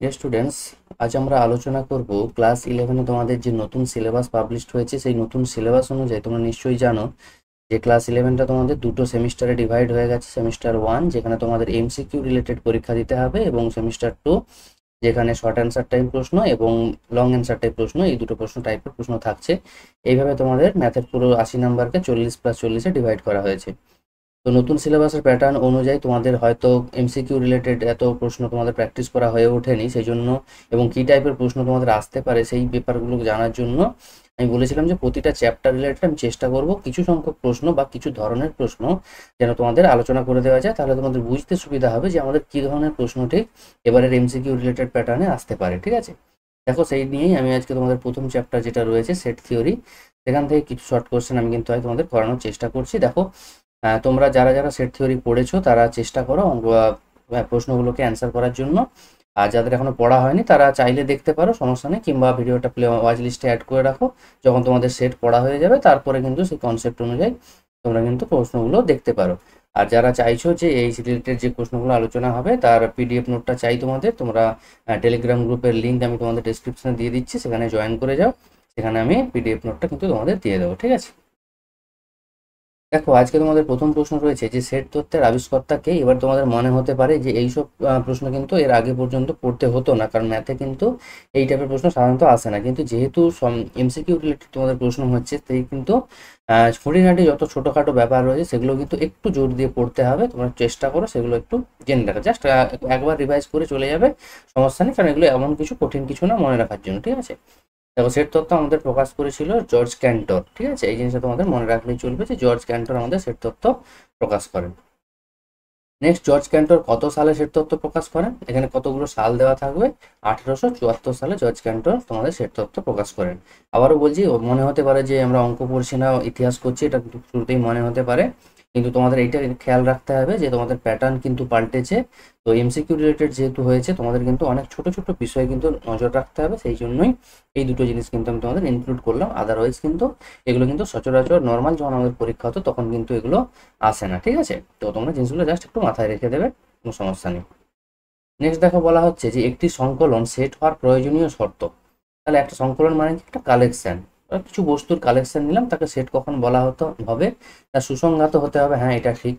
dear students আজ আমরা আলোচনা করব ক্লাস ইলেভেনে তোমাদের যে নতুন সিলেবাস পাবলিশড হয়েছে সেই নতুন সিলেবাস অনুযায়ী তোমরা নিশ্চয়ই জানো যে ক্লাস ইলেভেনটা তোমাদের দুটো সেমিস্টারে ডিভাইড হয়ে গেছে সেমিস্টার ওয়ান যেখানে তোমাদের এমসিকিউ রিলেটেড পরীক্ষা দিতে হবে এবং সেমিস্টার টু যেখানে শর্ট অ্যান্সার টাইপ প্রশ্ন এবং লং অ্যান্সার টাইপ প্রশ্ন এই দুটো প্রশ্ন টাইপের প্রশ্ন থাকছে এইভাবে তোমাদের ম্যাথের পুরো আশি নাম্বারকে চল্লিশ প্লাস চল্লিশে ডিভাইড করা হয়েছে তো নতুন সিলেবাসের প্যাটার্ন অনুযায়ী তোমাদের হয়তো এমসিকিউ রিলেটেড এত প্রশ্ন তোমাদের প্র্যাকটিস করা হয়ে ওঠেনি সেই জন্য এবং কী টাইপের প্রশ্ন তোমাদের আসতে পারে সেই ব্যাপারগুলো জানার জন্য আমি বলেছিলাম যে প্রতিটা চ্যাপ্টার রিলেটেড আমি চেষ্টা করব কিছু সংখ্যক প্রশ্ন বা কিছু ধরনের প্রশ্ন যেন তোমাদের আলোচনা করে দেওয়া যায় তাহলে তোমাদের বুঝতে সুবিধা হবে যে আমাদের কী ধরনের প্রশ্ন ঠিক এবারের এমসিকিউ রিলেটেড প্যাটার্নে আসতে পারে ঠিক আছে দেখো সেই নিয়েই আমি আজকে তোমাদের প্রথম চ্যাপ্টার যেটা রয়েছে সেট থিওরি সেখান থেকে কিছু শর্ট কোশ্চেন আমি কিন্তু তোমাদের করানোর চেষ্টা করছি দেখো তোমরা যারা যারা সেট থিওরি পড়েছো তারা চেষ্টা করো হ্যাঁ, প্রশ্নগুলোকে অ্যান্সার করার জন্য আর যাদের এখনো পড়া হয়নি তারা চাইলে দেখতে পারো সমস্যা নেই কিংবা ভিডিওটা প্লে ওয়াচ লিস্টে অ্যাড করে রাখো যখন তোমাদের সেট পড়া হয়ে যাবে তারপরে কিন্তু সেই কনসেপ্ট অনুযায়ী তোমরা কিন্তু প্রশ্নগুলো দেখতে পারো আর যারা চাইছো যে এই রিলেটেড যে প্রশ্নগুলো আলোচনা হবে তার পিডিএফ নোটটা চাই তোমাদের তোমরা টেলিগ্রাম গ্রুপের লিঙ্ক আমি তোমাদের ডিসক্রিপশনে দিয়ে দিচ্ছি সেখানে জয়েন করে যাও সেখানে আমি পিডিএফ নোটটা কিন্তু তোমাদের দিয়ে দেবো ঠিক আছে দেখো আজকে তোমাদের প্রথম প্রশ্ন রয়েছে যে সেট তত্ত্বের কে এবার তোমাদের মনে হতে পারে যে এইসব প্রশ্ন কিন্তু এর আগে পর্যন্ত পড়তে হতো না কারণ ম্যাথে কিন্তু এই টাইপের প্রশ্ন সাধারণত আসে না কিন্তু যেহেতু এমসিকিউ রিলেটেড তোমাদের প্রশ্ন হচ্ছে তাই কিন্তু খুঁটিনাটি যত ছোটোখাটো ব্যাপার রয়েছে সেগুলো কিন্তু একটু জোর দিয়ে পড়তে হবে তোমরা চেষ্টা করো সেগুলো একটু জেনে রাখো জাস্ট একবার রিভাইজ করে চলে যাবে সমস্যা নেই কারণ এগুলো এমন কিছু কঠিন কিছু না মনে রাখার জন্য ঠিক আছে দেখো সেট তত্ত্ব আমাদের প্রকাশ করেছিল জর্জ ক্যান্টর ঠিক আছে এই জিনিসটা তোমাদের মনে রাখলেই চলবে যে জর্জ ক্যান্টর আমাদের সেট তত্ত্ব প্রকাশ করেন নেক্সট জর্জ ক্যান্টর কত সালে সেট তত্ত্ব প্রকাশ করেন এখানে কতগুলো সাল দেওয়া থাকবে আঠারোশো চুয়াত্তর সালে জর্জ ক্যান্টর তোমাদের সেট তত্ত্ব প্রকাশ করেন আবারও বলছি মনে হতে পারে যে আমরা অঙ্ক পড়ছি না ইতিহাস করছি এটা শুরুতেই মনে হতে পারে কিন্তু তোমাদের এইটা খেয়াল রাখতে হবে যে তোমাদের প্যাটার্ন কিন্তু পাল্টেছে তো এমসিকিউ রিলেটেড যেহেতু হয়েছে তোমাদের কিন্তু অনেক ছোট ছোট বিষয়ে কিন্তু নজর রাখতে হবে সেই জন্যই এই দুটো জিনিস কিন্তু আমি তোমাদের ইনক্লুড করলাম আদারওয়াইজ কিন্তু এগুলো কিন্তু সচরাচর নর্মাল যখন আমাদের পরীক্ষা হতো তখন কিন্তু এগুলো আসে না ঠিক আছে তো তোমরা জিনিসগুলো জাস্ট একটু মাথায় রেখে দেবে কোনো সমস্যা নেই নেক্সট দেখো বলা হচ্ছে যে একটি সংকলন সেট হওয়ার প্রয়োজনীয় শর্ত তাহলে একটা সংকলন মানে কি একটা কালেকশন কিছু বস্তুর কালেকশন নিলাম তাকে সেট কখন বলা হতো হবে তা সুসংঘাত হতে হবে হ্যাঁ এটা ঠিক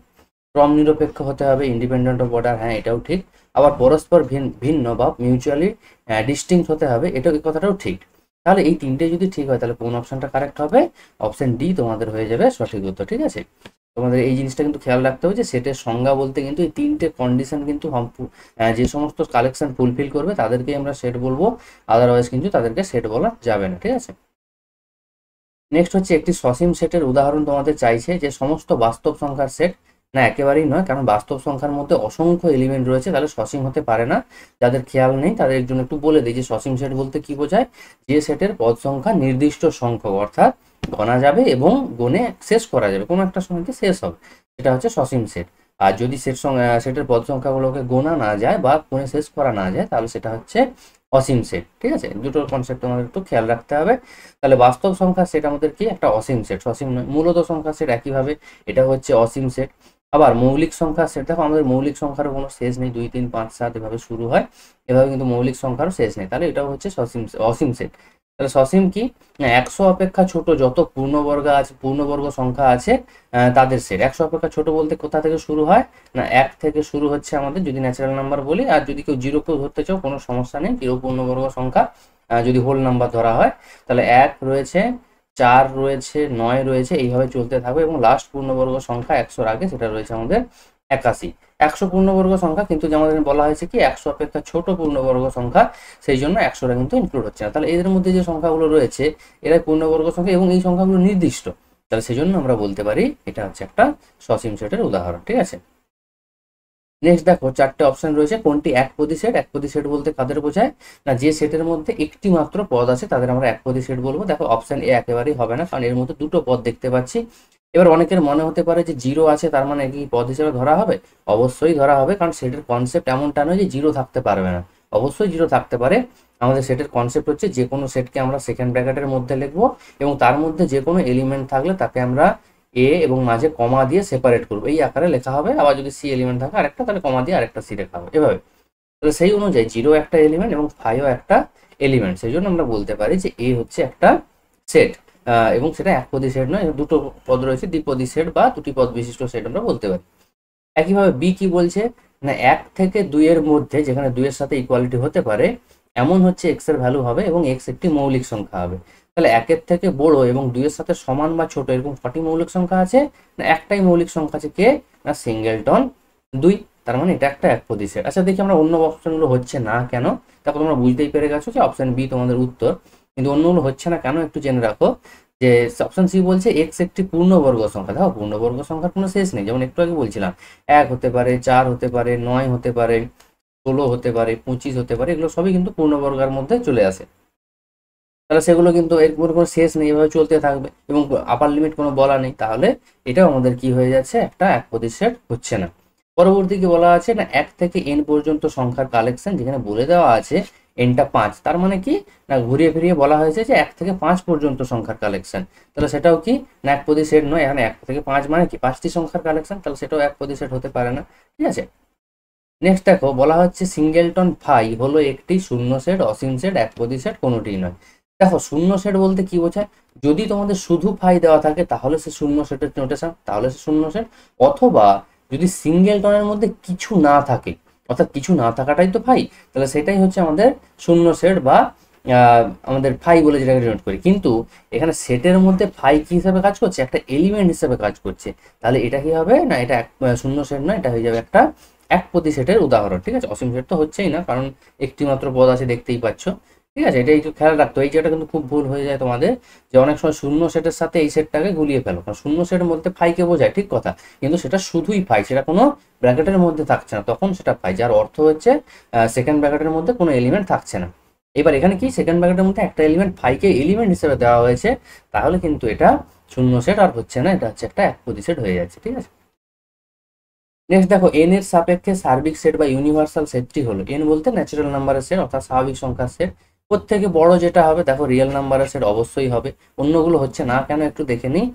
ক্রম নিরপেক্ষ হতে হবে ইন্ডিপেন্ডেন্ট অফ অর্ডার হ্যাঁ এটাও ঠিক আবার পরস্পর ভিন্ন বা মিউচুয়ালি হ্যাঁ, ডিস্টিং হতে হবে এটাও এই কথাটাও ঠিক তাহলে এই তিনটে যদি ঠিক হয় তাহলে কোন অপশনটা কারেক্ট হবে অপশন ডি তোমাদের হয়ে যাবে সঠিক উত্তর ঠিক আছে তোমাদের এই জিনিসটা কিন্তু খেয়াল রাখতে হবে যে সেটের সংজ্ঞা বলতে কিন্তু এই তিনটে কন্ডিশন কিন্তু হ্যাঁ, যে সমস্ত কালেকশন ফুলফিল করবে তাদেরকেই আমরা সেট বলবো আদারওয়াইজ কিন্তু তাদেরকে সেট বলা যাবে না ঠিক আছে নেক্সট হচ্ছে একটি সসীম সেটের উদাহরণ তোমাদের চাইছে যে সমস্ত বাস্তব সংখ্যার সেট না একেবারেই নয় কারণ বাস্তব সংখ্যার মধ্যে অসংখ্য এলিমেন্ট রয়েছে তাহলে সসীম হতে পারে না যাদের খেয়াল নেই তাদের জন্য একটু বলে দিই যে সসীম সেট বলতে কি বোঝায় যে সেটের পদ সংখ্যা নির্দিষ্ট সংখ্যক অর্থাৎ গণা যাবে এবং গণে শেষ করা যাবে কোনো একটা সংখ্যা শেষ হবে সেটা হচ্ছে সসীম সেট আর যদি সেট সেটের পদ সংখ্যাগুলোকে গোনা না যায় বা গুণে শেষ করা না যায় তাহলে সেটা হচ্ছে অসীম সেট ঠিক আছে দুটোর কনসেপ্ট আমাদের একটু খেয়াল রাখতে হবে তাহলে বাস্তব সংখ্যা সেট আমাদের কি একটা অসীম সেট অসীম মূলত সংখ্যা সেট একইভাবে এটা হচ্ছে অসীম সেট আবার মৌলিক সংখ্যা সেট দেখো আমাদের মৌলিক সংখ্যার কোনো শেষ নেই দুই তিন পাঁচ সাত এভাবে শুরু হয় এভাবে কিন্তু মৌলিক সংখ্যারও শেষ নেই তাহলে এটাও হচ্ছে অসীম অসীম সেট তাহলে সসীম কি একশো অপেক্ষা ছোট যত পূর্ণবর্গ আছে পূর্ণবর্গ সংখ্যা আছে তাদের সেট একশো অপেক্ষা ছোট বলতে কোথা থেকে শুরু হয় না এক থেকে শুরু হচ্ছে আমাদের যদি ন্যাচারাল নাম্বার বলি আর যদি কেউ জিরো কেউ ধরতে চাও কোনো সমস্যা নেই জিরো পূর্ণবর্গ সংখ্যা যদি হোল নাম্বার ধরা হয় তাহলে এক রয়েছে চার রয়েছে নয় রয়েছে এইভাবে চলতে থাকবে এবং লাস্ট পূর্ণবর্গ সংখ্যা একশোর আগে সেটা রয়েছে আমাদের একাশি একশো পূর্ণবর্গ সংখ্যা কিন্তু যেমন বলা হয়েছে কি একশো অপেক্ষা ছোট পূর্ণবর্গ সংখ্যা সেই জন্য একশোটা কিন্তু ইনক্লুড হচ্ছে না তাহলে এদের মধ্যে যে সংখ্যাগুলো রয়েছে এরা পূর্ণবর্গ সংখ্যা এবং এই সংখ্যাগুলো নির্দিষ্ট তাহলে সেই জন্য আমরা বলতে পারি এটা হচ্ছে একটা সসীম সেটের উদাহরণ ঠিক আছে নেক্সট দেখো চারটে অপশন রয়েছে কোনটি এক প্রতি সেট এক প্রতি সেট বলতে কাদের বোঝায় না যে সেটের মধ্যে একটি মাত্র পদ আছে তাদের আমরা এক প্রতি সেট বলবো দেখো অপশন এ একেবারেই হবে না কারণ এর মধ্যে দুটো পদ দেখতে পাচ্ছি এবার অনেকের মনে হতে পারে যে জিরো আছে তার মানে কি পদ হিসেবে ধরা হবে অবশ্যই ধরা হবে কারণ সেটের কনসেপ্ট এমনটা নয় যে জিরো থাকতে পারবে না অবশ্যই জিরো থাকতে পারে আমাদের সেটের কনসেপ্ট হচ্ছে যে কোনো সেটকে আমরা সেকেন্ড ব্র্যাকেটের মধ্যে লিখবো এবং তার মধ্যে যে কোনো এলিমেন্ট থাকলে তাকে আমরা এ এবং মাঝে কমা দিয়ে সেপারেট করবো এই আকারে লেখা হবে আবার যদি সি এলিমেন্ট থাকে আরেকটা তাহলে কমা দিয়ে আরেকটা সি লেখা হবে এভাবে তাহলে সেই অনুযায়ী জিরো একটা এলিমেন্ট এবং ফাইভও একটা এলিমেন্ট সেই জন্য আমরা বলতে পারি যে এ হচ্ছে একটা সেট এবং সেটা একপদী সেট নয় দুটো পদ রয়েছে দ্বিপদী সেট বা দুটি পদ বিশিষ্ট সেট আমরা বলতে পারি একইভাবে বি কি বলছে না এক থেকে দুইয়ের মধ্যে যেখানে দুইয়ের সাথে ইকুয়ালিটি হতে পারে এমন হচ্ছে এক্স এর ভ্যালু হবে এবং এক্স একটি মৌলিক সংখ্যা হবে তাহলে একের থেকে বড় এবং দুইয়ের সাথে সমান বা ছোট এরকম কটি মৌলিক সংখ্যা আছে না একটাই মৌলিক সংখ্যা আছে কে না সিঙ্গেলটন দুই তার মানে এটা একটা এক প্রদেশের আচ্ছা দেখি আমরা অন্য অপশনগুলো হচ্ছে না কেন তারপর তোমরা বুঝতেই পেরে গেছো যে অপশন বি তোমাদের উত্তর কিন্তু অন্যগুলো হচ্ছে না কেন একটু জেনে রাখো যে অপশন সি বলছে এক্স একটি পূর্ণবর্গ সংখ্যা দেখো পূর্ণবর্গ সংখ্যার কোনো শেষ নেই যেমন একটু আগে বলছিলাম এক হতে পারে চার হতে পারে নয় হতে পারে ষোলো হতে পারে পঁচিশ হতে পারে এগুলো সবই কিন্তু পূর্ণবর্গের মধ্যে চলে আসে তাহলে সেগুলো কিন্তু এর কোনো কোনো শেষ নেই এভাবে চলতে থাকবে এবং আপার লিমিট কোনো বলা নেই তাহলে এটা আমাদের কি হয়ে যাচ্ছে একটা এক প্রতিশেট হচ্ছে না পরবর্তী কি বলা আছে না এক থেকে এন পর্যন্ত সংখ্যার কালেকশন যেখানে বলে দেওয়া আছে এনটা পাঁচ তার মানে কি না ঘুরিয়ে ফিরিয়ে বলা হয়েছে যে এক থেকে পাঁচ পর্যন্ত সংখ্যার কালেকশন তাহলে সেটাও কি না এক প্রতি সেট নয় এখানে এক থেকে পাঁচ মানে কি পাঁচটি সংখ্যার কালেকশন তাহলে সেটাও এক প্রতি সেট হতে পারে না ঠিক আছে নেক্সট দেখো বলা হচ্ছে সিঙ্গেলটন ফাই হলো একটি শূন্য সেট অসীম সেট এক প্রতি সেট কোনোটি নয় দেখো শূন্য সেট বলতে কি বোঝায় যদি তোমাদের শুধু ফাই দেওয়া থাকে তাহলে সে শূন্য সেটের নোটেশন তাহলে সে শূন্য সেট অথবা যদি সিঙ্গেল টনের মধ্যে কিছু না থাকে অর্থাৎ কিছু না থাকাটাই তো ফাই তাহলে সেটাই হচ্ছে আমাদের শূন্য সেট বা আমাদের ফাই বলে যেটাকে ডিনোট করি কিন্তু এখানে সেটের মধ্যে ফাই কি হিসাবে কাজ করছে একটা এলিমেন্ট হিসাবে কাজ করছে তাহলে এটা কি হবে না এটা এক শূন্য সেট না এটা হয়ে যাবে একটা এক প্রতি সেটের উদাহরণ ঠিক আছে অসীম সেট তো হচ্ছেই না কারণ একটি মাত্র পদ আছে দেখতেই পাচ্ছ ঠিক আছে এটা একটু খেয়াল রাখতো এই যেটা কিন্তু খুব ভুল হয়ে যায় তোমাদের যে অনেক সময় শূন্য সেটের সাথে এই সেটটাকে গুলিয়ে ফেলো কারণ শূন্য সেটের মধ্যে ফাইকে বোঝায় ঠিক কথা কিন্তু সেটা শুধুই ফাই সেটা কোনো ব্র্যাকেটের মধ্যে থাকছে না তখন সেটা ফাই যার অর্থ হচ্ছে সেকেন্ড ব্র্যাকেটের মধ্যে কোনো এলিমেন্ট থাকছে না এবার এখানে কি সেকেন্ড ব্র্যাকেটের মধ্যে একটা এলিমেন্ট ফাইকে এলিমেন্ট হিসেবে দেওয়া হয়েছে তাহলে কিন্তু এটা শূন্য সেট আর হচ্ছে না এটা হচ্ছে একটা এক সেট হয়ে যাচ্ছে ঠিক আছে নেক্সট দেখো এন এর সাপেক্ষে সার্বিক সেট বা ইউনিভার্সাল সেটটি হলো এন বলতে ন্যাচারাল নাম্বারের সেট অর্থাৎ স্বাভাবিক সংখ্যার সেট থেকে বড় যেটা হবে দেখো রিয়েল নাম্বার সেট অবশ্যই হবে অন্যগুলো হচ্ছে না কেন একটু দেখে নিই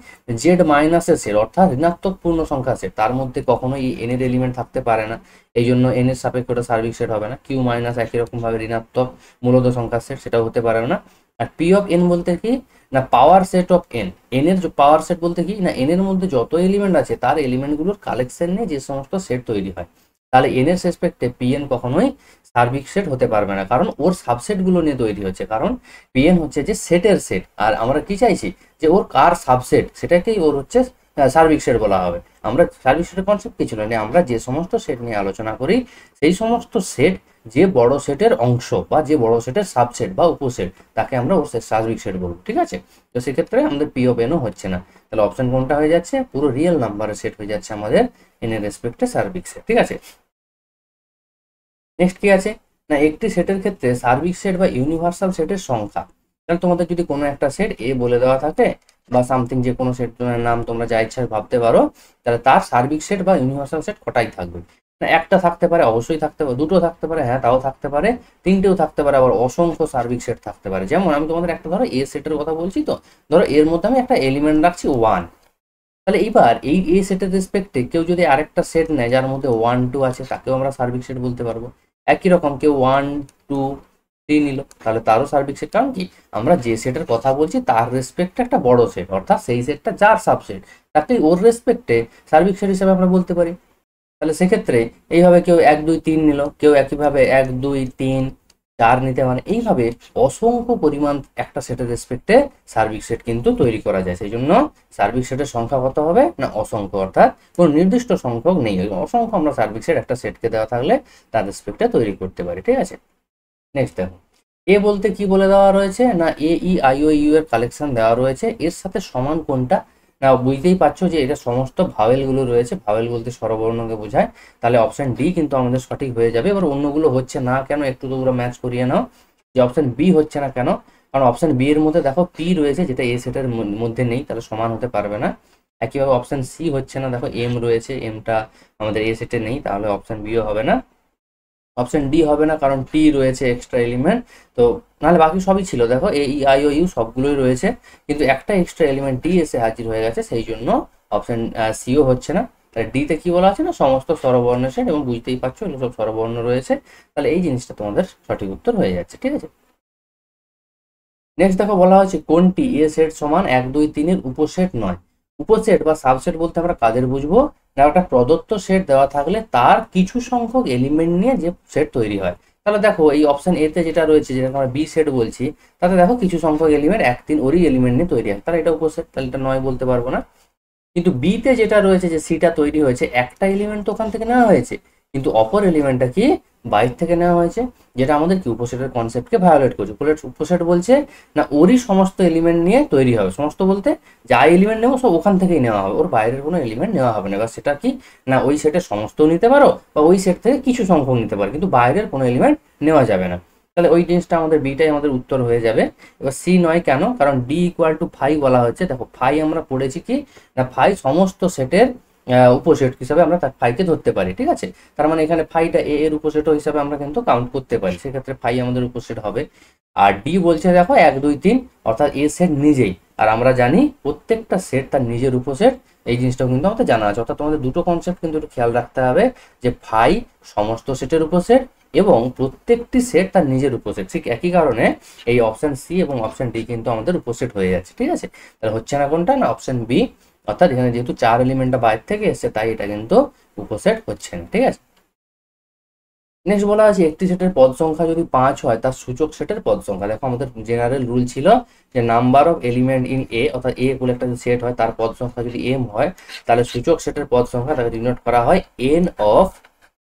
জেড মাইনাসের সেট অর্থাৎ ঋণাত্মক পূর্ণ সংখ্যা সেট তার মধ্যে কখনোই এনের এলিমেন্ট থাকতে পারে না এই জন্য এন এর সাপেক্ষে ওটা সার্বিক সেট হবে না কিউ মাইনাস একই রকমভাবে ঋণাত্মক মূলত সংখ্যা সেট সেটাও হতে পারে না আর পি অফ এন বলতে কি না power set of N N এর পাওয়ার সেট বলতে কি না এন এর মধ্যে যত এলিমেন্ট আছে তার এলিমেন্টগুলোর কালেকশন নিয়ে যে সমস্ত সেট তৈরি হয় তাহলে এন এর রেসপেক্টে পিএন কখনোই সার্বিক সেট হতে পারবে না কারণ ওর সাবসেটগুলো নিয়ে তৈরি হচ্ছে কারণ পিএন হচ্ছে যে সেটের সেট আর আমরা কি চাইছি যে ওর কার সাবসেট সেটাকেই ওর হচ্ছে সার্বিক সেট বলা হবে আমরা সার্বিক সেটের কনসেপ্ট কিছু নয় আমরা যে সমস্ত সেট নিয়ে আলোচনা করি সেই সমস্ত সেট যে বড় সেটের অংশ বা যে বড় সেটের সাবসেট বা উপসেট তাকে আমরা ওর সার্বিক সেট বলবো ঠিক আছে তো সেক্ষেত্রে আমাদের পি অফ এনও হচ্ছে না তাহলে অপশন কোনটা হয়ে যাচ্ছে পুরো রিয়েল নাম্বারের সেট হয়ে যাচ্ছে আমাদের এন এর রেসপেক্টে সার্বিক সেট ঠিক আছে নেক্সট কি আছে না একটি সেটের ক্ষেত্রে সার্বিক সেট বা ইউনিভার্সাল সেটের সংখ্যা তাহলে তোমাদের যদি কোনো একটা সেট এ বলে দেওয়া থাকে বা সামথিং যে কোনো সেট নাম তোমরা যা ইচ্ছা ভাবতে পারো তাহলে তার সার্বিক সেট বা ইউনিভার্সাল সেট কটাই থাকবে না একটা থাকতে পারে অবশ্যই থাকতে পারে দুটো থাকতে পারে হ্যাঁ তাও থাকতে পারে তিনটেও থাকতে পারে আবার অসংখ্য সার্বিক সেট থাকতে পারে যেমন আমি তোমাদের একটা ধরো এ সেটের কথা বলছি তো ধরো এর মধ্যে আমি একটা এলিমেন্ট রাখছি ওয়ান তাহলে এইবার এই এ সেটের রেসপেক্টে কেউ যদি আরেকটা সেট নেয় যার মধ্যে ওয়ান টু আছে তাকেও আমরা সার্ভিক সেট বলতে পারবো একই রকম কেউ ওয়ান টু থ্রি নিল তাহলে তারও সার্ভিক সেট কারণ কি আমরা যে সেটের কথা বলছি তার রেসপেক্টে একটা বড় সেট অর্থাৎ সেই সেটটা যার সাবসেট তাকে ওর রেসপেক্টে সার্ভিক সেট হিসেবে আমরা বলতে পারি তাহলে সেক্ষেত্রে এইভাবে কেউ এক দুই তিন নিল কেউ একইভাবে এক দুই তিন চার নিতে মানে এইভাবে অসংখ্য পরিমাণ একটা সেটের রেসপেক্টে সার্ভিক সেট কিন্তু তৈরি করা যায় সেই জন্য সার্ভিক সেটের সংখ্যা কত হবে না অসংখ্য অর্থাৎ কোনো নির্দিষ্ট সংখ্যক নেই অসংখ্য আমরা সার্ভিক সেট একটা সেটকে দেওয়া থাকলে তার রেসপেক্টে তৈরি করতে পারি ঠিক আছে নেক্সট দেখো এ বলতে কি বলে দেওয়া রয়েছে না এ ই আইও ইউ এর কালেকশন দেওয়া রয়েছে এর সাথে সমান কোনটা হ্যাঁ বুঝতেই পারছো যে এটা সমস্ত ভাওয়েলগুলো রয়েছে ভাওয়েল বলতে স্বরবর্ণকে বোঝায় তাহলে অপশান ডি কিন্তু আমাদের সঠিক হয়ে যাবে এবার অন্যগুলো হচ্ছে না কেন একটু তো ওরা ম্যাচ করিয়ে নাও যে অপশান বি হচ্ছে না কেন কারণ অপশান বি এর মধ্যে দেখো পি রয়েছে যেটা এ সেটের মধ্যে নেই তাহলে সমান হতে পারবে না একইভাবে অপশান সি হচ্ছে না দেখো এম রয়েছে এমটা আমাদের এ সেটে নেই তাহলে অপশান বিও হবে না অপশন ডি হবে না কারণ টি রয়েছে এক্সট্রা এলিমেন্ট তো নাহলে বাকি সবই ছিল দেখো এ ই আই ও ইউ সবগুলোই রয়েছে কিন্তু একটা এক্সট্রা এলিমেন্ট টি এসে হাজির হয়ে গেছে সেই জন্য অপশন সিও হচ্ছে না তাহলে ডিতে কী বলা আছে না সমস্ত স্বরবর্ণ সেট এবং বুঝতেই পারছো এগুলো সব স্বরবর্ণ রয়েছে তাহলে এই জিনিসটা তোমাদের সঠিক উত্তর হয়ে যাচ্ছে ঠিক আছে নেক্সট দেখো বলা হয়েছে কোনটি এ সেট সমান এক দুই তিনের উপসেট নয় উপসেট বা সাবসেট বলতে আমরা কাদের বুঝবো না একটা প্রদত্ত সেট দেওয়া থাকলে তার কিছু সংখ্যক এলিমেন্ট নিয়ে যে সেট তৈরি হয় তাহলে দেখো এই অপশন এতে যেটা রয়েছে যেটা আমরা বি সেট বলছি তাতে দেখো কিছু সংখ্যক এলিমেন্ট এক তিন ওরই এলিমেন্ট নিয়ে তৈরি হয় তাহলে এটা উপসেট তাহলে এটা নয় বলতে পারবো না কিন্তু বিতে যেটা রয়েছে যে সিটা তৈরি হয়েছে একটা এলিমেন্ট তো ওখান থেকে নেওয়া হয়েছে কিন্তু অপর এলিমেন্টটা কি বাইক থেকে নেওয়া হয়েছে যেটা আমাদের কি উপসেটের কনসেপ্টকে ভায়োলেট করছে উপসেট উপসেট বলছে না ওরই সমস্ত এলিমেন্ট নিয়ে তৈরি হবে সমস্ত বলতে যা এলিমেন্ট নেবো সব ওখান থেকেই নেওয়া হবে ওর বাইরের কোনো এলিমেন্ট নেওয়া হবে না এবার সেটা কি না ওই সেটের সমস্ত নিতে পারো বা ওই সেট থেকে কিছু সংখ্যক নিতে পারো কিন্তু বাইরের কোনো এলিমেন্ট নেওয়া যাবে না তাহলে ওই জিনিসটা আমাদের বিটাই আমাদের উত্তর হয়ে যাবে এবার সি নয় কেন কারণ ডি ইকুয়াল টু ফাই বলা হচ্ছে দেখো ফাই আমরা পড়েছি কি না ফাই সমস্ত সেটের উপসেট হিসাবে আমরা তার ফাইকে ধরতে পারি ঠিক আছে তার মানে এখানে ফাইটা এ এর উপসেট হিসাবে আমরা কিন্তু কাউন্ট করতে পারি সেক্ষেত্রে ফাই আমাদের উপসেট হবে আর ডি বলছে দেখো এক দুই তিন অর্থাৎ এ সেট নিজেই আর আমরা জানি প্রত্যেকটা সেট তার নিজের উপসেট এই জিনিসটাও কিন্তু আমাদের জানা আছে অর্থাৎ তোমাদের দুটো কনসেপ্ট কিন্তু একটু খেয়াল রাখতে হবে যে ফাই সমস্ত সেটের উপসেট এবং প্রত্যেকটি সেট তার নিজের উপসেট ঠিক একই কারণে এই অপশান সি এবং অপশান ডি কিন্তু আমাদের উপসেট হয়ে যাচ্ছে ঠিক আছে তাহলে হচ্ছে না কোনটা না অপশান বি অর্থাৎ এখানে যেহেতু চার এলিমেন্টটা বাইরে থেকে এসছে তাই এটা কিন্তু উপসেট হচ্ছে না ঠিক আছে নেক্সট বলা আছে একটি সেটের পদ সংখ্যা যদি পাঁচ হয় তার সূচক সেটের পদ সংখ্যা দেখো আমাদের জেনারেল রুল ছিল যে number of element in A অর্থাৎ এ বলে একটা সেট হয় তার পদ সংখ্যা যদি এম হয় তাহলে সূচক সেটের পদ সংখ্যা তাকে ডিনোট করা হয় N of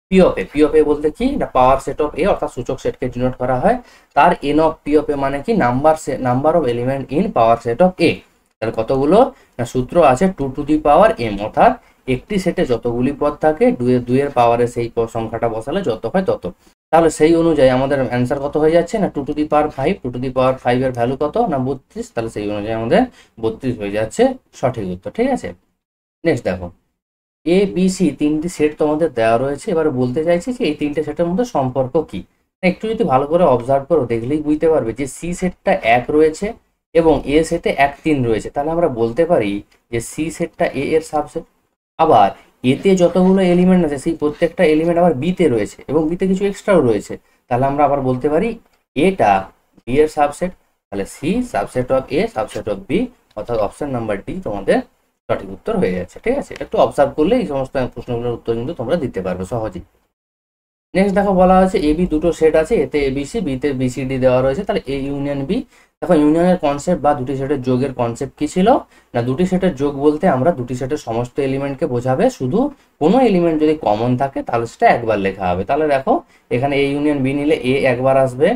P of A P of A বলতে কি না পাওয়ার সেট অফ এ অর্থাৎ সূচক সেটকে ডিনোট করা হয় তার N of P of A মানে কি number number of element in power set of A তাহলে কতগুলো না সূত্র আছে two to the power M অর্থাৎ একটি সেটে যতগুলি পদ থাকে দুয়ের দুয়ের পাওয়ারে সেই সংখ্যাটা বসালে যত হয় তত তাহলে সেই অনুযায়ী আমাদের অ্যান্সার কত হয়ে যাচ্ছে না two to the power five two to the power ফাইভের ভ্যালু কত না বত্রিশ তাহলে সেই অনুযায়ী আমাদের বত্রিশ হয়ে যাচ্ছে সঠিক উত্তর ঠিক আছে নেক্সট দেখো এ বি সি তিনটি সেট তোমাদের দেওয়া রয়েছে এবার বলতে চাইছি যে এই তিনটে সেটের মধ্যে সম্পর্ক কি একটু যদি ভালো করে অবজার্ভ করো দেখলেই বুঝতে পারবে যে সি সেটটা এক রয়েছে এবং এ সেটে এক তিন রয়েছে তাহলে আমরা বলতে পারি যে সি সেটটা এ এর সাবসেট আবার এতে যতগুলো এলিমেন্ট আছে সেই প্রত্যেকটা এলিমেন্ট আবার বিতে রয়েছে এবং বিতে কিছু এক্সট্রাও রয়েছে তাহলে আমরা আবার বলতে পারি এটা বি এর সাবসেট তাহলে C subset of A subset of B অর্থাৎ অপশন নাম্বার ডি তোমাদের সঠিক উত্তর হয়ে যাচ্ছে ঠিক আছে এটা একটু অবজার্ভ করলে এই সমস্ত প্রশ্নগুলোর উত্তর কিন্তু তোমরা দিতে পারবে সহজেই নেক্সট দেখো বলা হয়েছে এ বি দুটো সেট আছে এতে এবিসি বিতে বিসিডি দেওয়া রয়েছে তাহলে এ ইউনিয়ন বি দেখো ইউনিয়নের কনসেপ্ট বা দুটি সেটের যোগের কনসেপ্ট কি ছিল না দুটি সেটের যোগ বলতে আমরা দুটি সেটের সমস্ত এলিমেন্টকে বোঝাবে শুধু কোনো এলিমেন্ট যদি কমন থাকে তাহলে সেটা একবার লেখা হবে তাহলে দেখো এখানে এ ইউনিয়ন বি নিলে এ একবার আসবে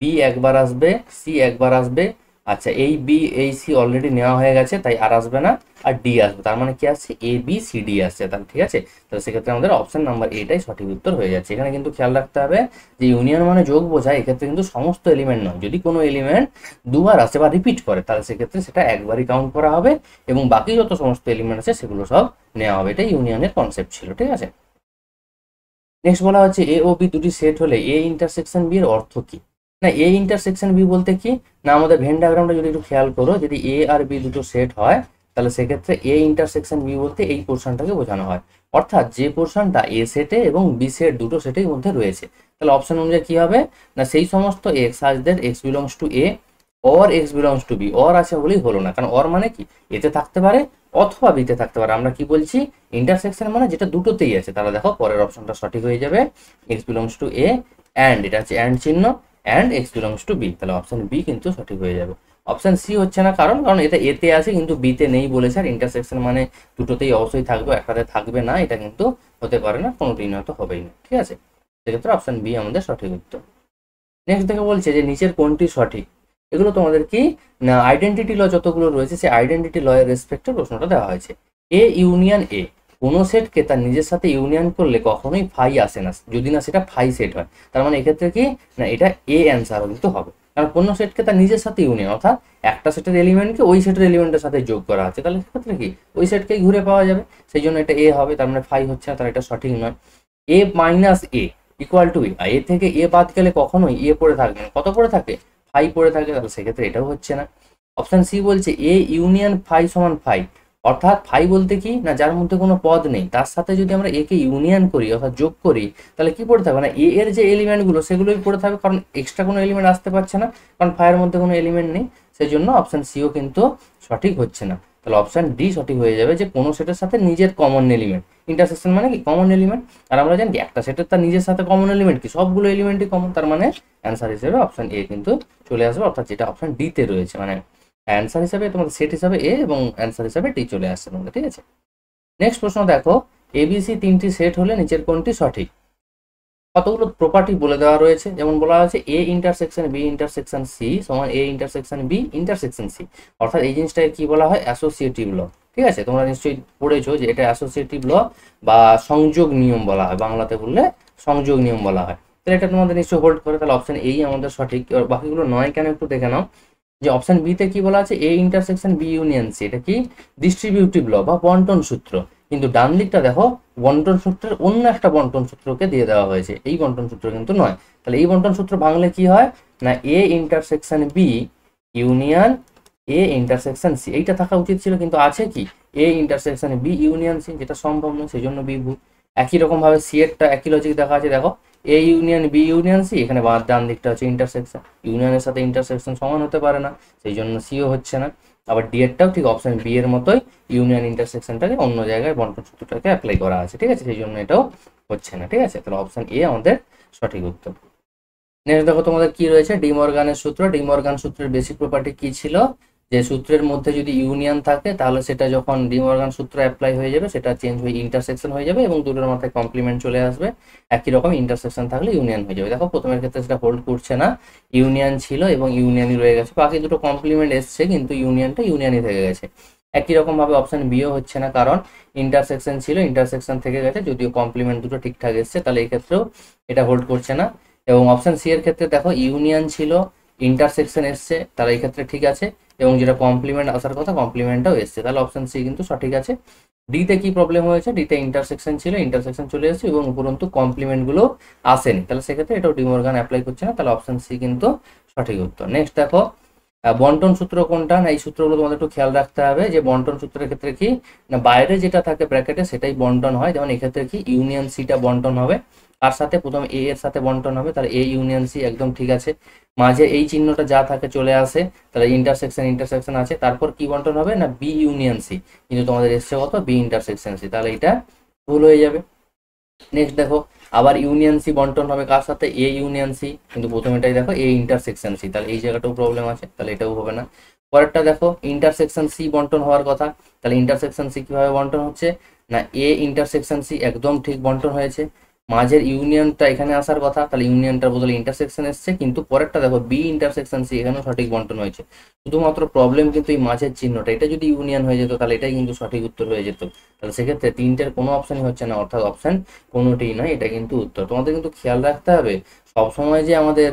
বি একবার আসবে সি একবার আসবে আচ্ছা এই বি এই সি অলরেডি নেওয়া হয়ে গেছে তাই আর আসবে না আর ডি আসবে তার মানে কি আসছে এ বি সি ডি আসছে তাহলে ঠিক আছে তাহলে সেক্ষেত্রে আমাদের অপশন নাম্বার এটাই সঠিক উত্তর হয়ে যাচ্ছে এখানে কিন্তু খেয়াল রাখতে হবে যে ইউনিয়ন মানে যোগ বোঝায় এক্ষেত্রে কিন্তু সমস্ত এলিমেন্ট নয় যদি কোনো এলিমেন্ট দুবার আসে বা রিপিট করে তাহলে সেক্ষেত্রে সেটা একবারই কাউন্ট করা হবে এবং বাকি যত সমস্ত এলিমেন্ট আছে সেগুলো সব নেওয়া হবে এটা ইউনিয়নের কনসেপ্ট ছিল ঠিক আছে নেক্সট বলা হচ্ছে এ ও বি দুটি সেট হলে এ ইন্টারসেকশন বি এর অর্থ কী না এ ইন্টারসেকশন বি বলতে কি না আমাদের ভেন ডায়াগ্রামটা যদি একটু খেয়াল করো যদি এ আর বি দুটো সেট হয় তাহলে সেক্ষেত্রে এ ইন্টারসেকশন বি বলতে এই পোর্শনটাকে বোঝানো হয় অর্থাৎ যে পোর্শনটা এ সেটে এবং বি সেট দুটো সেটের মধ্যে রয়েছে তাহলে অপশন অনুযায়ী কী হবে না সেই সমস্ত এক্স আজদের X belongs to A or X belongs to B or আছে বলেই হলো না কারণ অর মানে কি এতে থাকতে পারে অথবা বিতে থাকতে পারে আমরা কি বলছি ইন্টারসেকশন মানে যেটা দুটোতেই আছে তাহলে দেখো পরের অপশনটা সঠিক হয়ে যাবে X belongs to A and এটা হচ্ছে অ্যান্ড চিহ্ন and X belongs to B তাহলে অপশান বি কিন্তু সঠিক হয়ে যাবে অপশান সি হচ্ছে না কারণ কারণ এটা এতে আছে কিন্তু বিতে নেই বলেছে আর ইন্টারসেকশন মানে দুটোতেই অবশ্যই থাকবে একটাতে থাকবে না এটা কিন্তু হতে পারে না কোনোদিন হয়তো হবেই না ঠিক আছে সেক্ষেত্রে অপশান বি আমাদের সঠিক উত্তর নেক্সট দেখে বলছে যে নিচের কোনটি সঠিক এগুলো তোমাদের কি না আইডেন্টিটি ল যতগুলো রয়েছে সেই আইডেন্টিটি লয়ের রেসপেক্টে প্রশ্নটা দেওয়া হয়েছে এ ইউনিয়ন এ কোনো সেটকে তার নিজের সাথে ইউনিয়ন করলে কখনোই ফাই আসে না যদি না সেটা ফাই সেট হয় তার মানে এক্ষেত্রে কি না এটা এ অ্যান্সার কিন্তু হবে কারণ কোনো সেটকে তার নিজের সাথে ইউনিয়ন অর্থাৎ একটা সেটের এলিমেন্টকে ওই সেটের এলিমেন্টের সাথে যোগ করা আছে তাহলে সেক্ষেত্রে কি ওই সেটকেই ঘুরে পাওয়া যাবে সেই জন্য এটা এ হবে তার মানে ফাই হচ্ছে না তার এটা সঠিক নয় A minus A equal to A A থেকে এ বাদ গেলে কখনোই এ পড়ে থাকবে না কত পড়ে থাকে ফাই পড়ে থাকে তাহলে সেক্ষেত্রে এটাও হচ্ছে না অপশান সি বলছে এ ইউনিয়ন ফাই সমান ফাই অর্থাৎ ফাই বলতে কি না যার মধ্যে কোনো পদ নেই তার সাথে যদি আমরা একে ইউনিয়ন করি অর্থাৎ যোগ করি তাহলে কি পড়তে হবে না মানে এ এর যে এলিমেন্টগুলো সেগুলোই পড়ে থাকবে কারণ এক্সট্রা কোনো এলিমেন্ট আসতে পারছে না কারণ ফাইয়ের মধ্যে কোনো এলিমেন্ট নেই সেই জন্য অপশান সিও কিন্তু সঠিক হচ্ছে না তাহলে অপশান ডি সঠিক হয়ে যাবে যে কোনো সেটের সাথে নিজের কমন এলিমেন্ট ইন্টারসেকশন মানে কি কমন এলিমেন্ট আর আমরা জানি একটা সেটের তার নিজের সাথে কমন এলিমেন্ট কি সবগুলো এলিমেন্টই কমন তার মানে অ্যান্সার হিসেবে অপশান এ কিন্তু চলে আসবে অর্থাৎ যেটা অপশান ডিতে রয়েছে মানে অ্যান্সার হিসাবে তোমাদের সেট হিসাবে এ এবং অ্যান্সার হিসাবে টি চলে আসছে তোমাদের ঠিক আছে নেক্সট প্রশ্ন দেখো এবিসি তিনটি সেট হলে নিচের কোনটি সঠিক কতগুলো প্রপার্টি বলে দেওয়া রয়েছে যেমন বলা হয়েছে A intersection B intersection C সমান A intersection B intersection C অর্থাৎ এই জিনিসটাকে কি বলা হয় অ্যাসোসিয়েটিভ ল ঠিক আছে তোমরা নিশ্চয়ই পড়েছো যে এটা অ্যাসোসিয়েটিভ ল বা সংযোগ নিয়ম বলা হয় বাংলাতে বললে সংযোগ নিয়ম বলা হয় তাহলে এটা তোমাদের নিশ্চয়ই হোল্ড করে তাহলে অপশন এই আমাদের সঠিক বাকিগুলো নয় কেন একটু দেখে নাও যে বি বিতে কি বলা আছে A intersection B union C এটা কি ডিস্ট্রিবিউটিভ ল বা বন্টন সূত্র কিন্তু ডান দিকটা দেখো বন্টন সূত্রের অন্য একটা বন্টন সূত্রকে দিয়ে দেওয়া হয়েছে এই বন্টন সূত্র কিন্তু নয় তাহলে এই বন্টন সূত্র ভাঙলে কি হয় না A intersection B union A intersection C এইটা থাকা উচিত ছিল কিন্তু আছে কি A intersection B union C যেটা সম্ভব নয় সেই জন্য বি একই রকমভাবে সি এরটা একই লজিক দেখা আছে দেখো A union B union C এখানে বাঁ ডান দিকটা হচ্ছে ইন্টারসেকশন ইউনিয়নের সাথে ইন্টারসেকশন সমান হতে পারে না সেই জন্য সিও হচ্ছে না আবার ডি এরটাও ঠিক অপশন বি এর মতোই ইউনিয়ন ইন্টারসেকশনটাকে অন্য জায়গায় বন্টন সূত্রটাকে অ্যাপ্লাই করা আছে ঠিক আছে সেই জন্য এটাও হচ্ছে না ঠিক আছে তাহলে অপশন এ আমাদের সঠিক উত্তর নেক্সট দেখো তোমাদের কি রয়েছে ডিমর্গানের সূত্র ডিমর্গান সূত্রের বেসিক প্রপার্টি কি ছিল যে সূত্রের মধ্যে যদি ইউনিয়ন থাকে তাহলে সেটা যখন ডিমর্গান সূত্র অ্যাপ্লাই হয়ে যাবে সেটা চেঞ্জ হয়ে ইন্টারসেকশন হয়ে যাবে এবং দুটোর মাথায় কমপ্লিমেন্ট চলে আসবে একই রকম ইন্টারসেকশন থাকলে ইউনিয়ন হয়ে যাবে দেখো প্রথমের ক্ষেত্রে সেটা হোল্ড করছে না ইউনিয়ন ছিল এবং ইউনিয়নই রয়ে গেছে বাকি দুটো কমপ্লিমেন্ট এসছে কিন্তু ইউনিয়নটা ইউনিয়নই থেকে গেছে একই রকমভাবে অপশান বিও হচ্ছে না কারণ ইন্টারসেকশন ছিল ইন্টারসেকশন থেকে গেছে যদিও কমপ্লিমেন্ট দুটো ঠিকঠাক এসছে তাহলে এই এটা হোল্ড করছে না এবং অপশান সি এর ক্ষেত্রে দেখো ইউনিয়ন ছিল ইন্টারসেকশন এসছে তাহলে এই ক্ষেত্রে ঠিক আছে এবং যেটা কমপ্লিমেন্ট আসার কথা কমপ্লিমেন্টটাও এসছে তাহলে অপশান সি কিন্তু সঠিক আছে ডিতে কি প্রবলেম হয়েছে ডিতে ইন্টারসেকশন ছিল ইন্টারসেকশন চলে এসেছে এবং উপরন্তু কমপ্লিমেন্টগুলো আসেনি তাহলে সেক্ষেত্রে এটাও ডিমোরগান অ্যাপ্লাই করছে না তাহলে অপশান সি কিন্তু সঠিক উত্তর নেক্সট দেখো বন্টন সূত্র কোনটা না এই সূত্রগুলো তোমাদের একটু খেয়াল রাখতে হবে যে বন্টন সূত্রের ক্ষেত্রে কি না বাইরে যেটা থাকে ব্র্যাকেটে সেটাই বন্টন হয় যেমন এক্ষেত্রে কি ইউনিয়ন সিটা বন্টন হবে কার সাথে প্রথম এ এর সাথে বন্টন হবে তাহলে এ ইউনিয়ন সি একদম ঠিক আছে মাঝে এই চিহ্নটা যা থাকে চলে আসে তাহলে ইন্টারসেকশন ইন্টারসেকশন আছে তারপর কি বন্টন হবে না বি ইউনিয়ন সি কিন্তু তোমাদের এসছে কত বি ইন্টারসেকশন সি তাহলে এটা ভুল হয়ে যাবে নেক্সট দেখো আবার ইউনিয়ন সি বন্টন হবে কার সাথে এ ইউনিয়ন সি কিন্তু এটাই দেখো এ ইন্টারসেকশন সি তাহলে এই জায়গাটাও প্রবলেম আছে তাহলে এটাও হবে না পরেরটা দেখো ইন্টারসেকশন সি বন্টন হওয়ার কথা তাহলে ইন্টারসেকশন সি কিভাবে বন্টন হচ্ছে না এ ইন্টারসেকশন সি একদম ঠিক বন্টন হয়েছে মাঝের ইউনিয়নটা এখানে আসার কথা তাহলে ইউনিয়নটার বদলে ইন্টারসেকশন এসছে কিন্তু পরেরটা দেখো বি ইন্টারসেকশন সি এখানেও সঠিক বন্টন হয়েছে শুধুমাত্র প্রবলেম কিন্তু এই মাঝের চিহ্নটা এটা যদি ইউনিয়ন হয়ে যেত তাহলে এটাই কিন্তু সঠিক উত্তর হয়ে যেত তাহলে সেক্ষেত্রে তিনটের কোনো অপশন হচ্ছে না অর্থাৎ অপশান কোনোটিই নয় এটা কিন্তু উত্তর তোমাদের কিন্তু খেয়াল রাখতে হবে সবসময় যে আমাদের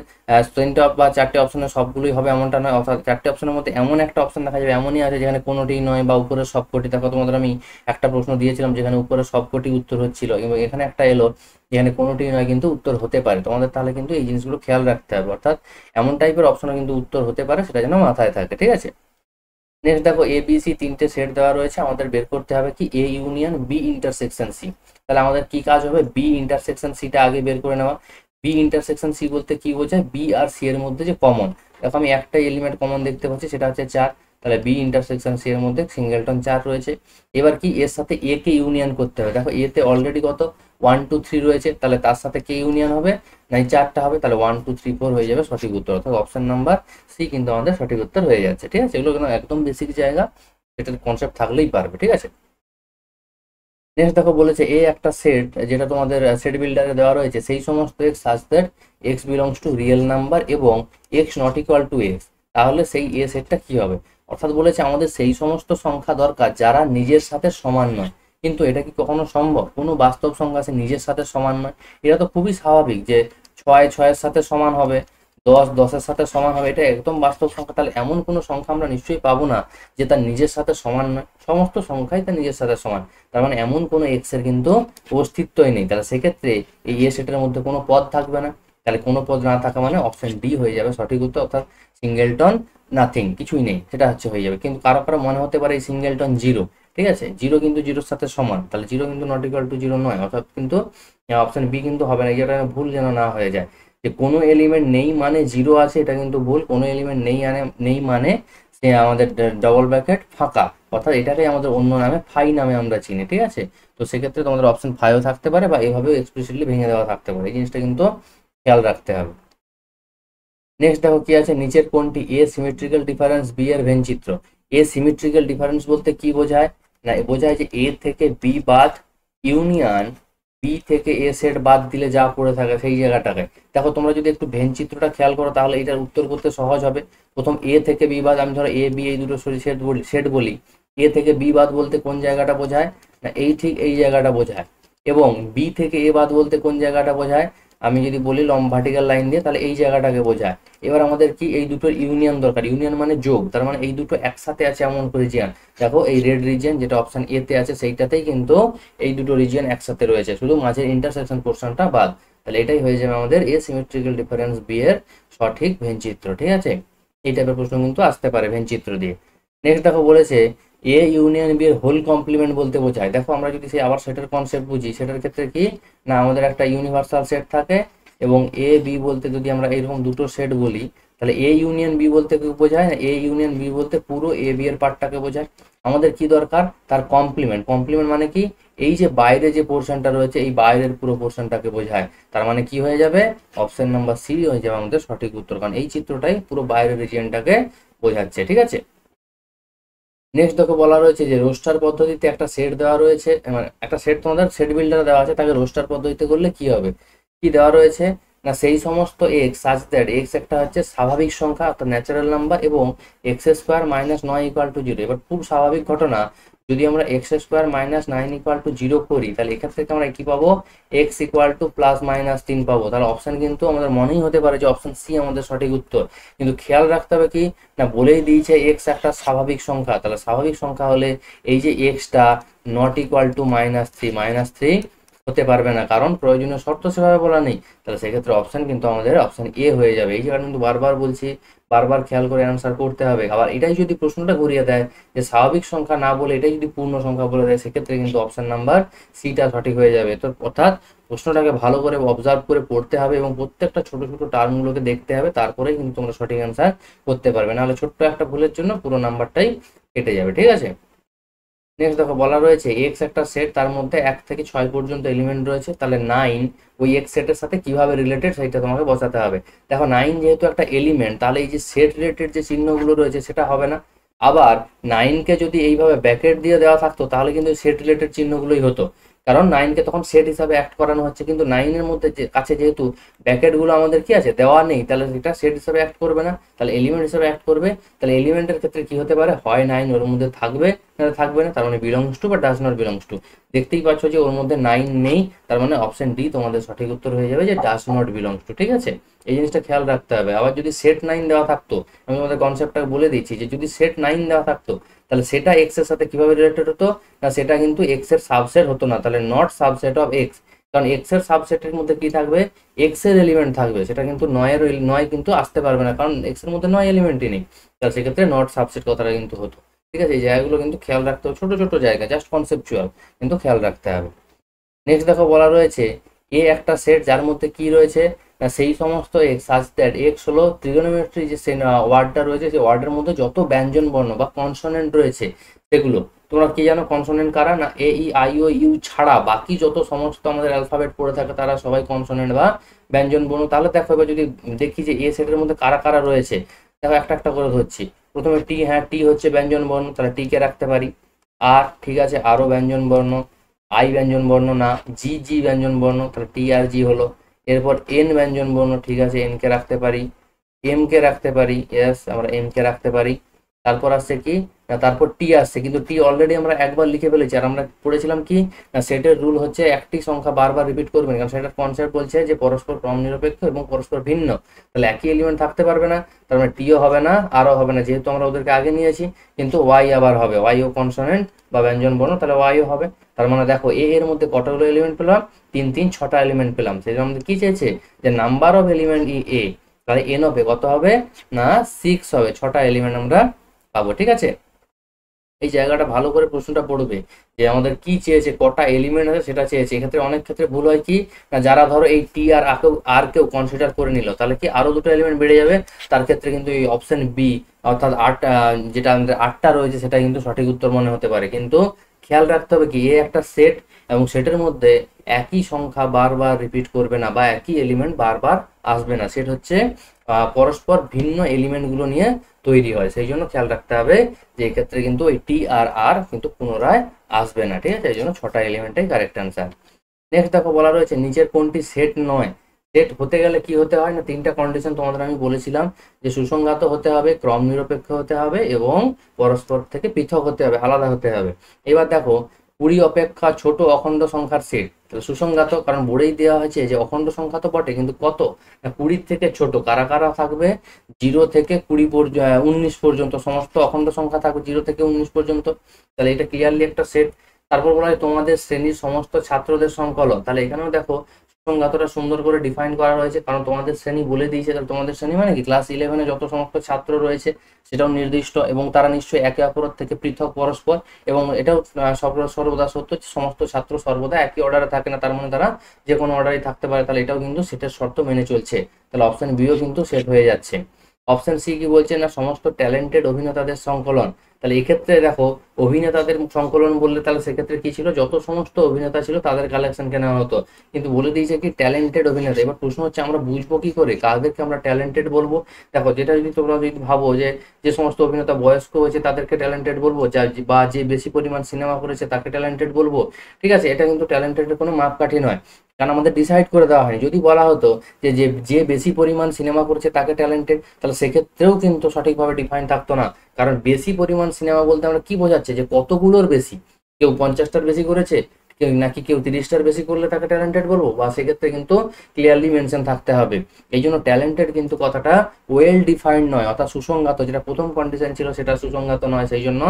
তিনটা বা চারটে অপশানের সবগুলোই হবে এমনটা নয় অর্থাৎ চারটে অপশনের মধ্যে এমন একটা অপশন দেখা যাবে এমনই আছে যেখানে কোনোটিই নয় বা উপরের সবকটি দেখো তোমাদের আমি একটা প্রশ্ন দিয়েছিলাম যেখানে উপরের সবকটি উত্তর হচ্ছিল এবং এখানে একটা এলো যেখানে কোনোটিই নয় কিন্তু উত্তর হতে পারে তোমাদের তাহলে কিন্তু এই জিনিসগুলো খেয়াল রাখতে হবে অর্থাৎ এমন টাইপের অপশনও কিন্তু উত্তর হতে পারে সেটা যেন মাথায় থাকে ঠিক আছে নেক্সট দেখো এ বি সি তিনটে সেট দেওয়া রয়েছে আমাদের বের করতে হবে কি A union B intersection C তাহলে আমাদের কি কাজ হবে বি ইন্টারসেকশন সিটা আগে বের করে নেওয়া বি ইন্টারসেকশন সি বলতে কি বোঝায় বি আর সি এর মধ্যে যে কমন দেখো আমি একটা এলিমেন্ট কমন দেখতে পাচ্ছি সেটা হচ্ছে চার তাহলে বি ইন্টারসেকশন সি এর মধ্যে সিঙ্গেলটন চার রয়েছে এবার কি এর সাথে এ কে ইউনিয়ন করতে হবে দেখো এতে অলরেডি কত ওয়ান টু থ্রি রয়েছে তাহলে তার সাথে কে ইউনিয়ন হবে নাই চারটা হবে তাহলে ওয়ান টু থ্রি ফোর হয়ে যাবে সঠিক উত্তর অর্থাৎ অপশন নাম্বার সি কিন্তু আমাদের সঠিক উত্তর হয়ে যাচ্ছে ঠিক আছে এগুলো কিন্তু একদম বেসিক জায়গা সেটার কনসেপ্ট থাকলেই পারবে ঠিক আছে নেক্সট দেখো বলেছে এ একটা সেট যেটা তোমাদের সেট বিল্ডারে দেওয়া রয়েছে সেই সমস্ত X such that X belongs to real number এবং X not equal to X তাহলে সেই এ সেটটা কি হবে অর্থাৎ বলেছে আমাদের সেই সমস্ত সংখ্যা দরকার যারা নিজের সাথে সমান নয় কিন্তু এটা কি কখনো সম্ভব কোনো বাস্তব সংখ্যা সে নিজের সাথে সমান নয় এটা তো খুবই স্বাভাবিক যে ছয় ছয়ের সাথে সমান হবে দশ দশের সাথে সমান হবে এটা একদম বাস্তব সংখ্যা তাহলে এমন কোনো সংখ্যা আমরা নিশ্চয়ই পাবো না যে তার নিজের সাথে সমান নয় সমস্ত সংখ্যাই তার নিজের সাথে সমান তার মানে এমন কোনো এক্স এর কিন্তু অস্তিত্বই নেই তাহলে সেক্ষেত্রে এই এ সেটের মধ্যে কোনো পদ থাকবে না তাহলে কোনো পদ না থাকা মানে অপশন ডি হয়ে যাবে সঠিক উত্তর অর্থাৎ সিঙ্গেলটন নাথিং কিছুই নেই সেটা হচ্ছে হয়ে যাবে কিন্তু কারো কারো মনে হতে পারে এই সিঙ্গেলটন জিরো ঠিক আছে জিরো কিন্তু জিরোর সাথে সমান তাহলে জিরো কিন্তু নট ইকুয়াল টু জিরো নয় অর্থাৎ কিন্তু অপশন বি কিন্তু হবে না এটা ভুল যেন না হয়ে যায় যে কোনো এলিমেন্ট নেই মানে জিরো আছে এটা কিন্তু ভুল কোনো এলিমেন্ট নেই আনে নেই মানে সে আমাদের ডবল ব্র্যাকেট ফাঁকা অর্থাৎ এটাকে আমাদের অন্য নামে ফাই নামে আমরা চিনি ঠিক আছে তো সেক্ষেত্রে তোমাদের অপশন ফাইও থাকতে পারে বা এইভাবেও এক্সপ্লিসিটলি ভেঙে দেওয়া থাকতে পারে এই জিনিসটা কিন্তু খেয়াল রাখতে হবে নেক্সট দেখো কি আছে নিচের কোনটি এ সিমেট্রিক্যাল ডিফারেন্স বি এর চিত্র এ সিমেট্রিক্যাল ডিফারেন্স বলতে কি বোঝায় না বোঝায় যে এ থেকে বি বাদ ইউনিয়ন বি থেকে এ সেট বাদ দিলে যা পড়ে থাকে সেই জায়গাটাকে দেখো তোমরা যদি একটু ভেন চিত্রটা খেয়াল করো তাহলে এটার উত্তর করতে সহজ হবে প্রথম এ থেকে বি বাদ আমি ধরো এ বি এই দুটো সেট বলি সেট বলি এ থেকে বি বাদ বলতে কোন জায়গাটা বোঝায় না এই ঠিক এই জায়গাটা বোঝায় এবং বি থেকে এ বাদ বলতে কোন জায়গাটা বোঝায় আমি যদি বলি লম ভার্টিক্যাল লাইন দিয়ে তাহলে এই জায়গাটাকে বোঝায় এবার আমাদের কি এই দুটোর ইউনিয়ন দরকার ইউনিয়ন মানে যোগ তার মানে এই দুটো একসাথে আছে এমন রিজিয়ান দেখো এই রেড রিজিয়ান যেটা অপশান এ তে আছে সেইটাতেই কিন্তু এই দুটো রিজিয়ান একসাথে রয়েছে শুধু মাঝের ইন্টারসেকশন পোর্শনটা বাদ তাহলে এটাই হয়ে যাবে আমাদের এ সিমেট্রিক্যাল ডিফারেন্স বি এর সঠিক ভেনচিত্র ঠিক আছে এই টাইপের প্রশ্ন কিন্তু আসতে পারে ভেনচিত্র দিয়ে নেক্সট দেখো বলেছে এ ইউনিয়ন বি এর হোল কমপ্লিমেন্ট বলতে বোঝায় দেখো আমরা যদি সেই আবার সেটার কনসেপ্ট বুঝি সেটার ক্ষেত্রে কি না আমাদের একটা ইউনিভার্সাল সেট থাকে এবং এ বি বলতে যদি আমরা এরকম দুটো সেট বলি তাহলে এ ইউনিয়ন বি বলতে কি বোঝায় না এ ইউনিয়ন বি বলতে পুরো এ বি এর পার্টটাকে বোঝায় আমাদের কি দরকার তার কমপ্লিমেন্ট কমপ্লিমেন্ট মানে কি এই যে বাইরে যে পোর্শনটা রয়েছে এই বাইরের পুরো পোর্শনটাকে বোঝায় তার মানে কি হয়ে যাবে অপশন নাম্বার সি হয়ে যাবে আমাদের সঠিক উত্তর কারণ এই চিত্রটাই পুরো বাইরের রিজিয়নটাকে বোঝাচ্ছে ঠিক আছে নেক্সট দেখো বলা রয়েছে যে রোস্টার পদ্ধতিতে একটা সেট দেওয়া রয়েছে মানে একটা সেট তোমাদের সেট বিল্ডার দেওয়া আছে তাকে রোস্টার পদ্ধতিতে করলে কি হবে কি দেওয়া রয়েছে না সেই সমস্ত এক্স সাজ দ্যাট এক্স একটা হচ্ছে স্বাভাবিক সংখ্যা অর্থাৎ ন্যাচারাল নাম্বার এবং এক্স স্কোয়ার মাইনাস নয় ইকুয়াল টু জিরো এবার খুব স্বাভাবিক ঘটনা যদি আমরা X square minus nine equal to zero করি তাহলে এক্ষেত্রে আমরা কি পাবো X equal to plus minus তিন পাবো তাহলে অপশান কিন্তু আমাদের মনেই হতে পারে যে অপশান সি আমাদের সঠিক উত্তর কিন্তু খেয়াল রাখতে হবে কি না বলেই দিয়েছে এক্স একটা স্বাভাবিক সংখ্যা তাহলে স্বাভাবিক সংখ্যা হলে এই যে এক্সটা not equal to minus three minus three হতে পারবে না কারণ প্রয়োজনীয় শর্ত সেভাবে বলা নেই তাহলে সেক্ষেত্রে অপশান কিন্তু আমাদের অপশান এ হয়ে যাবে এই জায়গাটা কিন্তু বারবার বলছি বারবার খেয়াল করে অ্যান্সার করতে হবে আবার এটাই যদি প্রশ্নটা ঘুরিয়ে দেয় যে স্বাভাবিক সংখ্যা না বলে এটাই যদি পূর্ণ সংখ্যা বলে দেয় সেক্ষেত্রে কিন্তু অপশান নাম্বার সিটা সঠিক হয়ে যাবে তো অর্থাৎ প্রশ্নটাকে ভালো করে অবজার্ভ করে পড়তে হবে এবং প্রত্যেকটা ছোট ছোট টার্মগুলোকে দেখতে হবে তারপরেই কিন্তু তোমরা সঠিক অ্যান্সার করতে পারবে নাহলে ছোট্ট একটা ভুলের জন্য পুরো নাম্বারটাই কেটে যাবে ঠিক আছে নেক্সট দেখো বলা রয়েছে এক্স একটা সেট তার মধ্যে এক থেকে ছয় পর্যন্ত এলিমেন্ট রয়েছে তাহলে নাইন ওই এক্স সেটের সাথে কিভাবে রিলেটেড সেটা তোমাকে বসাতে হবে দেখো নাইন যেহেতু একটা এলিমেন্ট তাহলে এই যে সেট রিলেটেড যে চিহ্নগুলো রয়েছে সেটা হবে না আবার নাইনকে যদি এইভাবে ব্যাকেট দিয়ে দেওয়া থাকতো তাহলে কিন্তু সেট রিলেটেড চিহ্নগুলোই হতো কারণ নাইনকে তখন সেট হিসাবে অ্যাক্ট করানো হচ্ছে কিন্তু নাইনের মধ্যে যে কাছে যেহেতু ব্যাকেটগুলো আমাদের কি আছে দেওয়া নেই তাহলে সেটা সেট হিসাবে অ্যাক্ট করবে না তাহলে এলিমেন্ট হিসাবে অ্যাক্ট করবে তাহলে এলিমেন্টের ক্ষেত্রে কি হতে পারে হয় নাইন ওর মধ্যে থাকবে এখানে থাকবে না তার মানে বিলংস টু বা ডাজ নট বিলংস টু দেখতেই পাচ্ছ যে ওর মধ্যে নাইন নেই তার মানে অপশন ডি তোমাদের সঠিক উত্তর হয়ে যাবে যে ডাজ নট বিলংস টু ঠিক আছে এই জিনিসটা খেয়াল রাখতে হবে আবার যদি সেট নাইন দেওয়া থাকতো আমি তোমাদের কনসেপ্টটা বলে দিচ্ছি যে যদি সেট নাইন দেওয়া থাকতো তাহলে সেটা এক্স এর সাথে কিভাবে রিলেটেড হতো না সেটা কিন্তু এক্স এর সাবসেট হতো না তাহলে নট সাবসেট অফ এক্স কারণ এক্স এর সাবসেটের মধ্যে কি থাকবে এক্স এর এলিমেন্ট থাকবে সেটা কিন্তু নয়ের নয় কিন্তু আসতে পারবে না কারণ এক্স এর মধ্যে নয় এলিমেন্টই নেই তাহলে সেক্ষেত্রে নট সাবসেট কথাটা কিন্তু হতো ঠিক আছে এই জায়গাগুলো কিন্তু খেয়াল রাখতে হবে ছোটো ছোটো জায়গা জাস্ট কনসেপচুয়াল কিন্তু খেয়াল রাখতে হবে নেক্সট দেখো বলা রয়েছে এ একটা সেট যার মধ্যে কি রয়েছে না সেই সমস্ত এক্স আজ দ্যাট এক্স হলো ত্রিগোনোমেট্রি যে ওয়ার্ডটা রয়েছে সেই ওয়ার্ডের মধ্যে যত ব্যঞ্জন বর্ণ বা কনসোনেন্ট রয়েছে সেগুলো তোমরা কি জানো কনসোনেন্ট কারা না এ ই আই ও ইউ ছাড়া বাকি যত সমস্ত আমাদের অ্যালফাবেট পড়ে থাকে তারা সবাই কনসোনেন্ট বা ব্যঞ্জন বর্ণ তাহলে দেখো এবার যদি দেখি যে এ সেটের মধ্যে কারা কারা রয়েছে দেখো একটা একটা করে ধরছি প্রথমে টি হ্যাঁ টি হচ্ছে ব্যঞ্জন বর্ণ তাহলে টিকে রাখতে পারি আর ঠিক আছে আরও ব্যঞ্জন বর্ণ আই ব্যঞ্জন বর্ণ না জি জি ব্যঞ্জন বর্ণ তাহলে টি আর জি হলো এরপর এন ব্যঞ্জন বর্ণ ঠিক আছে এনকে রাখতে পারি এমকে রাখতে পারি এস আমরা এমকে রাখতে পারি তারপর আসছে কি তারপর টি আসছে কিন্তু টি অলরেডি আমরা একবার লিখে ফেলেছি আর আমরা পড়েছিলাম কি না সেটের রুল হচ্ছে একটি সংখ্যা বারবার রিপিট করবেন কারণ সেটার কনসেপ্ট বলছে যে পরস্পর ক্রম নিরপেক্ষ এবং পরস্পর ভিন্ন তাহলে একই এলিমেন্ট থাকতে পারবে না তার মানে টিও হবে না আরও হবে না যেহেতু আমরা ওদেরকে আগে নিয়েছি কিন্তু ওয়াই আবার হবে ওয়াইও কনসনেন্ট বা ব্যঞ্জন বর্ণ তাহলে ওয়াইও হবে তার মানে দেখো এ এর মধ্যে কতগুলো এলিমেন্ট পেলাম তিন তিন ছটা এলিমেন্ট পেলাম সেই জন্য আমাদের কী চেয়েছে যে নাম্বার অফ এলিমেন্ট ই এ তাহলে এন হবে কত হবে না সিক্স হবে ছটা এলিমেন্ট আমরা পাবো ঠিক আছে এই জায়গাটা ভালো করে প্রশ্নটা পড়বে যে আমাদের কি চেয়েছে কটা এলিমেন্ট আছে সেটা চেয়েছে এক্ষেত্রে অনেক ক্ষেত্রে ভুল হয় কি না যারা ধরো এই টি আর কেউ আর কেউ কনসিডার করে নিল তাহলে কি আরও দুটো এলিমেন্ট বেড়ে যাবে তার ক্ষেত্রে কিন্তু এই অপশন বি অর্থাৎ আট যেটা আমাদের আটটা রয়েছে সেটা কিন্তু সঠিক উত্তর মনে হতে পারে কিন্তু খেয়াল রাখতে হবে কি এ একটা সেট এবং সেটার মধ্যে একই সংখ্যা বারবার রিপিট করবে না বা একই এলিমেন্ট বারবার আসবে না সেটা হচ্ছে পরস্পর ভিন্ন এলিমেন্টগুলো নিয়ে তৈরি হয় সেই জন্য খেয়াল রাখতে হবে যে এক্ষেত্রে কিন্তু ওই টি আর আর কিন্তু পুনরায় আসবে না ঠিক আছে এই জন্য ছটা এলিমেন্টাই কারেক্ট অ্যান্সার নেক্সট দেখো বলা রয়েছে নিচের কোনটি সেট নয় সেট হতে গেলে কি হতে হয় না তিনটা কন্ডিশন তোমাদের আমি বলেছিলাম যে সুসংগত হতে হবে ক্রম নিরপেক্ষ হতে হবে এবং পরস্পর থেকে পৃথক হতে হবে আলাদা হতে হবে এবার দেখো কুড়ি অপেক্ষা ছোট অখণ্ড সংখ্যার সেট সুসংঘাত কারণ বলেই দেওয়া হয়েছে যে অখণ্ড সংখ্যা তো বটে কিন্তু কত কুড়ির থেকে ছোট কারা কারা থাকবে জিরো থেকে কুড়ি পর্যন্ত উনিশ পর্যন্ত সমস্ত অখণ্ড সংখ্যা থাকবে জিরো থেকে উনিশ পর্যন্ত তাহলে এটা ক্লিয়ারলি একটা সেট তারপর বলা হয় তোমাদের শ্রেণীর সমস্ত ছাত্রদের সংকলন তাহলে এখানেও দেখো সংজ্ঞাতটা সুন্দর করে ডিফাইন করা রয়েছে কারণ তোমাদের শ্রেণী বলে দিয়েছে তাহলে তোমাদের শ্রেণী মানে কি ক্লাস ইলেভেনে যত সমস্ত ছাত্র রয়েছে সেটাও নির্দিষ্ট এবং তারা নিশ্চয়ই একে অপরের থেকে পৃথক পরস্পর এবং এটাও সর্বদা সত্য সমস্ত ছাত্র সর্বদা একই অর্ডারে থাকে না তার মানে তারা যে কোনো অর্ডারেই থাকতে পারে তাহলে এটাও কিন্তু সেটের শর্ত মেনে চলছে তাহলে অপশন বিও কিন্তু সেট হয়ে যাচ্ছে অপশন সি কি বলছে না সমস্ত ট্যালেন্টেড অভিনেতাদের সংকলন তাহলে এক্ষেত্রে দেখো অভিনেতাদের সংকলন বললে তাহলে সেক্ষেত্রে কি ছিল যত সমস্ত অভিনেতা ছিল তাদের কালেকশনকে নেওয়া হতো কিন্তু বলে দিয়েছে কি ট্যালেন্টেড অভিনেতা এবার প্রশ্ন হচ্ছে আমরা বুঝবো কি করে কাদেরকে আমরা ট্যালেন্টেড বলবো দেখো যেটা যদি তোমরা যদি ভাবো যে যে সমস্ত অভিনেতা বয়স্ক হয়েছে তাদেরকে ট্যালেন্টেড বলবো যা বা যে বেশি পরিমাণ সিনেমা করেছে তাকে ট্যালেন্টেড বলবো ঠিক আছে এটা কিন্তু ট্যালেন্টেডের কোনো মাপকাঠি নয় কারণ আমাদের ডিসাইড করে দেওয়া হয়নি যদি বলা হতো যে যে যে বেশি পরিমাণ সিনেমা করছে তাকে ট্যালেন্টেড তাহলে সেক্ষেত্রেও কিন্তু সঠিকভাবে ডিফাইন থাকতো না কারণ বেশি পরিমাণ সিনেমা বলতে আমরা কি বোঝাচ্ছে যে কতগুলোর বেশি কেউ পঞ্চাশটার বেশি করেছে নাকি কেউ তিরিশটার বেশি করলে তাকে ট্যালেন্টেড বলবো বা সেক্ষেত্রে কিন্তু ক্লিয়ারলি মেনশন থাকতে হবে এই জন্য ট্যালেন্টেড কিন্তু কথাটা ওয়েল ডিফাইন্ড নয় অর্থাৎ সুসংগত যেটা প্রথম কন্ডিশন ছিল সেটা সুসংগত নয় সেই জন্য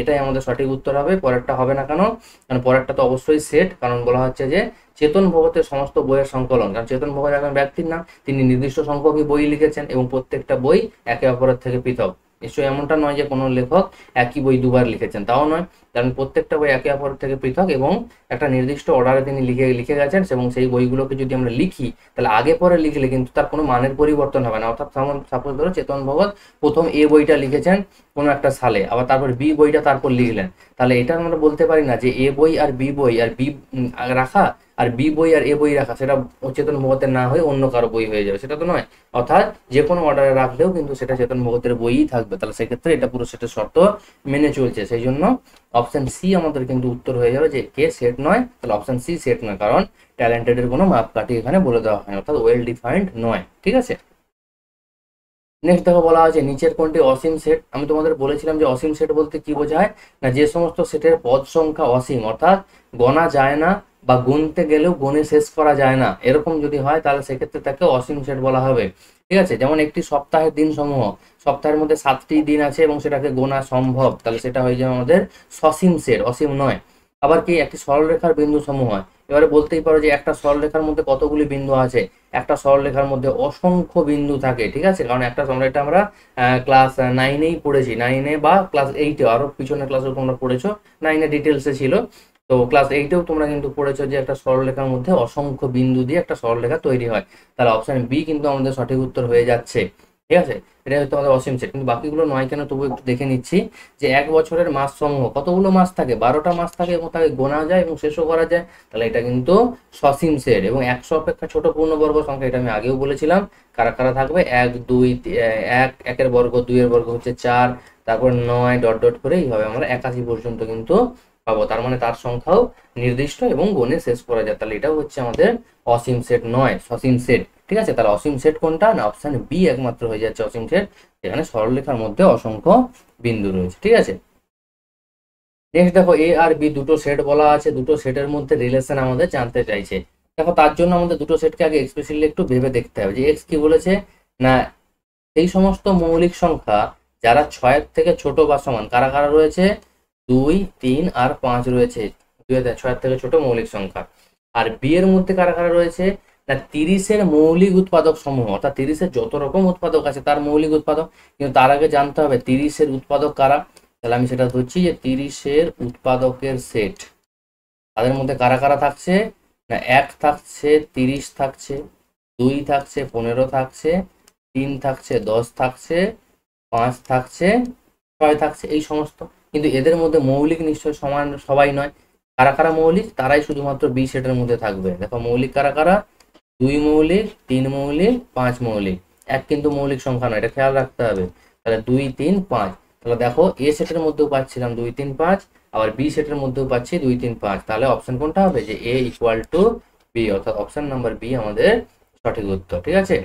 এটাই আমাদের সঠিক উত্তর হবে পরেরটা হবে না কেন কারণ পরেরটা তো অবশ্যই সেট কারণ বলা হচ্ছে যে চেতন ভগতের সমস্ত বইয়ের সংকলন কারণ চেতন ভগত একজন ব্যক্তির নাম তিনি নির্দিষ্ট সংখ্যকই বই লিখেছেন এবং প্রত্যেকটা বই একে অপরের থেকে পৃথক নিশ্চয়ই এমনটা নয় যে কোনো লেখক একই বই দুবার লিখেছেন তাও নয় কারণ প্রত্যেকটা বই একে অপর থেকে পৃথক এবং একটা নির্দিষ্ট অর্ডারে তিনি লিখে লিখে গেছেন এবং সেই বইগুলোকে যদি আমরা লিখি তাহলে আগে পরে লিখলে কিন্তু তার কোনো মানের পরিবর্তন হবে না অর্থাৎ সাপোজ ধরো চেতন ভগত প্রথম এ বইটা লিখেছেন কোনো একটা সালে আবার তারপর বি বইটা তারপর লিখলেন তাহলে এটা আমরা বলতে পারি না যে এ বই আর বি বই আর বি রাখা আর বি বই আর এ বই রাখা সেটা চেতন ভগতের না হয়ে অন্য কারো বই হয়ে যাবে সেটা তো নয় অর্থাৎ যে কোনো অর্ডারে রাখলেও কিন্তু সেটা চেতন ভগতের বইই থাকবে তাহলে সেক্ষেত্রে এটা পুরো সেটের শর্ত মেনে চলছে সেই জন্য অপশান সি আমাদের কিন্তু উত্তর হয়ে যাবে যে কে সেট নয় তাহলে অপশান সি সেট নয় কারণ ট্যালেন্টেডের কোনো মাপকাঠি এখানে বলে দেওয়া হয় অর্থাৎ ওয়েল ডিফাইন্ড নয় ঠিক আছে নেক্সট দেখো বলা আছে নিচের কোনটি অসীম সেট আমি তোমাদের বলেছিলাম যে অসীম সেট বলতে কি বোঝায় না যে সমস্ত সেটের পদ সংখ্যা অসীম অর্থাৎ গণা যায় না বা গুনতে গেলেও গুনে শেষ করা যায় না এরকম যদি হয় তাহলে সেক্ষেত্রে তাকে অসীম সেট বলা হবে ঠিক আছে যেমন একটি সপ্তাহের দিন সমূহ সপ্তাহের মধ্যে সাতটি দিন আছে এবং সেটাকে গোনা সম্ভব তাহলে সেটা হয়ে যাবে আমাদের সসীম সেট অসীম নয় আবার কি একটি সরলরেখার বিন্দু সমূহ এবারে বলতেই পারো যে একটা সরলরেখার মধ্যে কতগুলি বিন্দু আছে একটা সরলরেখার মধ্যে অসংখ্য বিন্দু থাকে ঠিক আছে কারণ একটা সরলরেখা আমরা ক্লাস নাইনেই পড়েছি নাইনে বা ক্লাস এইটে আরও পিছনের ক্লাসে তোমরা পড়েছো নাইনে ডিটেলসে ছিল তো ক্লাস এইটেও তোমরা কিন্তু পড়েছো যে একটা সরলরেখার মধ্যে অসংখ্য বিন্দু দিয়ে একটা সরলরেখা তৈরি হয় তাহলে অপশান বি কিন্তু আমাদের সঠিক উত্তর হয়ে যাচ্ছে ঠিক আছে এটা হচ্ছে আমাদের অসীম সেট কিন্তু বাকিগুলো নয় কেন তবু একটু দেখে নিচ্ছি যে এক বছরের মাস সমূহ কতগুলো মাস থাকে বারোটা মাস থাকে এবং তাকে গোনা যায় এবং শেষও করা যায় তাহলে এটা কিন্তু সসীম সেট এবং একশো অপেক্ষা ছোট পূর্ণবর্গ সংখ্যা এটা আমি আগেও বলেছিলাম কারা কারা থাকবে এক দুই এক একের বর্গ দুইয়ের বর্গ হচ্ছে চার তারপর নয় ডট ডট করে এইভাবে আমরা একাশি পর্যন্ত কিন্তু পাবো তার মানে তার সংখ্যাও নির্দিষ্ট এবং গণে শেষ করা যায় তাহলে এটাও হচ্ছে আমাদের অসীম সেট নয় সসীম সেট ঠিক আছে তাহলে অসীম সেট কোনটা না অপশান বি একমাত্র হয়ে যাচ্ছে অসীম সেট যেখানে সরলরেখার মধ্যে অসংখ্য বিন্দু রয়েছে ঠিক আছে নেক্সট দেখো এ আর বি দুটো সেট বলা আছে দুটো সেটের মধ্যে রিলেশন আমাদের জানতে চাইছে দেখো তার জন্য আমাদের দুটো সেটকে আগে স্পেশালি একটু ভেবে দেখতে হবে যে এক্স কি বলেছে না এই সমস্ত মৌলিক সংখ্যা যারা ছয়ের থেকে ছোট বা সমান কারা কারা রয়েছে দুই তিন আর পাঁচ রয়েছে দুই হাজার ছয়ের থেকে ছোট মৌলিক সংখ্যা আর বি এর মধ্যে কারা কারা রয়েছে না তিরিশের মৌলিক উৎপাদক সমূহ অর্থাৎ তিরিশের যত রকম উৎপাদক আছে তার মৌলিক উৎপাদক কিন্তু তার আগে জানতে হবে তিরিশের উৎপাদক কারা তাহলে আমি সেটা ধরছি যে তিরিশের উৎপাদকের সেট তাদের মধ্যে কারা কারা থাকছে না এক থাকছে তিরিশ থাকছে দুই থাকছে পনেরো থাকছে তিন থাকছে দশ থাকছে পাঁচ থাকছে ছয় থাকছে এই সমস্ত কিন্তু এদের মধ্যে মৌলিক নিশ্চয় সমান সবাই নয় কারা কারা মৌলিক তারাই শুধুমাত্র বি সেটের মধ্যে থাকবে দেখো মৌলিক কারা কারা দুই মৌলিক তিন মৌলিক পাঁচ মৌলিক এক কিন্তু মৌলিক সংখ্যা নয় এটা খেয়াল রাখতে হবে তাহলে দুই তিন পাঁচ তাহলে দেখো এ সেটের মধ্যেও পাচ্ছিলাম দুই তিন পাঁচ আবার বি সেটের মধ্যেও পাচ্ছি দুই তিন পাঁচ তাহলে অপশন কোনটা হবে যে এ ইকুয়াল টু বি অর্থাৎ অপশন নাম্বার বি আমাদের সঠিক উত্তর ঠিক আছে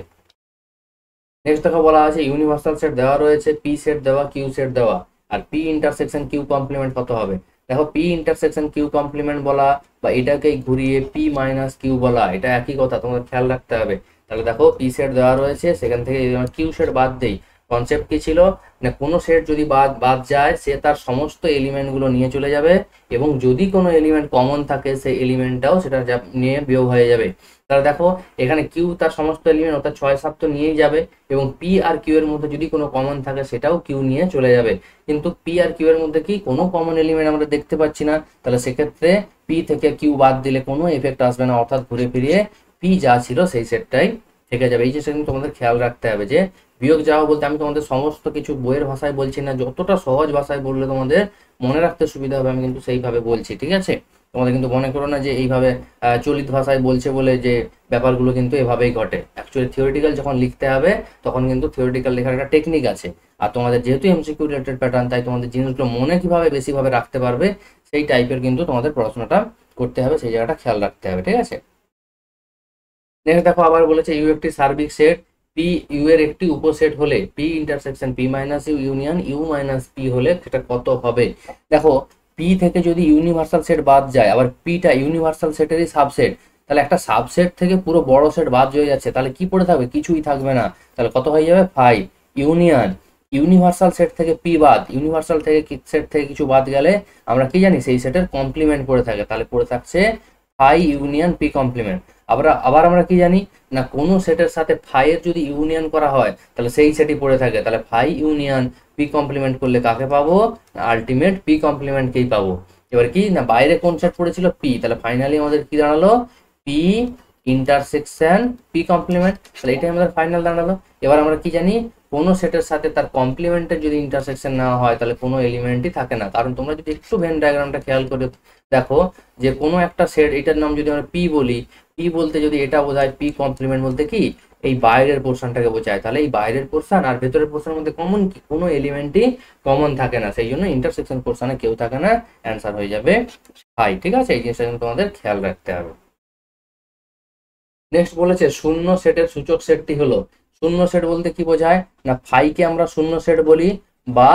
নেক্সট দেখো বলা আছে ইউনিভার্সাল সেট দেওয়া রয়েছে পি সেট দেওয়া কিউ সেট দেওয়া আর পি ইন্টারসেকশন কিউ কমপ্লিমেন্ট কত হবে দেখো পি ইন্টারসেকশন কিউ কমপ্লিমেন্ট বলা বা এটাকে ঘুরিয়ে পি মাইনাস কিউ বলা এটা একই কথা তোমাদের খেয়াল রাখতে হবে তাহলে দেখো পি সেট দেওয়া রয়েছে সেখান থেকে কিউ সেট বাদ দেই কনসেপ্ট কি ছিল মানে কোনো সেট যদি বাদ বাদ যায় সে তার সমস্ত এলিমেন্টগুলো নিয়ে চলে যাবে এবং যদি কোনো এলিমেন্ট কমন থাকে সে এলিমেন্টটাও সেটা নিয়ে বিয়োগ হয়ে যাবে তাহলে দেখো এখানে কিউ তার সমস্ত এলিমেন্ট অর্থাৎ ছয় সাত তো নিয়েই যাবে এবং পি আর কিউ এর মধ্যে যদি কোনো কমন থাকে সেটাও কিউ নিয়ে চলে যাবে কিন্তু পি আর কিউ এর মধ্যে কি কোনো কমন এলিমেন্ট আমরা দেখতে পাচ্ছি না তাহলে সেক্ষেত্রে পি থেকে কিউ বাদ দিলে কোনো এফেক্ট আসবে না অর্থাৎ ঘুরে ফিরিয়ে পি যা ছিল সেই সেটটাই থেকে যাবে এই যে সেদিন তোমাদের খেয়াল রাখতে হবে যে বিয়োগ যাওয়া বলতে আমি তোমাদের সমস্ত কিছু বইয়ের ভাষায় বলছি না যতটা সহজ ভাষায় বললে তোমাদের মনে রাখতে সুবিধা হবে আমি কিন্তু সেইভাবে বলছি ঠিক আছে তোমাদের কিন্তু মনে করো না যে এইভাবে চলিত ভাষায় বলছে বলে যে ব্যাপারগুলো কিন্তু এভাবেই ঘটে অ্যাকচুয়ালি থিওরিটিক্যাল যখন লিখতে হবে তখন কিন্তু থিওরিটিক্যাল লেখার একটা টেকনিক আছে আর তোমাদের যেহেতু এমসিকিউ রিলেটেড প্যাটার্ন তাই তোমাদের জিনিসগুলো মনে কীভাবে বেশিভাবে রাখতে পারবে সেই টাইপের কিন্তু তোমাদের পড়াশোনাটা করতে হবে সেই জায়গাটা খেয়াল রাখতে হবে ঠিক আছে নেক্সট দেখো আবার বলেছে ইউ একটি সার্বিক সেট পি ইউ এর একটি উপসেট হলে P intersection P minus U union U minus P হলে সেটা কত হবে দেখো পি থেকে যদি ইউনিভার্সাল সেট বাদ যায় আবার পিটা ইউনিভার্সাল সেটেরই সাবসেট তাহলে একটা সাবসেট থেকে পুরো বড় সেট বাদ হয়ে যাচ্ছে তাহলে কি পড়ে থাকবে কিছুই থাকবে না তাহলে কত হয়ে যাবে ফাইভ ইউনিয়ন ইউনিভার্সাল সেট থেকে পি বাদ ইউনিভার্সাল থেকে সেট থেকে কিছু বাদ গেলে আমরা কি জানি সেই সেটের কমপ্লিমেন্ট পড়ে থাকে তাহলে পড়ে থাকছে ফাই ইউনিয়ন পি কমপ্লিমেন্ট আবার আবার আমরা কি জানি না কোনো সেটের সাথে এর যদি ইউনিয়ন করা হয় তাহলে সেই সেটই পড়ে থাকে তাহলে ফাই ইউনিয়ন পি কমপ্লিমেন্ট করলে কাকে পাবো আলটিমেট পি কমপ্লিমেন্টকেই পাবো এবার কি না বাইরে কোন সেট পড়েছিল পি তাহলে ফাইনালি আমাদের কি দাঁড়ালো পি ইন্টারসেকশন পি কমপ্লিমেন্ট তাহলে এটাই আমাদের ফাইনাল দাঁড়ালো এবার আমরা কি জানি কোনো সেটের সাথে তার কমপ্লিমেন্টের যদি ইন্টারসেকশন না হয় তাহলে কোনো এলিমেন্টই থাকে না কারণ তোমরা যদি একটু ভেন ডায়াগ্রামটা খেয়াল করে দেখো যে কোনো একটা সেট এটার নাম যদি আমরা পি বলি পি বলতে যদি এটা বোঝায় পি কমপ্লিমেন্ট বলতে কি এই বাইরের পোর্শনটাকে বোঝায় তাহলে এই বাইরের পোর্শন আর ভেতরের পোর্শনের মধ্যে কমন কি কোনো এলিমেন্টই কমন থাকে না সেই জন্য ইন্টারসেকশন পোর্শনে কেউ থাকে না অ্যান্সার হয়ে যাবে হাই ঠিক আছে এই জিনিসটা কিন্তু তোমাদের খেয়াল রাখতে হবে নেক্সট বলেছে শূন্য সেটের সূচক সেটটি হলো শূন্য সেট বলতে কি বোঝায় না ফাইকে আমরা শূন্য সেট বলি বা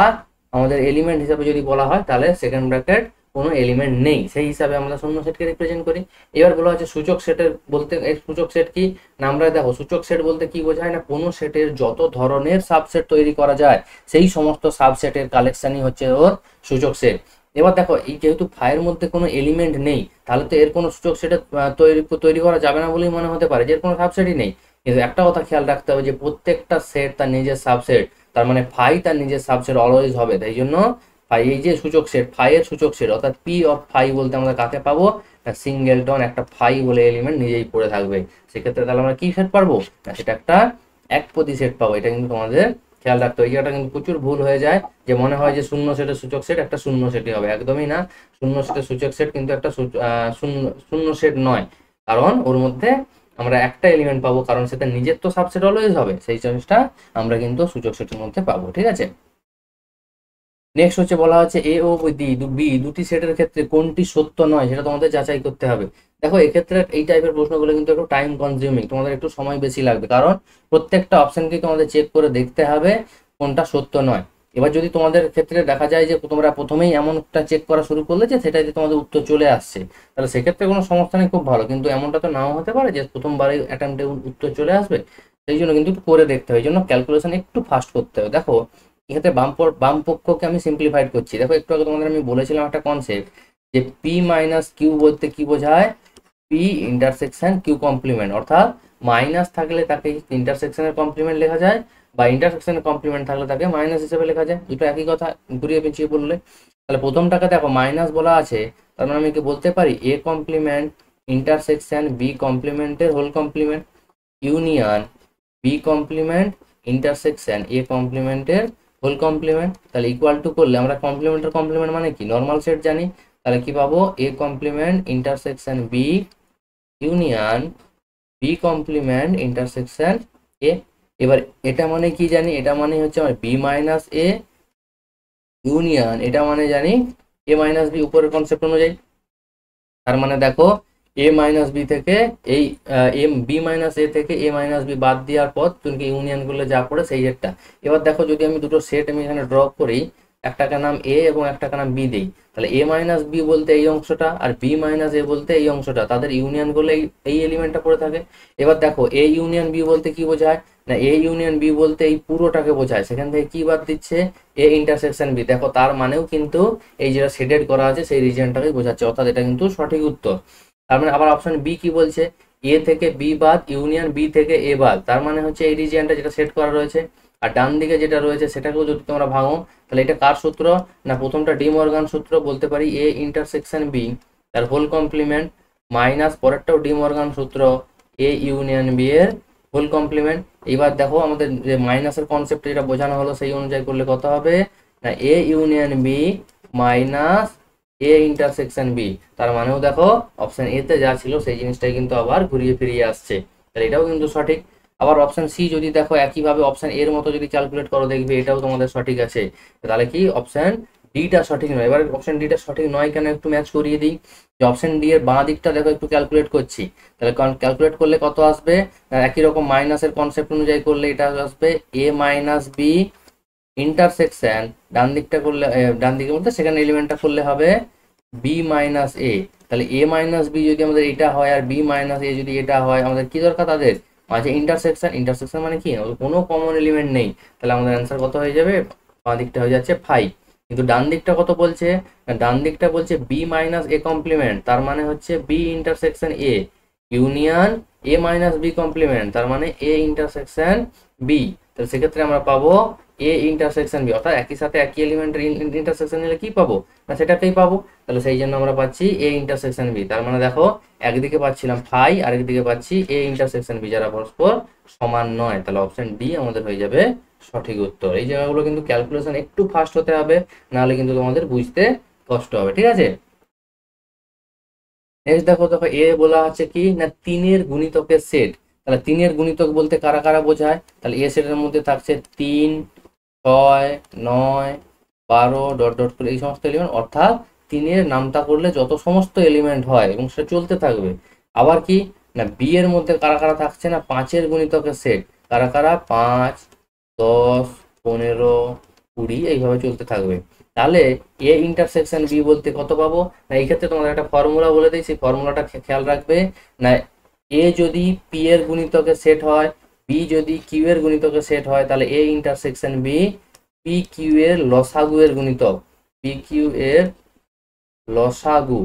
আমাদের এলিমেন্ট হিসাবে যদি বলা হয় তাহলে সেকেন্ড ব্র্যাকেট কোনো এলিমেন্ট নেই সেই হিসাবে আমরা শূন্য সেটকে রিপ্রেজেন্ট করি এবার বলা হচ্ছে সূচক সেটের বলতে এই সূচক সেট কি আমরা দেখো সূচক সেট বলতে কি বোঝায় না কোনো সেটের যত ধরনের সাবসেট তৈরি করা যায় সেই সমস্ত সাবসেটের কালেকশানই হচ্ছে ওর সূচক সেট এবার দেখো এই যেহেতু ফায়ের মধ্যে কোনো এলিমেন্ট নেই তাহলে তো এর কোনো সূচক সেটে তৈরি তৈরি করা যাবে না বলেই মনে হতে পারে যে এর কোনো সাবসেটই নেই কিন্তু একটা কথা খেয়াল রাখতে হবে যে প্রত্যেকটা সেট তার নিজের সাবসেট তার মানে ফাই তার নিজের সাবসেট অলওয়েজ হবে তাই জন্য ফাই এই যে সূচক সেট ফাইয়ের সূচক সেট অর্থাৎ পি অফ ফাই বলতে আমরা কাকে পাবো সিঙ্গেলটন একটা ফাই বলে এলিমেন্ট নিজেই পড়ে থাকবে সেক্ষেত্রে তাহলে আমরা কি সেট পারবো সেটা একটা এক প্রতি সেট পাবো এটা কিন্তু তোমাদের খেয়াল রাখতে হবে এটা কিন্তু প্রচুর ভুল হয়ে যায় যে মনে হয় যে শূন্য সেটের সূচক সেট একটা শূন্য সেটই হবে একদমই না শূন্য সেটের সূচক সেট কিন্তু একটা শূন্য শূন্য সেট নয় কারণ ওর মধ্যে আমরা একটা এলিমেন্ট পাবো কারণ সেটা নিজের তো সাবসেট অলওয়েজ হবে সেই জিনিসটা আমরা কিন্তু সূচক সেটের মধ্যে পাবো ঠিক আছে নেক্সট হচ্ছে বলা হচ্ছে এ ও ডি বি দুটি সেটের ক্ষেত্রে কোনটি সত্য নয় সেটা তোমাদের যাচাই করতে হবে দেখো এক্ষেত্রে এই টাইপের প্রশ্নগুলো কিন্তু একটু টাইম কনজিউমিং তোমাদের একটু সময় বেশি লাগবে কারণ প্রত্যেকটা অপশানকে তোমাদের চেক করে দেখতে হবে কোনটা সত্য নয় এবার যদি তোমাদের ক্ষেত্রে দেখা যায় যে তোমরা প্রথমেই এমনটা চেক করা শুরু করলে যে সেটা যে তোমাদের উত্তর চলে আসছে তাহলে সেক্ষেত্রে কোনো সমস্যা নেই খুব ভালো কিন্তু এমনটা তো নাও হতে পারে যে প্রথমবারে অ্যাটেম্পটে উত্তর চলে আসবে সেই জন্য কিন্তু করে দেখতে হবে এই জন্য ক্যালকুলেশন একটু ফাস্ট করতে হবে দেখো এক্ষেত্রে বাম বামপক্ষকে আমি সিম্পলিফাইড করছি দেখো একটু আগে তোমাদের আমি বলেছিলাম একটা কনসেপ্ট যে পি মাইনাস কিউ বলতে কি বোঝায় পি ইন্টারসেকশন কিউ কমপ্লিমেন্ট অর্থাৎ মাইনাস থাকলে তাকে ইন্টারসেকশনের কমপ্লিমেন্ট লেখা যায় বা ইন্টারসেকশনের কমপ্লিমেন্ট থাকলে তাকে মাইনাস হিসেবে লেখা যায় দুটো একই কথা ঘুরিয়ে পেঁচিয়ে বললে তাহলে প্রথমটাকে দেখো মাইনাস বলা আছে তার মানে আমি কি বলতে পারি এ কমপ্লিমেন্ট ইন্টারসেকশন বি কমপ্লিমেন্টের whole complement union B complement intersection A কমপ্লিমেন্টের হোল কমপ্লিমেন্ট তাহলে ইকুয়াল টু করলে আমরা কমপ্লিমেন্টের কমপ্লিমেন্ট মানে কি নর্মাল সেট জানি তাহলে কি পাবো A complement intersection B union B complement intersection A এবার এটা মানে কি জানি এটা মানে হচ্ছে আমার বি মাইনাস এ ইউনিয়ন এটা মানে জানি এ মাইনাস বি উপরের কনসেপ্ট অনুযায়ী তার মানে দেখো এ মাইনাস বি থেকে এই এম বি মাইনাস এ থেকে এ মাইনাস বি বাদ দেওয়ার পর তুমি ইউনিয়ন করলে যা পড়ে সেই সেটটা এবার দেখো যদি আমি দুটো সেট আমি এখানে ড্র করি একটাকে নাম এ এবং একটাকে নাম বি দিই তাহলে এ মাইনাস বি বলতে এই অংশটা আর বি মাইনাস এ বলতে এই অংশটা তাদের ইউনিয়ন করলে এই এলিমেন্টটা পড়ে থাকে এবার দেখো এ ইউনিয়ন বি বলতে কি বোঝায় না এ ইউনিয়ন বি বলতে এই পুরোটাকে বোঝায় সেখান থেকে কি বাদ দিচ্ছে এ ইন্টারসেকশন বি দেখো তার মানেও কিন্তু এই যেটা শেডেড করা আছে সেই রিজিয়নটাকে বোঝাচ্ছে অর্থাৎ এটা কিন্তু সঠিক উত্তর তার মানে আবার অপশন বি কি বলছে এ থেকে বি বাদ ইউনিয়ন বি থেকে এ বাদ তার মানে হচ্ছে এই রিজিয়ানটা যেটা সেট করা রয়েছে আর ডান দিকে যেটা রয়েছে সেটাকেও যদি তোমরা ভাঙো তাহলে এটা কার সূত্র না প্রথমটা ডিম অর্গান সূত্র বলতে পারি এ ইন্টারসেকশন বি তার হোল কমপ্লিমেন্ট মাইনাস পরেরটাও ডিম অর্গান সূত্র এ ইউনিয়ন বি এর হোল কমপ্লিমেন্ট এবার দেখো আমাদের যে মাইনাসের কনসেপ্ট যেটা বোঝানো হলো সেই অনুযায়ী করলে কত হবে না A union B minus A intersection B তার মানেও দেখো অপশান এতে যা ছিল সেই জিনিসটাই কিন্তু আবার ঘুরিয়ে ফিরিয়ে আসছে তাহলে এটাও কিন্তু সঠিক আবার অপশান সি যদি দেখো একইভাবে অপশান এর মতো যদি ক্যালকুলেট করো দেখবে এটাও তোমাদের সঠিক আছে তাহলে কি অপশান ডিটা সঠিক নয় এবার অপশন ডিটা সঠিক নয় কেন একটু ম্যাচ করিয়ে দিই যে অপশন ডি এর বাঁ দিকটা দেখো একটু ক্যালকুলেট করছি তাহলে ক্যালকুলেট করলে কত আসবে একই রকম মাইনাসের কনসেপ্ট অনুযায়ী করলে এটা আসবে এ মাইনাস বি ইন্টারসেকশন ডান দিকটা করলে ডান দিকে বলতে সেখানে এলিমেন্টটা করলে হবে বি মাইনাস এ তাহলে এ মাইনাস বি যদি আমাদের এটা হয় আর বি মাইনাস এ যদি এটা হয় আমাদের কি দরকার তাদের মাঝে ইন্টারসেকশন ইন্টারসেকশন মানে কি কোনো কমন এলিমেন্ট নেই তাহলে আমাদের অ্যান্সার কত হয়ে যাবে বাঁ দিকটা হয়ে যাচ্ছে ফাইভ কিন্তু ডান দিকটা কত বলছে ডান দিকটা বলছে বি মাইনাস এ কমপ্লিমেন্ট তার মানে হচ্ছে B intersection A union A minus B complement তার মানে এ ইন্টারসেকশন বি তাহলে সেক্ষেত্রে আমরা পাবো এ ইন্টারসেকশন বি অর্থাৎ একই সাথে একই এলিমেন্টের ইন্টারসেকশন নিলে কি পাবো না সেটাকেই পাবো তাহলে সেই জন্য আমরা পাচ্ছি এ ইন্টারসেকশন বি তার মানে দেখো একদিকে পাচ্ছিলাম ফাই আর একদিকে পাচ্ছি এ ইন্টারসেকশন বি যারা পরস্পর সমান নয় তাহলে অপশন ডি আমাদের হয়ে যাবে সঠিক উত্তর এই জায়গাগুলো কিন্তু ক্যালকুলেশন একটু ফাস্ট হতে হবে নাহলে কিন্তু তোমাদের বুঝতে কষ্ট হবে ঠিক আছে নেক্সট দেখো দেখো এ বলা হচ্ছে কি না তিনের গুণিতকের সেট তাহলে তিনের গুণিতক বলতে কারা কারা বোঝায় তাহলে এ সেটের মধ্যে থাকছে তিন ছয় নয় বারো ডট ডট করে এই সমস্ত এলিমেন্ট অর্থাৎ তিনের নামটা করলে যত সমস্ত এলিমেন্ট হয় এবং সেটা চলতে থাকবে আবার কি না বি এর মধ্যে কারা কারা থাকছে না পাঁচের গুণিতকের সেট কারা কারা পাঁচ দশ পনেরো কুড়ি এইভাবে চলতে থাকবে তাহলে এ ইন্টারসেকশন বি বলতে কত পাবো না এই ক্ষেত্রে তোমাদের একটা ফর্মুলা বলে দিই সেই ফর্মুলাটা খেয়াল রাখবে না এ যদি পি এর গুণিতকে সেট হয় বি যদি কিউ এর গুণিতকে সেট হয় তাহলে A intersection B P Q এর লসাগু এর গুণিতক পি কিউ এর লসাগু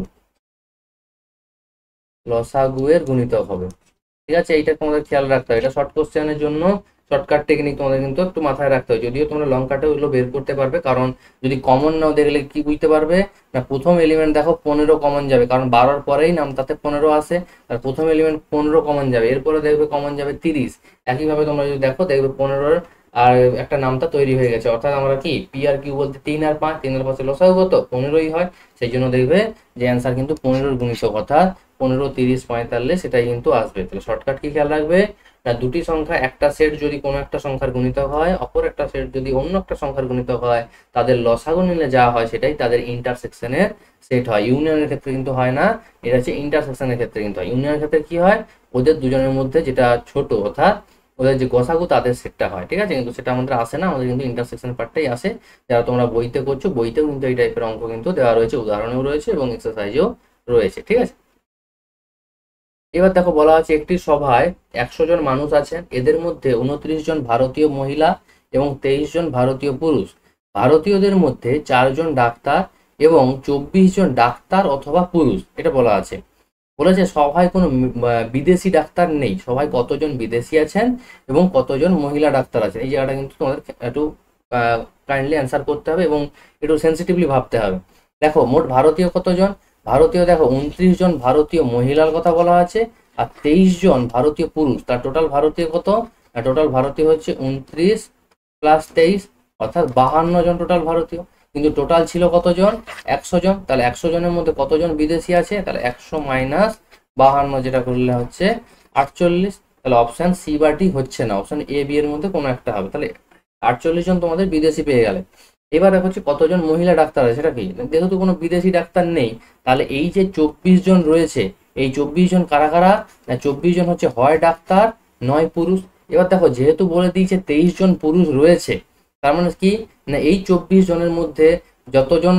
লসাগু এর গুণিতক হবে ঠিক আছে এইটা তোমাদের খেয়াল রাখতে হবে এটা শর্ট কোশ্চেনের জন্য শর্টকাট টেকনিক তোমাদের কিন্তু একটু মাথায় রাখতে হয় যদিও তোমরা লং কাটে ওইগুলো বের করতে পারবে কারণ যদি কমন নাও দেখলে কি বুঝতে পারবে না প্রথম এলিমেন্ট দেখো পনেরো কমন যাবে কারণ বারোর পরেই নাম তাতে পনেরো আসে আর প্রথম এলিমেন্ট পনেরো কমন যাবে এরপরে দেখবে কমন যাবে তিরিশ একইভাবে তোমরা যদি দেখো দেখবে পনেরোর আর একটা নামটা তৈরি হয়ে গেছে অর্থাৎ আমরা কি পি আর কিউ বলতে তিন আর পাঁচ তিন আর পাঁচে লসাগু হতো পনেরোই হয় সেই জন্য দেখবে যে অ্যান্সার কিন্তু পনেরোর গুণিত অর্থাৎ পনেরো তিরিশ পঁয়তাল্লিশ সেটাই কিন্তু আসবে তাহলে শর্টকাট কি খেয়াল রাখবে তা দুটি সংখ্যা একটা সেট যদি কোনো একটা সংখ্যার গণিত হয় অপর একটা সেট যদি অন্য একটা সংখ্যার গণিত হয় তাদের লসাগু নিলে যা হয় সেটাই তাদের ইন্টারসেকশনের সেট হয় ইউনিয়নের ক্ষেত্রে কিন্তু হয় না এটা হচ্ছে ইন্টারসেকশনের ক্ষেত্রে কিন্তু হয় ইউনিয়নের ক্ষেত্রে কি হয় ওদের দুজনের মধ্যে যেটা ছোট অর্থাৎ ওদের যে গোসাগু তাদের সেটটা হয় ঠিক আছে কিন্তু সেটা আমাদের আসে না আমাদের কিন্তু ইন্টারসেকশন পার্টটাই আসে যারা তোমরা বইতে করছো বইতেও কিন্তু এই টাইপের অঙ্ক কিন্তু দেওয়া রয়েছে উদাহরণেও রয়েছে এবং এক্সারসাইজও রয়েছে ঠিক আছে এবার দেখো বলা আছে একটি সভায় একশো জন মানুষ আছেন এদের মধ্যে উনত্রিশ জন ভারতীয় মহিলা এবং তেইশ জন ভারতীয় পুরুষ ভারতীয়দের মধ্যে চারজন ডাক্তার এবং চব্বিশ জন ডাক্তার অথবা পুরুষ এটা বলা আছে বলেছে সভায় কোনো বিদেশি ডাক্তার নেই সভায় কতজন বিদেশি আছেন এবং কতজন মহিলা ডাক্তার আছেন এই জায়গাটা কিন্তু তোমাদের একটু কাইন্ডলি অ্যান্সার করতে হবে এবং একটু সেন্সিটিভলি ভাবতে হবে দেখো মোট ভারতীয় কতজন ভারতীয় দেখো উনত্রিশ জন ভারতীয় মহিলার কথা বলা আছে আর তেইশ জন ভারতীয় পুরুষ তার টোটাল ভারতীয় কত টোটাল ভারতীয় হচ্ছে উনত্রিশ প্লাস তেইশ অর্থাৎ বাহান্ন জন টোটাল ভারতীয় কিন্তু টোটাল ছিল কতজন একশো জন তাহলে একশো জনের মধ্যে কতজন বিদেশি আছে তাহলে একশো মাইনাস বাহান্ন যেটা করলে হচ্ছে আটচল্লিশ তাহলে অপশান সি বা ডি হচ্ছে না অপশান এ বি এর মধ্যে কোনো একটা হবে তাহলে আটচল্লিশ জন তোমাদের বিদেশি পেয়ে গেলে এবার হচ্ছে কতজন মহিলা ডাক্তার আছে সেটা কি যেহেতু কোনো বিদেশি ডাক্তার নেই তাহলে এই যে চব্বিশ জন রয়েছে এই চব্বিশ জন কারা কারা না চব্বিশ জন হচ্ছে হয় ডাক্তার নয় পুরুষ এবার দেখো যেহেতু বলে দিয়েছে তেইশ জন পুরুষ রয়েছে তার মানে কি না এই চব্বিশ জনের মধ্যে যতজন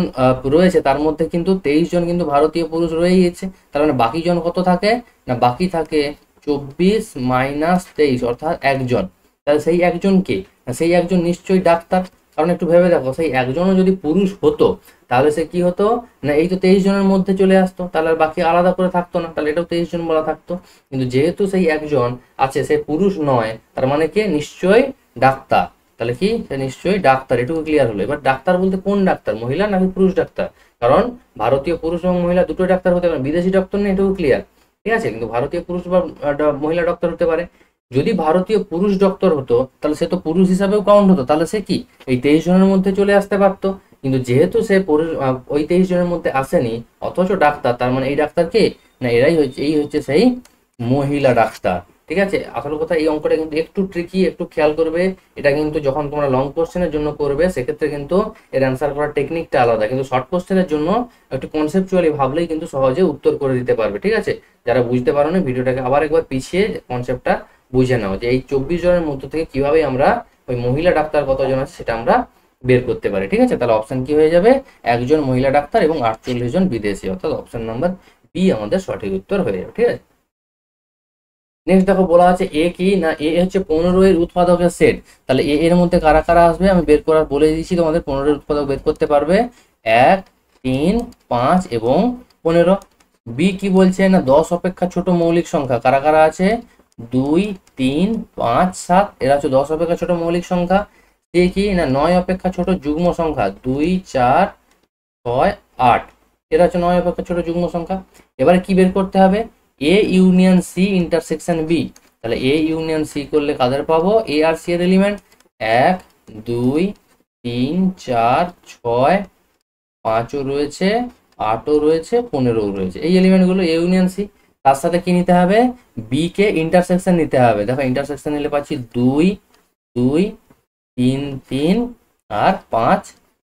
রয়েছে তার মধ্যে কিন্তু তেইশ জন কিন্তু ভারতীয় পুরুষ রয়েই গেছে তার মানে বাকি জন কত থাকে না বাকি থাকে চব্বিশ মাইনাস তেইশ অর্থাৎ একজন তাহলে সেই একজন কে সেই একজন নিশ্চয়ই ডাক্তার কারণ একটু ভেবে দেখো সেই একজনও যদি পুরুষ হতো তাহলে সে কি হতো না এই তো তেইশ জনের মধ্যে চলে আসতো তাহলে আর বাকি আলাদা করে থাকতো না তাহলে এটাও তেইশ জন বলা থাকতো কিন্তু যেহেতু সেই একজন আছে সে পুরুষ নয় তার মানে কি নিশ্চয়ই ডাক্তার তাহলে কি সে নিশ্চয়ই ডাক্তার এটুকু ক্লিয়ার হলো এবার ডাক্তার বলতে কোন ডাক্তার মহিলা নাকি পুরুষ ডাক্তার কারণ ভারতীয় পুরুষ এবং মহিলা দুটো ডাক্তার হতে পারে বিদেশি ডাক্তার নেই এটুকু ক্লিয়ার ঠিক আছে কিন্তু ভারতীয় পুরুষ বা মহিলা ডক্টর হতে পারে যদি ভারতীয় পুরুষ ডক্টর হতো তাহলে সে তো পুরুষ হিসাবেও কাউন্ট হতো তাহলে সে কি ওই তেইশ জনের মধ্যে চলে আসতে পারতো কিন্তু যেহেতু সে ওই তেইশ জনের মধ্যে আসেনি অথচ ডাক্তার তার মানে এই ডাক্তার কে না এরাই হচ্ছে এই হচ্ছে সেই মহিলা ডাক্তার ঠিক আছে আসল কথা এই অঙ্কটা কিন্তু একটু ট্রিকি একটু খেয়াল করবে এটা কিন্তু যখন তোমরা লং কোশ্চেনের জন্য করবে সেক্ষেত্রে কিন্তু এর অ্যান্সার করার টেকনিকটা আলাদা কিন্তু শর্ট কোশ্চেনের জন্য একটু কনসেপচুয়ালি ভাবলেই কিন্তু সহজে উত্তর করে দিতে পারবে ঠিক আছে যারা বুঝতে পারো না ভিডিওটাকে আবার একবার পিছিয়ে কনসেপ্টটা বুঝে নাও যে এই চব্বিশ জনের মধ্যে থেকে কিভাবে আমরা ওই মহিলা ডাক্তার কতজন আছে সেটা আমরা বের করতে পারি ঠিক আছে তাহলে অপশন কি হয়ে যাবে একজন মহিলা ডাক্তার এবং আটচল্লিশ জন বিদেশি অর্থাৎ অপশন নাম্বার বি আমাদের সঠিক উত্তর হয়ে যাবে ঠিক আছে নেক্সট দেখো বলা আছে এ কি না এ হচ্ছে পনেরো এর উৎপাদকের সেট তাহলে এ এর মধ্যে কারা কারা আসবে আমি বের করার বলে দিয়েছি তোমাদের পনেরো উৎপাদক বের করতে পারবে এক তিন পাঁচ এবং পনেরো বি কি বলছে না দশ অপেক্ষা ছোট মৌলিক সংখ্যা কারা কারা আছে দুই তিন পাঁচ সাত এরা হচ্ছে দশ অপেক্ষা ছোট মৌলিক সংখ্যা দেখি না নয় অপেক্ষা ছোট যুগ্ম সংখ্যা দুই চার ছয় আট এরা হচ্ছে নয় অপেক্ষা ছোট যুগ্ম সংখ্যা এবারে কি বের করতে হবে A union C intersection B তাহলে এ ইউনিয়ন সি করলে কাদের পাবো এ আর সি এর এলিমেন্ট এক দুই তিন চার ছয় পাঁচও রয়েছে আটও রয়েছে পনেরোও রয়েছে এই এলিমেন্টগুলো এ ইউনিয়ন সি তার সাথে কি নিতে হবে বি কে ইন্টারসেকশন নিতে হবে দেখো ইন্টারসেকশন নিলে পাচ্ছি দুই দুই তিন তিন আর পাঁচ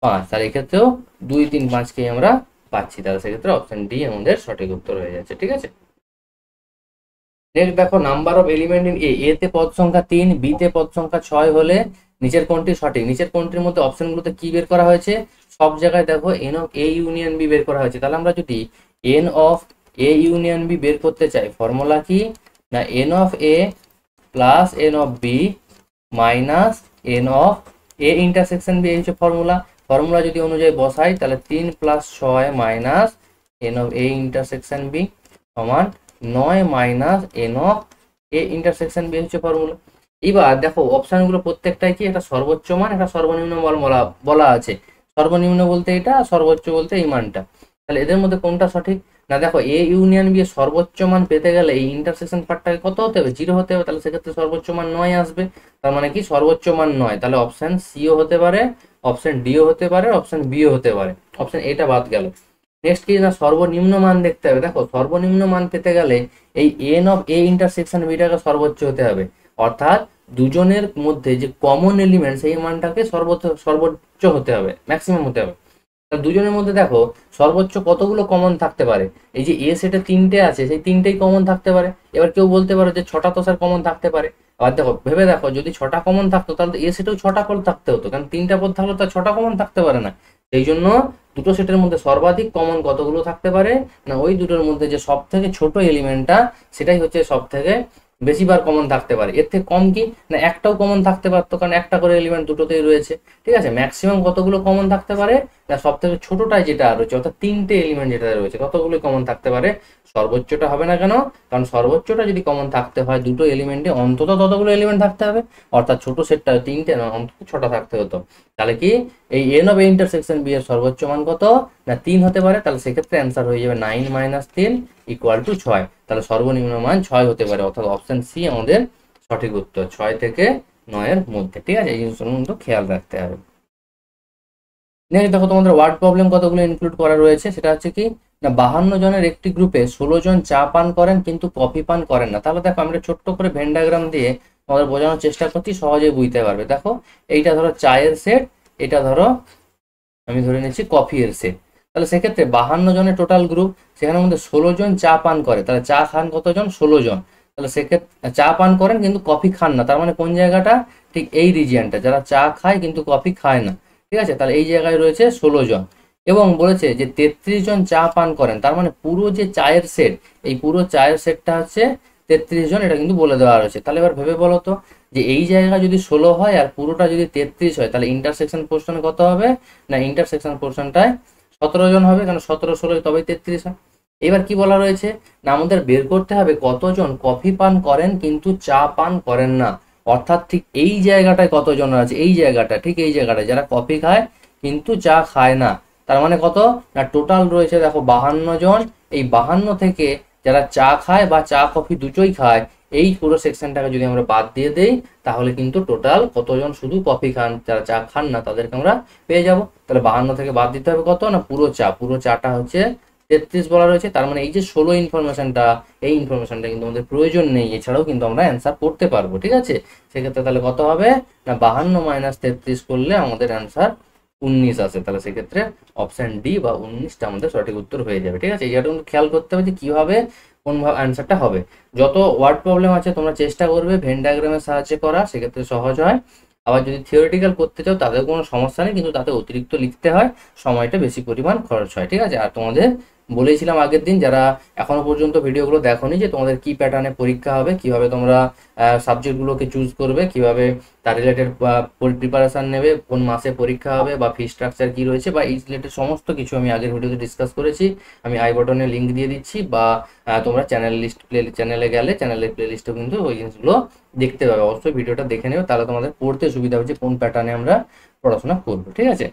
পাঁচ তার এক্ষেত্রেও দুই তিন পাঁচকেই আমরা পাচ্ছি তাহলে সেক্ষেত্রে অপশন ডি আমাদের সঠিক উত্তর হয়ে যাচ্ছে ঠিক আছে নেক্সট দেখো number of element in A এতে পদ সংখ্যা তিন বিতে পদ সংখ্যা ছয় হলে নিচের কোনটি সঠিক নিচের কোনটির মধ্যে অপশনগুলোতে কি বের করা হয়েছে সব জায়গায় দেখো n of A union B বের করা হয়েছে তাহলে আমরা যদি n of A union B বের করতে চাই ফর্মুলা কি না n of A plus n of B minus n of A intersection B এই হচ্ছে ফর্মুলা ফর্মুলা যদি অনুযায়ী বসাই তাহলে তিন প্লাস ছয় minus n of A intersection B সমান নয় minus n of A intersection B হচ্ছে ফর্মুলা এবার দেখো অপশানগুলো প্রত্যেকটাই কি একটা সর্বোচ্চ মান একটা সর্বনিম্ন বলা বলা আছে সর্বনিম্ন বলতে এটা সর্বোচ্চ বলতে এই মানটা তাহলে এদের মধ্যে কোনটা সঠিক না দেখো এ ইউনিয়ন বি সর্বোচ্চ মান পেতে গেলে এই ইন্টারসেকশন পার্টটাকে কত হতে হবে জিরো হতে হবে তাহলে সেক্ষেত্রে সর্বোচ্চ মান নয় আসবে তার মানে কি সর্বোচ্চ মান নয় তাহলে অপশান সিও হতে পারে অপশান ডিও হতে পারে অপশান বিও হতে পারে অপশান এটা বাদ গেল নেক্সট কি না সর্বনিম্ন মান দেখতে হবে দেখো সর্বনিম্ন মান পেতে গেলে এই এন অফ এ ইন্টারসেকশন বিটাকে সর্বোচ্চ হতে হবে অর্থাৎ দুজনের মধ্যে যে কমন এলিমেন্ট সেই মানটাকে সর্বোচ্চ সর্বোচ্চ হতে হবে ম্যাক্সিমাম হতে হবে দুজনের মধ্যে দেখো সর্বোচ্চ কতগুলো কমন থাকতে পারে এই যে এ সেটে তিনটে আছে সেই তিনটেই কমন থাকতে পারে এবার কেউ বলতে পারো যে ছটা তো স্যার কমন থাকতে পারে আর দেখো ভেবে দেখো যদি ছটা কমন থাকতো তাহলে এ সেটেও ছটা পদ থাকতে হতো কারণ তিনটা পদ থাকলে তা ছটা কমন থাকতে পারে না সেই জন্য দুটো সেটের মধ্যে সর্বাধিক কমন কতগুলো থাকতে পারে না ওই দুটোর মধ্যে যে সব থেকে ছোট এলিমেন্টটা সেটাই হচ্ছে সব থেকে বেশিবার কমন থাকতে পারে এর থেকে কম কি না একটাও কমন থাকতে পারতো কারণ একটা করে এলিমেন্ট দুটোতেই রয়েছে ঠিক আছে ম্যাক্সিমাম কতগুলো কমন থাকতে পারে না সব থেকে ছোটোটাই যেটা রয়েছে অর্থাৎ তিনটে এলিমেন্ট যেটা রয়েছে ততগুলো কমন থাকতে পারে সর্বোচ্চটা হবে না কেন কারণ সর্বোচ্চটা যদি কমন থাকতে হয় দুটো এলিমেন্টে অন্তত ততগুলো এলিমেন্ট থাকতে হবে অর্থাৎ ছোট সেটটা তিনটে না অন্তত ছটা থাকতে হতো তাহলে কি এই এন অফ ইন্টারসেকশন বি এর সর্বোচ্চ মান কত না তিন হতে পারে তাহলে সেক্ষেত্রে অ্যান্সার হয়ে যাবে নাইন মাইনাস তিন ইকুয়াল টু ছয় তাহলে সর্বনিম্ন মান ছয় হতে পারে অর্থাৎ অপশান সি আমাদের সঠিক উত্তর ছয় থেকে নয়ের মধ্যে ঠিক আছে এই জিনিসগুলো কিন্তু খেয়াল রাখতে হবে নেক্সট দেখো তোমাদের ওয়ার্ড প্রবলেম কতগুলো ইনক্লুড করা রয়েছে সেটা হচ্ছে কি না বাহান্ন জনের একটি গ্রুপে ষোলো জন চা পান করেন কিন্তু কফি পান করেন না তাহলে দেখো আমরা ছোট্ট করে ভেন্ডাগ্রাম দিয়ে তোমাদের বোঝানোর চেষ্টা করছি সহজে বুঝতে পারবে দেখো এইটা ধরো চায়ের সেট এটা ধরো আমি ধরে নিচ্ছি এর সেট তাহলে সেক্ষেত্রে বাহান্ন জনের টোটাল গ্রুপ সেখানের মধ্যে ষোলো জন চা পান করে তাহলে চা খান কতজন ষোলো জন তাহলে সেক্ষেত্রে চা পান করেন কিন্তু কফি খান না তার মানে কোন জায়গাটা ঠিক এই রিজিয়ানটা যারা চা খায় কিন্তু কফি খায় না ঠিক আছে তাহলে এই জায়গায় রয়েছে ষোলো জন এবং বলেছে যে তেত্রিশ জন চা পান করেন তার মানে পুরো যে চায়ের সেট এই পুরো চায়ের সেটটা হচ্ছে তেত্রিশ জন এটা কিন্তু বলে দেওয়া রয়েছে তাহলে এবার ভেবে বলো তো যে এই জায়গা যদি ষোলো হয় আর পুরোটা যদি তেত্রিশ হয় তাহলে ইন্টারসেকশন পোর্শন কত হবে না ইন্টারসেকশন পোর্শনটায় সতেরো জন হবে কেন সতেরো ষোলো তবেই তেত্রিশ হয় এবার কি বলা রয়েছে না আমাদের বের করতে হবে কতজন কফি পান করেন কিন্তু চা পান করেন না অর্থাৎ ঠিক এই জায়গাটায় কতজন আছে এই জায়গাটা ঠিক এই জায়গাটায় যারা কফি খায় কিন্তু চা খায় না তার মানে কত না টোটাল রয়েছে দেখো বাহান্ন জন এই বাহান্ন থেকে যারা চা খায় বা চা কফি দুটোই খায় এই পুরো সেকশনটাকে যদি আমরা বাদ দিয়ে দেই তাহলে কিন্তু টোটাল কতজন শুধু কফি খান যারা চা খান না তাদেরকে আমরা পেয়ে যাব তাহলে বাহান্ন থেকে বাদ দিতে হবে কত না পুরো চা পুরো চাটা হচ্ছে তেত্রিশ বলা রয়েছে তার মানে এই যে ষোলো ইনফরমেশনটা এই ইনফরমেশনটা কিন্তু আমাদের প্রয়োজন নেই এছাড়াও কিন্তু আমরা অ্যান্সার করতে পারবো ঠিক আছে সেক্ষেত্রে তাহলে কত হবে না বাহান্ন মাইনাস তেত্রিশ করলে আমাদের অ্যান্সার উনিশ আসে তাহলে সেক্ষেত্রে অপশান ডি বা উনিশটা আমাদের সঠিক উত্তর হয়ে যাবে ঠিক আছে এইটা কিন্তু খেয়াল করতে হবে যে কীভাবে কোনভাবে অ্যান্সারটা হবে যত ওয়ার্ড প্রবলেম আছে তোমরা চেষ্টা করবে ভেন ডায়াগ্রামের সাহায্যে করা সেক্ষেত্রে সহজ হয় আবার যদি থিওরিটিক্যাল করতে চাও তাদের কোনো সমস্যা নেই কিন্তু তাতে অতিরিক্ত লিখতে হয় সময়টা বেশি পরিমাণ খরচ হয় ঠিক আছে আর তোমাদের বলেছিলাম আগের দিন যারা এখনো পর্যন্ত ভিডিওগুলো দেখোনি যে তোমাদের কি প্যাটার্নে পরীক্ষা হবে কিভাবে তোমরা সাবজেক্টগুলোকে চুজ করবে কিভাবে তার রিলেটেড প্রিপারেশান নেবে কোন মাসে পরীক্ষা হবে বা ফি স্ট্রাকচার কী রয়েছে বা এই রিলেটেড সমস্ত কিছু আমি আগের ভিডিওতে ডিসকাস করেছি আমি আই বটনে লিঙ্ক দিয়ে দিচ্ছি বা তোমরা চ্যানেল লিস্ট প্লে চ্যানেলে গেলে চ্যানেলের প্লে লিস্টেও কিন্তু ওই জিনিসগুলো দেখতে পাবে অবশ্যই ভিডিওটা দেখে নেবে তাহলে তোমাদের পড়তে সুবিধা হচ্ছে কোন প্যাটার্নে আমরা পড়াশোনা করবো ঠিক আছে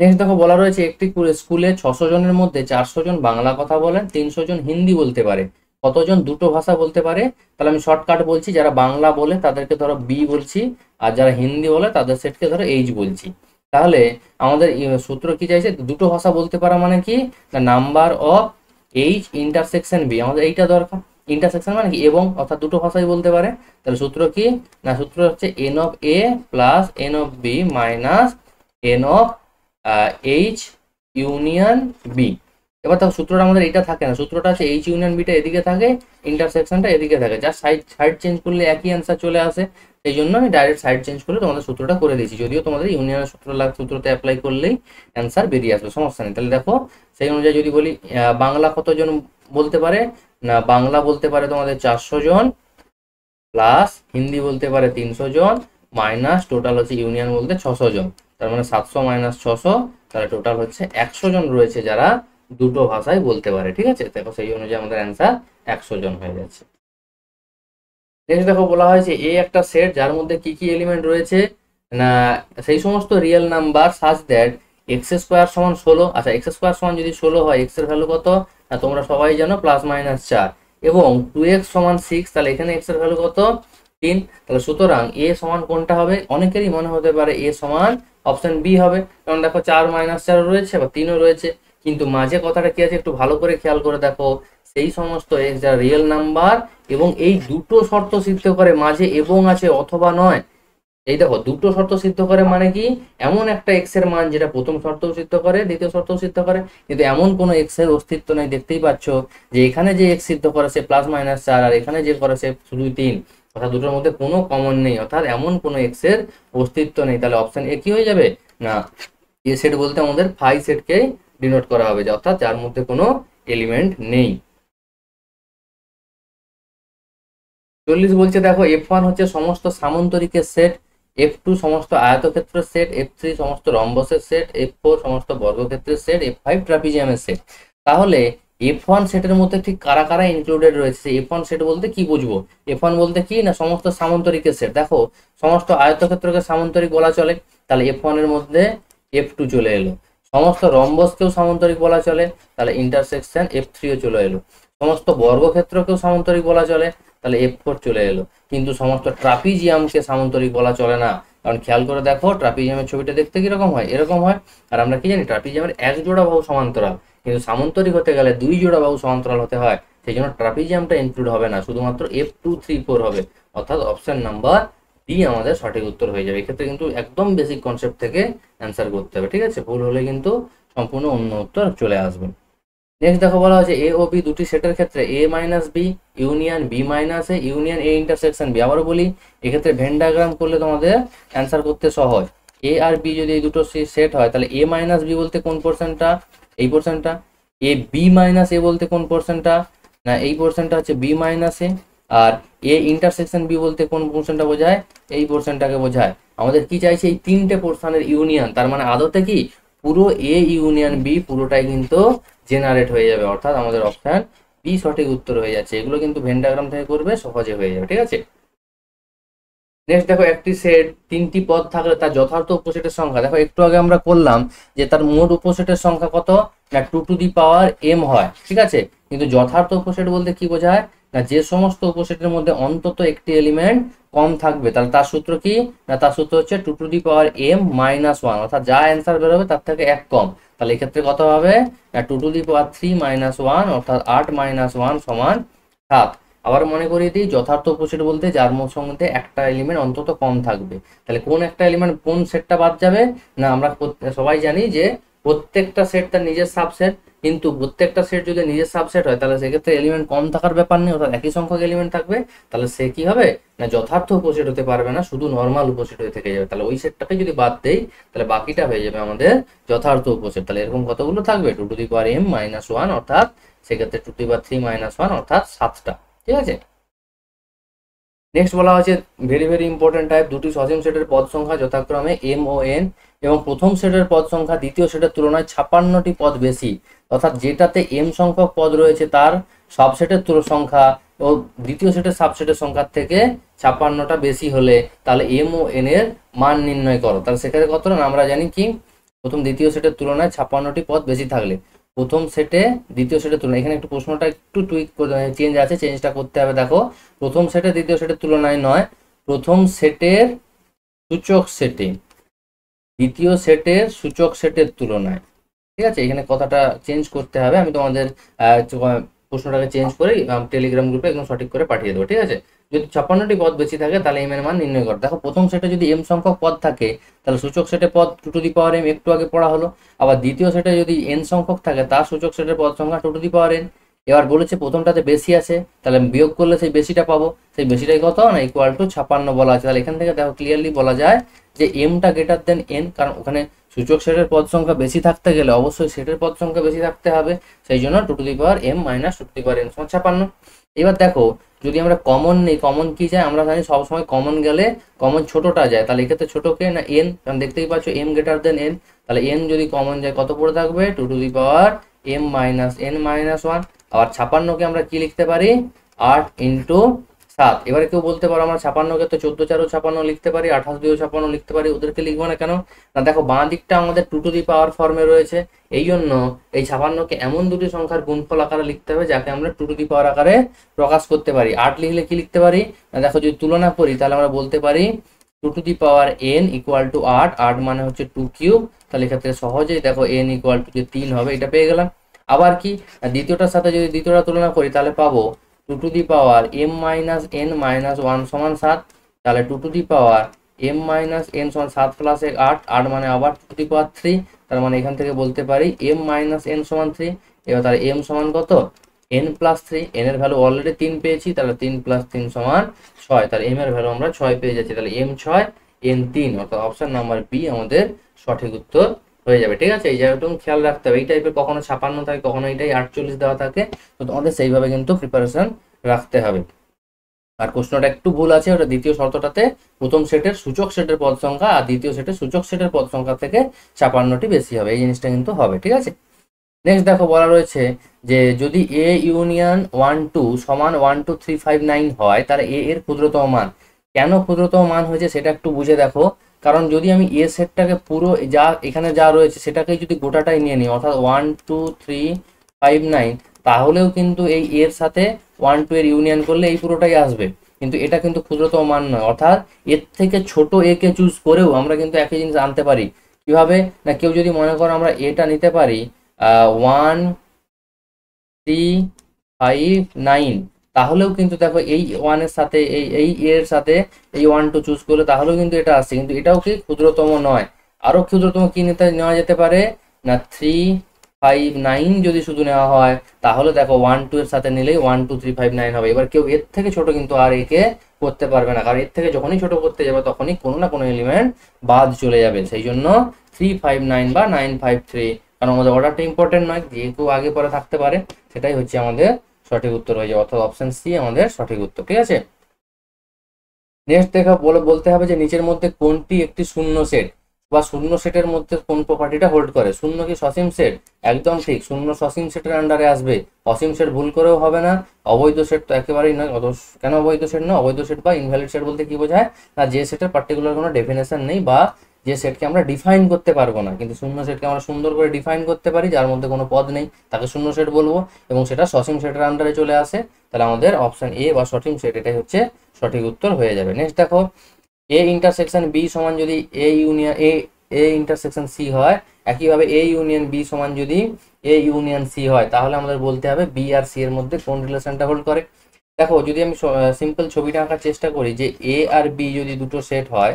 নেক্সট দেখো বলা রয়েছে একটি স্কুলে ছশো জনের মধ্যে চারশো জন বাংলা কথা বলেন তিনশো জন হিন্দি বলতে পারে কতজন দুটো ভাষা বলতে পারে তাহলে আমি শর্টকাট বলছি যারা বাংলা বলে তাদেরকে ধরো বি বলছি আর যারা হিন্দি বলে তাদের সেটকে ধরো এইচ বলছি তাহলে আমাদের সূত্র কি চাইছে দুটো ভাষা বলতে পারা মানে কি number of H intersection B আমাদের এইটা দরকার ইন্টারসেকশন মানে কি এবং অর্থাৎ দুটো ভাষাই বলতে পারে তাহলে সূত্র কি না সূত্র হচ্ছে n of A plus n of B minus n of H union B এবার তাহলে সূত্রটা আমাদের এটা থাকে না সূত্রটা আছে এইচ ইউনিয়ন বিটা এদিকে থাকে ইন্টারসেকশনটা এদিকে থাকে যা সাইড সাইড চেঞ্জ করলে একই অ্যান্সার চলে আসে সেই জন্য আমি ডাইরেক্ট সাইড চেঞ্জ করে তোমাদের সূত্রটা করে দিয়েছি যদিও তোমাদের ইউনিয়নের সূত্র লাগ সূত্রতে অ্যাপ্লাই করলেই অ্যান্সার বেরিয়ে আসবে সমস্যা নেই তাহলে দেখো সেই অনুযায়ী যদি বলি বাংলা কতজন বলতে পারে না বাংলা বলতে পারে তোমাদের চারশো জন প্লাস হিন্দি বলতে পারে তিনশো জন মাইনাস টোটাল হচ্ছে ইউনিয়ন বলতে ছশো জন তার মানে সাতশো মাইনাস ছশো তাহলে টোটাল হচ্ছে একশো জন রয়েছে যারা দুটো ভাষায় বলতে পারে ঠিক আছে দেখো সেই অনুযায়ী আমাদের অ্যান্সার একশো জন হয়ে যাচ্ছে নেক্সট দেখো বলা হয়েছে এ একটা সেট যার মধ্যে কি কি এলিমেন্ট রয়েছে না সেই সমস্ত real number such that x square সমান ষোলো আচ্ছা এক্স স্কোয়ার সমান যদি ষোলো হয় এক্সের ভ্যালু কত তোমরা সবাই জানো প্লাস মাইনাস চার এবং টু এক্স সমান সিক্স তাহলে এখানে এক্সের ভ্যালু কত তিন তাহলে সুতরাং এ সমান কোনটা হবে অনেকেরই মনে হতে পারে এ সমান অপশন বি হবে কারণ দেখো চার মাইনাস চারও রয়েছে বা তিনও রয়েছে কিন্তু মাঝে কথাটা কি আছে একটু ভালো করে খেয়াল করে দেখো সেই সমস্ত এক্স যা রিয়েল নাম্বার এবং এই দুটো শর্ত সিদ্ধ করে মাঝে এবং আছে অথবা নয় এই দেখো দুটো শর্ত সিদ্ধ করে মানে কি এমন একটা এক্স এর মান যেটা প্রথম শর্তও সিদ্ধ করে দ্বিতীয় শর্তও সিদ্ধ করে কিন্তু এমন কোনো এক্স এর অস্তিত্ব নেই দেখতেই পাচ্ছ যে এখানে যে এক্স সিদ্ধ করে সে প্লাস মাইনাস চার আর এখানে যে করে সে শুধুই তিন অর্থাৎ দুটোর মধ্যে কোনো কমন নেই অর্থাৎ এমন কোনো এক্স এর অস্তিত্ব নেই তাহলে অপশান এ কি হয়ে যাবে না এ সেট বলতে আমাদের ফাই সেটকে ডিনোট করা হবে যে অর্থাৎ যার মধ্যে কোনো এলিমেন্ট নেই চল্লিশ বলছে দেখো এফ ওয়ান হচ্ছে সমস্ত সামন্তরিকের সেট এফ টু সমস্ত আয়তক্ষেত্রের সেট এফ থ্রি সমস্ত রম্বসের সেট এফ ফোর সমস্ত বর্গক্ষেত্রের সেট এফ ফাইভ ট্রাপিজিয়ামের সেট তাহলে এফ ওয়ান সেটের মধ্যে ঠিক কারা কারা ইনক্লুডেড রয়েছে এফ ওয়ান সেট বলতে কি বুঝবো এফ ওয়ান বলতে কি না সমস্ত সামন্তরিকের সেট দেখো সমস্ত আয়তক্ষেত্রকে সামন্তরিক বলা চলে তাহলে এফ ওয়ানের মধ্যে এফ টু চলে এলো সমস্ত রম্বসকেও সামন্তরিক বলা চলে তাহলে ইন্টারসেকশন এফ থ্রিও চলে এলো সমস্ত বর্গক্ষেত্রকেও সামন্তরিক বলা চলে তাহলে এফ ফোর চলে এলো কিন্তু সমস্ত ট্রাপিজিয়ামকে সামন্তরিক বলা চলে না কারণ খেয়াল করে দেখো ট্রাপিজিয়ামের ছবিটা দেখতে কিরকম হয় এরকম হয় আর আমরা কি জানি ট্রাপিজিয়ামের এক জোড়া বাহু সমান্তরাল কিন্তু সামন্তরিক হতে গেলে দুই জোড়া বাহু সমান্তরাল হতে হয় সেই জন্য ট্রাপিজিয়ামটা ইনক্লুড হবে না শুধুমাত্র এফ টু থ্রি ফোর হবে অর্থাৎ অপশান নাম্বার ডি আমাদের সঠিক উত্তর হয়ে যাবে এক্ষেত্রে কিন্তু একদম বেসিক কনসেপ্ট থেকে অ্যান্সার করতে হবে ঠিক আছে ভুল হলে কিন্তু সম্পূর্ণ অন্য উত্তর চলে আসবে নেক্সট দেখো বলা হয়েছে এ ও বি দুটি সেটের ক্ষেত্রে A minus B union B minus A union A intersection B আবারও বলি এক্ষেত্রে ভেন্ডাগ্রাম করলে তোমাদের অ্যান্সার করতে সহজ এ আর বি যদি এই দুটো সেট হয় তাহলে এ মাইনাস বি বলতে কোন পোর্শনটা এই পোর্শনটা এ বি মাইনাস এ বলতে কোন পোর্শনটা না এই পোর্শনটা হচ্ছে বি মাইনাস এ আর এ ইন্টারসেকশন বি বলতে কোন পোর্শনটা বোঝায় এই পোর্শনটাকে বোঝায় আমাদের কি চাইছে এই তিনটে পোর্শনের ইউনিয়ন তার মানে আদতে কি পুরো এ ইউনিয়ন বি পুরোটাই কিন্তু জেনারেট হয়ে যাবে অর্থাৎ আমাদের অপশান বি সঠিক উত্তর হয়ে যাচ্ছে এগুলো কিন্তু ভেন্ডাগ্রাম থেকে করবে সহজে হয়ে যাবে ঠিক আছে নেক্সট দেখো একটি সেট তিনটি পদ থাকলে তার যথার্থ উপসেটের সংখ্যা দেখো একটু আগে আমরা করলাম যে তার মোট উপসেটের সংখ্যা কত না two to the power M হয় ঠিক আছে কিন্তু যথার্থ উপসেট বলতে কি বোঝায় না যে সমস্ত উপসেটের মধ্যে অন্তত একটি এলিমেন্ট কম থাকবে তাহলে তার সূত্র কি না তার সূত্র হচ্ছে two to the power M minus one অর্থাৎ যা অ্যান্সার বেরোবে তার থেকে এক কম তাহলে এক্ষেত্রে কত হবে না two to the power three minus one অর্থাৎ আট মাইনাস ওয়ান সমান সাত আবার মনে করিয়ে দিই যথার্থ উপসেট বলতে যার সঙ্গে একটা এলিমেন্ট অন্তত কম থাকবে তাহলে কোন একটা এলিমেন্ট কোন সেটটা বাদ যাবে না আমরা সবাই জানি যে প্রত্যেকটা সেট তার নিজের সাবসেট কিন্তু প্রত্যেকটা সেট যদি নিজের সাবসেট হয় তাহলে সেক্ষেত্রে এলিমেন্ট কম থাকার ব্যাপার নেই অর্থাৎ একই সংখ্যক এলিমেন্ট থাকবে তাহলে সে কি হবে না যথার্থ উপসেট হতে পারবে না শুধু নর্মাল উপসেট হয়ে থেকে যাবে তাহলে ওই সেটটাকে যদি বাদ দেই তাহলে বাকিটা হয়ে যাবে আমাদের যথার্থ উপসেট তাহলে এরকম কতগুলো থাকবে two to the power M minus one অর্থাৎ সেক্ষেত্রে two to the power three minus one অর্থাৎ সাতটা ঠিক আছে নেক্সট বলা হয়েছে ভেরি ভেরি ইম্পর্টেন্ট টাইপ দুটি সজিম সেটের পদ সংখ্যা যথাক্রমে এম ও এন এবং প্রথম সেটের পদ সংখ্যা দ্বিতীয় সেটের তুলনায় ছাপান্নটি পদ বেশি অর্থাৎ যেটাতে এম সংখ্যক পদ রয়েছে তার সাবসেটের তুল সংখ্যা ও দ্বিতীয় সেটের সাবসেটের সংখ্যার থেকে ছাপ্পান্নটা বেশি হলে তাহলে এম ও এন এর মান নির্ণয় করো তাহলে সেক্ষেত্রে কত আমরা জানি কি প্রথম দ্বিতীয় সেটের তুলনায় ছাপ্পান্নটি পদ বেশি থাকলে প্রথম সেটে দ্বিতীয় সেটের তুলনায় এখানে একটু প্রশ্নটা একটু টুইক চেঞ্জ মানে আছে চেঞ্জটা করতে হবে দেখো প্রথম সেটে দ্বিতীয় সেটের তুলনায় নয় প্রথম সেটের সূচক সেটে দ্বিতীয় সেটের সূচক সেটের তুলনায় ঠিক আছে এখানে কথাটা চেঞ্জ করতে হবে আমি তোমাদের প্রশ্নটাকে চেঞ্জ করে টেলিগ্রাম গ্রুপে একদম সঠিক করে পাঠিয়ে দেবো ঠিক আছে যদি ছাপ্পান্নটি পদ বেশি থাকে তাহলে এম এর মান নির্ণয় করে দেখো প্রথম সেটে যদি এম সংখ্যক পদ থাকে তাহলে সূচক সেটে পদ two to the power M একটু আগে পড়া হলো আবার দ্বিতীয় সেটে যদি এন সংখ্যক থাকে তার সূচক সেটের পদ সংখ্যা two to the power N এবার বলেছে প্রথমটাতে বেশি আছে তাহলে আমি বিয়োগ করলে সেই বেশিটা পাবো সেই বেশিটাই কত না ইকুয়াল টু ছাপ্পান্ন বলা আছে তাহলে এখান থেকে দেখো ক্লিয়ারলি বলা যায় যে এমটা গ্রেটার দেন এন কারণ ওখানে সূচক সেটের পদ সংখ্যা বেশি থাকতে গেলে অবশ্যই সেটের পদ সংখ্যা বেশি থাকতে হবে সেই জন্য two to the power M minus two to the power N সমান ছাপ্পান্ন এবার দেখো যদি আমরা কমন নেই কমন কি যায় আমরা জানি সবসময় কমন গেলে কমন ছোটটা যায় তাহলে এক্ষেত্রে ছোটকে না এন কারণ দেখতেই পাচ্ছ এম গ্রেটার দেন এন তাহলে এন যদি কমন যায় কত পড়ে থাকবে two to the power M minus N minus one আবার ছাপান্নকে আমরা কি লিখতে পারি আট ইন্টু সাত এবারে কেউ বলতে পারো আমরা ছাপান্নকে তো চোদ্দো চারও ছাপান্ন লিখতে পারি আঠাশ দুইও ছাপান্ন লিখতে পারি ওদেরকে লিখবো না কেন না দেখো বাঁ দিকটা আমাদের টু টু দি পাওয়ার ফর্মে রয়েছে এই জন্য এই ছাপান্নকে এমন দুটি সংখ্যার গুণফল আকারে লিখতে হবে যাকে আমরা টু টু দি পাওয়ার আকারে প্রকাশ করতে পারি আট লিখলে কি লিখতে পারি না দেখো যদি তুলনা করি তাহলে আমরা বলতে পারি two to the power N equal to আট আট মানে হচ্ছে টু কিউব তাহলে এক্ষেত্রে সহজেই দেখো এন ইকুয়াল টু যে তিন হবে এটা পেয়ে গেলাম আবার কি দ্বিতীয়টার সাথে যদি দ্বিতীয়টা তুলনা করি তাহলে পাবো two to the power M minus N minus one সমান সাত তাহলে two to the power M minus N সমান সাত প্লাস এক আট আট মানে আবার two to the power three তার মানে এখান থেকে বলতে পারি এম মাইনাস এন সমান থ্রি এবার তাহলে এম সমান কত এন প্লাস থ্রি এন এর ভ্যালু অলরেডি তিন পেয়েছি তাহলে তিন প্লাস তিন সমান ছয় তাহলে এম এর ভ্যালু আমরা ছয় পেয়ে যাচ্ছি তাহলে এম ছয় এন তিন অর্থাৎ অপশান নাম্বার বি আমাদের সঠিক উত্তর হয়ে যাবে ঠিক আছে এই জায়গাটুকু খেয়াল রাখতে হবে এই টাইপের কখনো ছাপান্ন থাকে কখনো এইটাই আটচল্লিশ দেওয়া থাকে তো তোমাদের সেইভাবে কিন্তু প্রিপারেশন রাখতে হবে আর প্রশ্নটা একটু ভুল আছে ওটা দ্বিতীয় শর্তটাতে প্রথম সেটের সূচক সেটের পদ সংখ্যা আর দ্বিতীয় সেটের সূচক সেটের পদ সংখ্যা থেকে ছাপান্নটি বেশি হবে এই জিনিসটা কিন্তু হবে ঠিক আছে নেক্সট দেখো বলা রয়েছে যে যদি এ ইউনিয়ন ওয়ান টু সমান one two three five nine হয় তাহলে এ এর ক্ষুদ্রতম মান কেন ক্ষুদ্রতম মান হয়েছে সেটা একটু বুঝে দেখো কারণ যদি আমি এ সেটটাকে পুরো যা এখানে যা রয়েছে সেটাকেই যদি গোটাটাই নিয়ে নিই অর্থাৎ one two three five nine তাহলেও কিন্তু এই এর সাথে ওয়ান টু এর ইউনিয়ন করলে এই পুরোটাই আসবে কিন্তু এটা কিন্তু ক্ষুদ্রতম মান নয় অর্থাৎ এর থেকে ছোট এ কে চুজ করেও আমরা কিন্তু একই জিনিস আনতে পারি কিভাবে না কেউ যদি মনে করো আমরা এটা নিতে পারি ওয়ান থ্রি ফাইভ নাইন তাহলেও কিন্তু দেখো এই ওয়ানের সাথে এই এই এর সাথে এই ওয়ান টু চুজ করলে তাহলেও কিন্তু এটা আসছে কিন্তু এটাও কি ক্ষুদ্রতম নয় আরও ক্ষুদ্রতম কি নিতে নেওয়া যেতে পারে না থ্রি ফাইভ নাইন যদি শুধু নেওয়া হয় তাহলে দেখো ওয়ান টু এর সাথে নিলেই one two three five nine হবে এবার কেউ এর থেকে ছোট কিন্তু আর একে করতে পারবে না কারণ এর থেকে যখনই ছোট করতে যাবে তখনই কোনো না কোনো এলিমেন্ট বাদ চলে যাবে সেই জন্য থ্রি ফাইভ নাইন বা নাইন ফাইভ থ্রি কারণ আমাদের অর্ডারটা ইম্পর্টেন্ট নয় যেহেতু আগে পরে থাকতে পারে সেটাই হচ্ছে আমাদের সঠিক উত্তর হয়ে যাবে অর্থাৎ অপশন সি আমাদের সঠিক উত্তর ঠিক আছে নেক্সট দেখা বলে বলতে হবে যে নিচের মধ্যে কোনটি একটি শূন্য সেট বা শূন্য সেটের মধ্যে কোন প্রপার্টিটা হোল্ড করে শূন্য কি সসীম সেট একদম ঠিক শূন্য সসীম সেটের আন্ডারে আসবে অসীম সেট ভুল করেও হবে না অবৈধ সেট তো একেবারেই নয় কেন অবৈধ সেট না অবৈধ সেট বা ইনভ্যালিড সেট বলতে কি বোঝায় না যে সেটের পার্টিকুলার কোনো ডেফিনেশন নেই বা যে সেটকে আমরা ডিফাইন করতে পারবো না কিন্তু শূন্য সেটকে আমরা সুন্দর করে ডিফাইন করতে পারি যার মধ্যে কোনো পদ নেই তাকে শূন্য সেট বলবো এবং সেটা সসীম সেটের আন্ডারে চলে আসে তাহলে আমাদের অপশান এ বা সঠিক সেট এটাই হচ্ছে সঠিক উত্তর হয়ে যাবে নেক্সট দেখো এ ইন্টারসেকশন বি সমান যদি A union A A intersection C হয় একইভাবে এ ইউনিয়ন বি সমান যদি এ ইউনিয়ন সি হয় তাহলে আমাদের বলতে হবে বি আর সি এর মধ্যে কোন রিলেশনটা হোল্ড করে দেখো যদি আমি সিম্পল ছবিটা আঁকার চেষ্টা করি যে এ আর বি যদি দুটো সেট হয়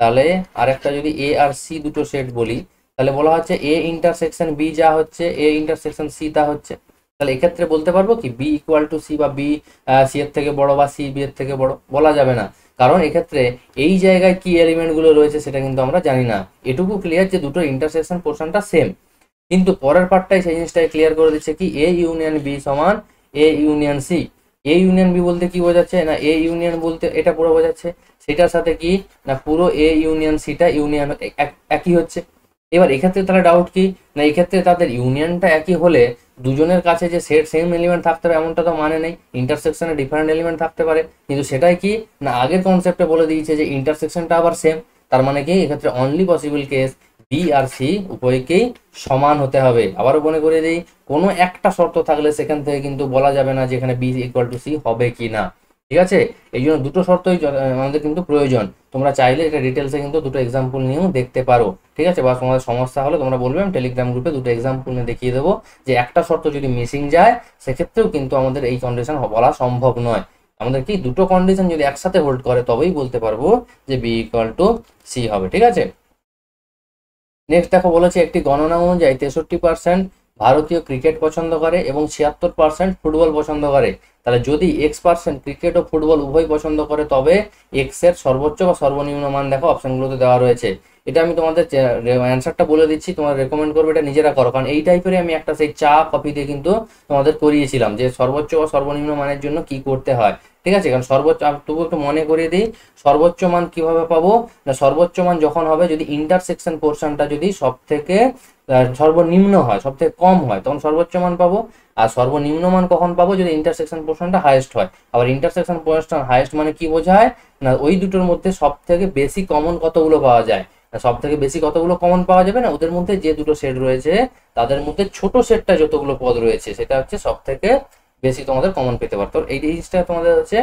তাহলে আর একটা যদি এ আর সি দুটো সেট বলি তাহলে বলা হচ্ছে এ ইন্টারসেকশন বি যা হচ্ছে এ ইন্টারসেকশন সি তা হচ্ছে তাহলে এক্ষেত্রে বলতে পারবো কি বি ইকুয়াল টু সি বা বি সি এর থেকে বড় বা সি বি এর থেকে বড় বলা যাবে না কারণ এক্ষেত্রে এই জায়গায় কি এলিমেন্টগুলো রয়েছে সেটা কিন্তু আমরা জানি না এটুকু ক্লিয়ার যে দুটো ইন্টারসেকশন পোর্শনটা সেম কিন্তু পরের পার্টটাই সেই জিনিসটাই ক্লিয়ার করে দিচ্ছে কি এ ইউনিয়ন বি সমান A union C A union B বলতে কি বোঝাচ্ছে না এ ইউনিয়ন বলতে এটা পুরো বোঝাচ্ছে সেটার সাথে কি না পুরো এ ইউনিয়ন সিটা ইউনিয়ন একই হচ্ছে এবার এক্ষেত্রে তারা ডাউট কি না এক্ষেত্রে তাদের ইউনিয়নটা একই হলে দুজনের কাছে যে সেট সেম এলিমেন্ট থাকতে হবে এমনটা তো মানে নেই ইন্টারসেকশনে ডিফারেন্ট এলিমেন্ট থাকতে পারে কিন্তু সেটাই কি না আগের কনসেপ্টে বলে দিয়েছে যে ইন্টারসেকশনটা আবার সেম তার মানে কি এক্ষেত্রে অনলি পসিবল কেস বি আর সি উভয়কেই সমান হতে হবে আবারও মনে করে দিই কোনো একটা শর্ত থাকলে সেখান থেকে কিন্তু বলা যাবে না যে এখানে বি ইকুয়াল টু সি হবে কি না ঠিক আছে এই জন্য দুটো শর্তই আমাদের কিন্তু প্রয়োজন তোমরা চাইলে এটা ডিটেলসে কিন্তু দুটো এক্সাম্পল নিয়েও দেখতে পারো ঠিক আছে বা তোমাদের সমস্যা হলে তোমরা বলবে আমি টেলিগ্রাম গ্রুপে দুটো এক্সাম্পল নিয়ে দেখিয়ে দেবো যে একটা শর্ত যদি মিসিং যায় সেক্ষেত্রেও কিন্তু আমাদের এই কন্ডিশন বলা সম্ভব নয় আমাদের কি দুটো কন্ডিশন যদি একসাথে হোল্ড করে তবেই বলতে পারবো যে বি ইকুয়াল টু সি হবে ঠিক আছে নেক্সট দেখো বলেছে একটি গণনা অনুযায়ী তেষট্টি পার্সেন্ট ভারতীয় ক্রিকেট পছন্দ করে এবং ছিয়াত্তর পার্সেন্ট ফুটবল পছন্দ করে তাহলে যদি এক্স পার্সেন্ট ক্রিকেট ও ফুটবল উভয় পছন্দ করে তবে এক্স এর সর্বোচ্চ বা সর্বনিম্ন মান দেখো অপশনগুলোতে দেওয়া রয়েছে এটা আমি তোমাদের অ্যান্সারটা বলে দিচ্ছি তোমার রেকমেন্ড করবে এটা নিজেরা করো কারণ এই টাইপেরই আমি একটা সেই চা কপিতে কিন্তু তোমাদের করিয়েছিলাম যে সর্বোচ্চ বা সর্বনিম্ন মানের জন্য কি করতে হয় ঠিক আছে কারণ সর্বোচ্চ তবু একটু মনে করিয়ে দিই সর্বোচ্চ মান কিভাবে পাবো না সর্বোচ্চ মান যখন হবে যদি ইন্টারসেকশন পোর্শনটা যদি সব থেকে সর্বনিম্ন হয় সব থেকে কম হয় তখন সর্বোচ্চ মান পাবো আর সর্বনিম্ন মান কখন পাবো যদি ইন্টারসেকশন পোর্শনটা হায়েস্ট হয় আবার ইন্টারসেকশন পোর্শন হায়েস্ট মানে কি বোঝায় না ওই দুটোর মধ্যে সব থেকে বেশি কমন কতগুলো পাওয়া যায় সব থেকে বেশি কতগুলো কমন পাওয়া যাবে না ওদের মধ্যে যে দুটো সেট রয়েছে তাদের মধ্যে ছোট সেটটা যতগুলো পদ রয়েছে সেটা হচ্ছে সব থেকে বেশি তোমাদের কমন পেতে পারতো এই জিনিসটা তোমাদের হচ্ছে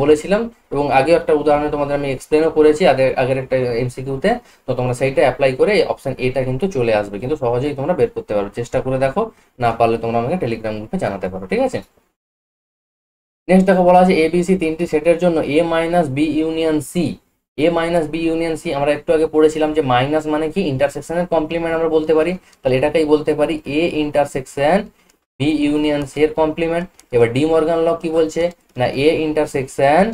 বলেছিলাম এবং আগে একটা উদাহরণে তোমাদের আমি এক্সপ্লেনও করেছি আগে আগের একটা এমসিকিউতে তো তোমরা সেইটা অ্যাপ্লাই করে অপশন এটা কিন্তু চলে আসবে কিন্তু সহজেই তোমরা বের করতে পারো চেষ্টা করে দেখো না পারলে তোমরা আমাকে টেলিগ্রাম গ্রুপে জানাতে পারো ঠিক আছে নেক্সট দেখো বলা আছে এবিসি তিনটি সেটের জন্য A minus B union C A minus B union C আমরা একটু আগে পড়েছিলাম যে মাইনাস মানে কি ইন্টারসেকশনের কমপ্লিমেন্ট আমরা বলতে পারি তাহলে এটাকেই বলতে পারি A intersection B union C এর কমপ্লিমেন্ট এবার ডি মর্গান ল কি বলছে না A intersection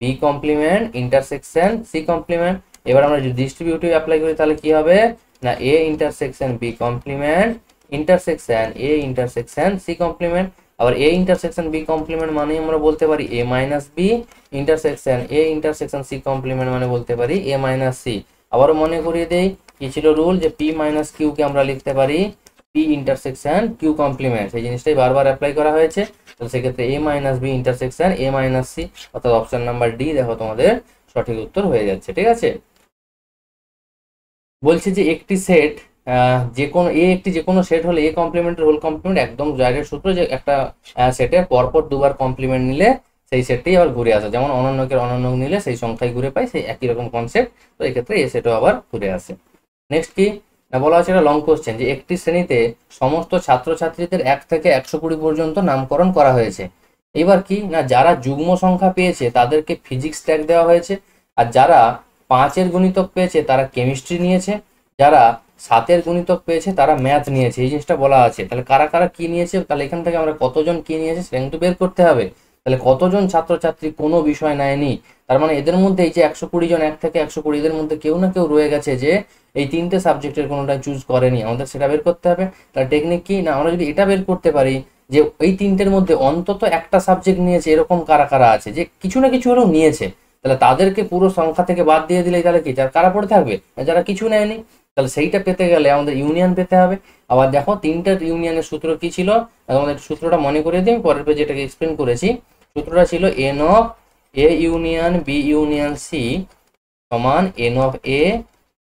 B complement intersection C complement এবার আমরা যদি ডিস্ট্রিবিউটিভ অ্যাপ্লাই করি তাহলে কি হবে না A intersection B complement intersection A intersection C complement আবার এ ইন্টারসেকশন বি কমপ্লিমেন্ট মানে আমরা বলতে পারি A minus B intersection A intersection C complement মানে বলতে পারি এ মাইনাস সি আবারও মনে করিয়ে দেই কি ছিল রুল যে পি মাইনাস কিউকে আমরা লিখতে পারি পি ইন্টারসেকশন কিউ কমপ্লিমেন্ট সেই জিনিসটাই বারবার অ্যাপ্লাই করা হয়েছে তো সেক্ষেত্রে A minus B intersection A minus C অর্থাৎ অপশন নাম্বার ডি দেখো তোমাদের সঠিক উত্তর হয়ে যাচ্ছে ঠিক আছে বলছি যে একটি সেট যে কোনো এ একটি যে কোনো সেট হলে এ কমপ্লিমেন্টের হোল কমপ্লিমেন্ট একদম জায়গার সূত্র যে একটা সেটে পরপর দুবার কমপ্লিমেন্ট নিলে সেই সেটটি আবার ঘুরে আসে যেমন অনন্যকের অনন্য নিলে সেই সংখ্যায় ঘুরে পায় সেই একই রকম কনসেপ্ট তো এক্ষেত্রে এ সেটও আবার ঘুরে আসে নেক্সট কি বলা হচ্ছে এটা লং কোশ্চেন যে একটি শ্রেণীতে সমস্ত ছাত্রছাত্রীদের এক থেকে একশো কুড়ি পর্যন্ত নামকরণ করা হয়েছে এবার কি না যারা যুগ্ম সংখ্যা পেয়েছে তাদেরকে ফিজিক্স ট্যাগ দেওয়া হয়েছে আর যারা পাঁচের গণিতক পেয়েছে তারা কেমিস্ট্রি নিয়েছে যারা সাতের গুণিতক পেয়েছে তারা ম্যাথ নিয়েছে এই জিনিসটা বলা আছে তাহলে কারা কারা কি নিয়েছে তাহলে এখান থেকে আমরা কতজন কি নিয়েছে সেটা কিন্তু বের করতে হবে তাহলে কতজন ছাত্রছাত্রী কোনো বিষয় নেয়নি তার মানে এদের মধ্যে এই যে একশো কুড়ি জন এক থেকে একশো কুড়ি এদের মধ্যে কেউ না কেউ রয়ে গেছে যে এই তিনটে সাবজেক্টের কোনোটা চুজ করেনি আমাদের সেটা বের করতে হবে তাহলে টেকনিক কি না আমরা যদি এটা বের করতে পারি যে এই তিনটের মধ্যে অন্তত একটা সাবজেক্ট নিয়েছে এরকম কারা কারা আছে যে কিছু না কিছু হলেও নিয়েছে তাহলে তাদেরকে পুরো সংখ্যা থেকে বাদ দিয়ে দিলেই তাহলে কি যারা কারা পড়ে থাকবে যারা কিছু নেয়নি তাহলে সেইটা পেতে গেলে আমাদের ইউনিয়ন পেতে হবে আবার দেখো তিনটা ইউনিয়নের সূত্র কি ছিল আমাদের সূত্রটা মনে করে দিই পরের পেজে এটাকে এক্সপ্লেন করেছি সূত্রটা ছিল n of A union B union C সমান n of A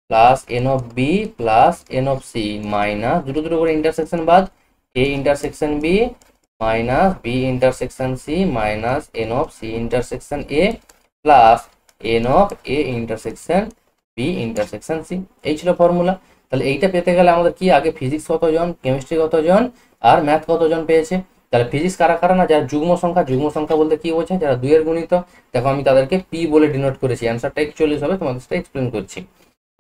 plus n of B plus n of C minus দুটো দুটো করে ইন্টারসেকশন বাদ A intersection B minus B intersection C minus n of C intersection A plus n of A intersection B intersection C এই ছিল formula তাহলে এইটা পেতে গেলে আমাদের কি আগে ফিজিক্স কতজন কেমিস্ট্রি কতজন আর ম্যাথ কতজন পেয়েছে তাহলে ফিজিক্স কারা কারা না যারা যুগ্ম সংখ্যা যুগ্ম সংখ্যা বলতে কি বোঝায় যারা দুইয়ের গুণিত দেখো আমি তাদেরকে পি বলে ডিনোট করেছি অ্যান্সারটা একচল্লিশ হবে তোমাদের সেটা এক্সপ্লেন করছি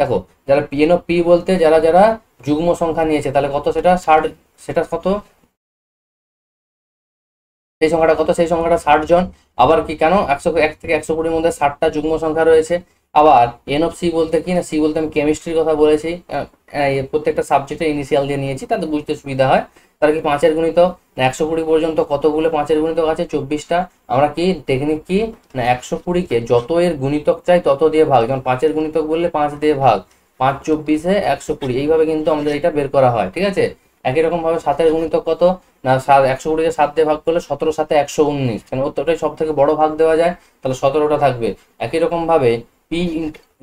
দেখো যারা পি এন পি বলতে যারা যারা যুগ্ম সংখ্যা নিয়েছে তাহলে কত সেটা ষাট সেটা কত সেই সংখ্যাটা কত সেই সংখ্যাটা ষাট জন আবার কি কেন একশো এক থেকে একশো কুড়ির মধ্যে ষাটটা যুগ্ম সংখ্যা রয়েছে আবার এন অফ সি বলতে কি না সি বলতে আমি কেমিস্ট্রির কথা বলেছি প্রত্যেকটা সাবজেক্টে ইনিশিয়াল দিয়ে নিয়েছি তাতে বুঝতে সুবিধা হয় তার কি পাঁচের গুণিত না একশো কুড়ি পর্যন্ত কতগুলো পাঁচের গুণিতক আছে চব্বিশটা আমরা কি টেকনিক কি না একশো কুড়িকে যত এর গুণিতক চাই তত দিয়ে ভাগ যেমন পাঁচের গুণিতক বললে পাঁচ দিয়ে ভাগ পাঁচ চব্বিশে একশো কুড়ি এইভাবে কিন্তু আমাদের এটা বের করা হয় ঠিক আছে একই রকমভাবে সাতের গুণিতক কত না সাত একশো কুড়িকে সাত দিয়ে ভাগ করলে সতেরো সাথে একশো উনিশ কেন মানে উত্তরটাই সব থেকে বড় ভাগ দেওয়া যায় তাহলে সতেরোটা থাকবে একই রকমভাবে পি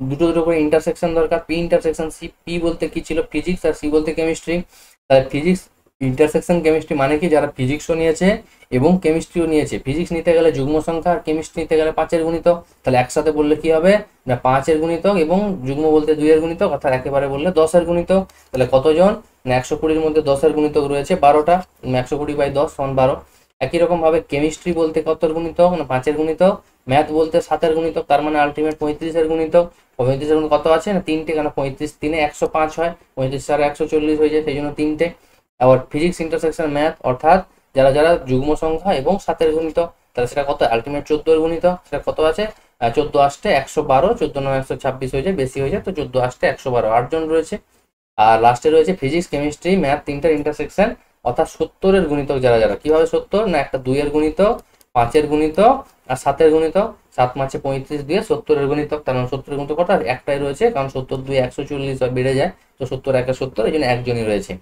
দুটো দুটো করে ইন্টারসেকশন দরকার পি ইন্টারসেকশন সি পি বলতে কি ছিল ফিজিক্স আর সি বলতে কেমিস্ট্রি তাহলে ফিজিক্স ইন্টারসেকশন কেমিস্ট্রি মানে কি যারা ফিজিক্সও নিয়েছে এবং কেমিস্ট্রিও নিয়েছে ফিজিক্স নিতে গেলে যুগ্ম সংখ্যা আর কেমিস্ট্রি নিতে গেলে পাঁচের গুণিতক তাহলে একসাথে বললে কি হবে না পাঁচের গুণিতক এবং যুগ্ম বলতে দুইয়ের গুণিতক অর্থাৎ একেবারে বললে দশের গুণিতক তাহলে কতজন না একশো কুড়ির মধ্যে দশের গুণিতক রয়েছে বারোটা একশো কুড়ি বাই দশ সন বারো একই ভাবে কেমিস্ট্রি বলতে কতর গুণিতক না পাঁচের গুণিতক ম্যাথ বলতে সাতের গুণিতক তার মানে আলটিমেট পঁয়ত্রিশের গুণিতক পঁয়ত্রিশের গুণ কত আছে না তিনটে কেন পঁয়ত্রিশ তিনে একশো পাঁচ হয় পঁয়ত্রিশ সাড়ে একশো চল্লিশ হয়ে যায় সেই জন্য তিনটে আবার ফিজিক্স ইন্টারসেকশন ম্যাথ অর্থাৎ যারা যারা যুগ্ম সংখ্যা এবং সাতের গুণিত তাহলে সেটা কত আলটিমেট চোদ্দোর গুণিত সেটা কত আছে চোদ্দো আষ্টে একশো বারো চোদ্দো নয় একশো ছাব্বিশ হয়ে যায় বেশি হয়ে যায় তো চোদ্দো আষ্টে একশো বারো আটজন রয়েছে আর লাস্টে রয়েছে ফিজিক্স কেমিস্ট্রি ম্যাথ তিনটার ইন্টারসেকশন অর্থাৎ সত্তরের গুণিতক যারা যারা কিভাবে সত্তর না একটা দুইয়ের গুণিতক পাঁচের গুণিতক আর সাতের গুণিতক সাত মাছে পঁয়ত্রিশ দিয়ে সত্তরের গুণিতক তার মানে সত্তরের গুণিতক কটা একটাই রয়েছে কারণ সত্তর দুই একশো চল্লিশ বেড়ে যায় তো সত্তর একা সত্তর এই জন্য একজনই রয়েছে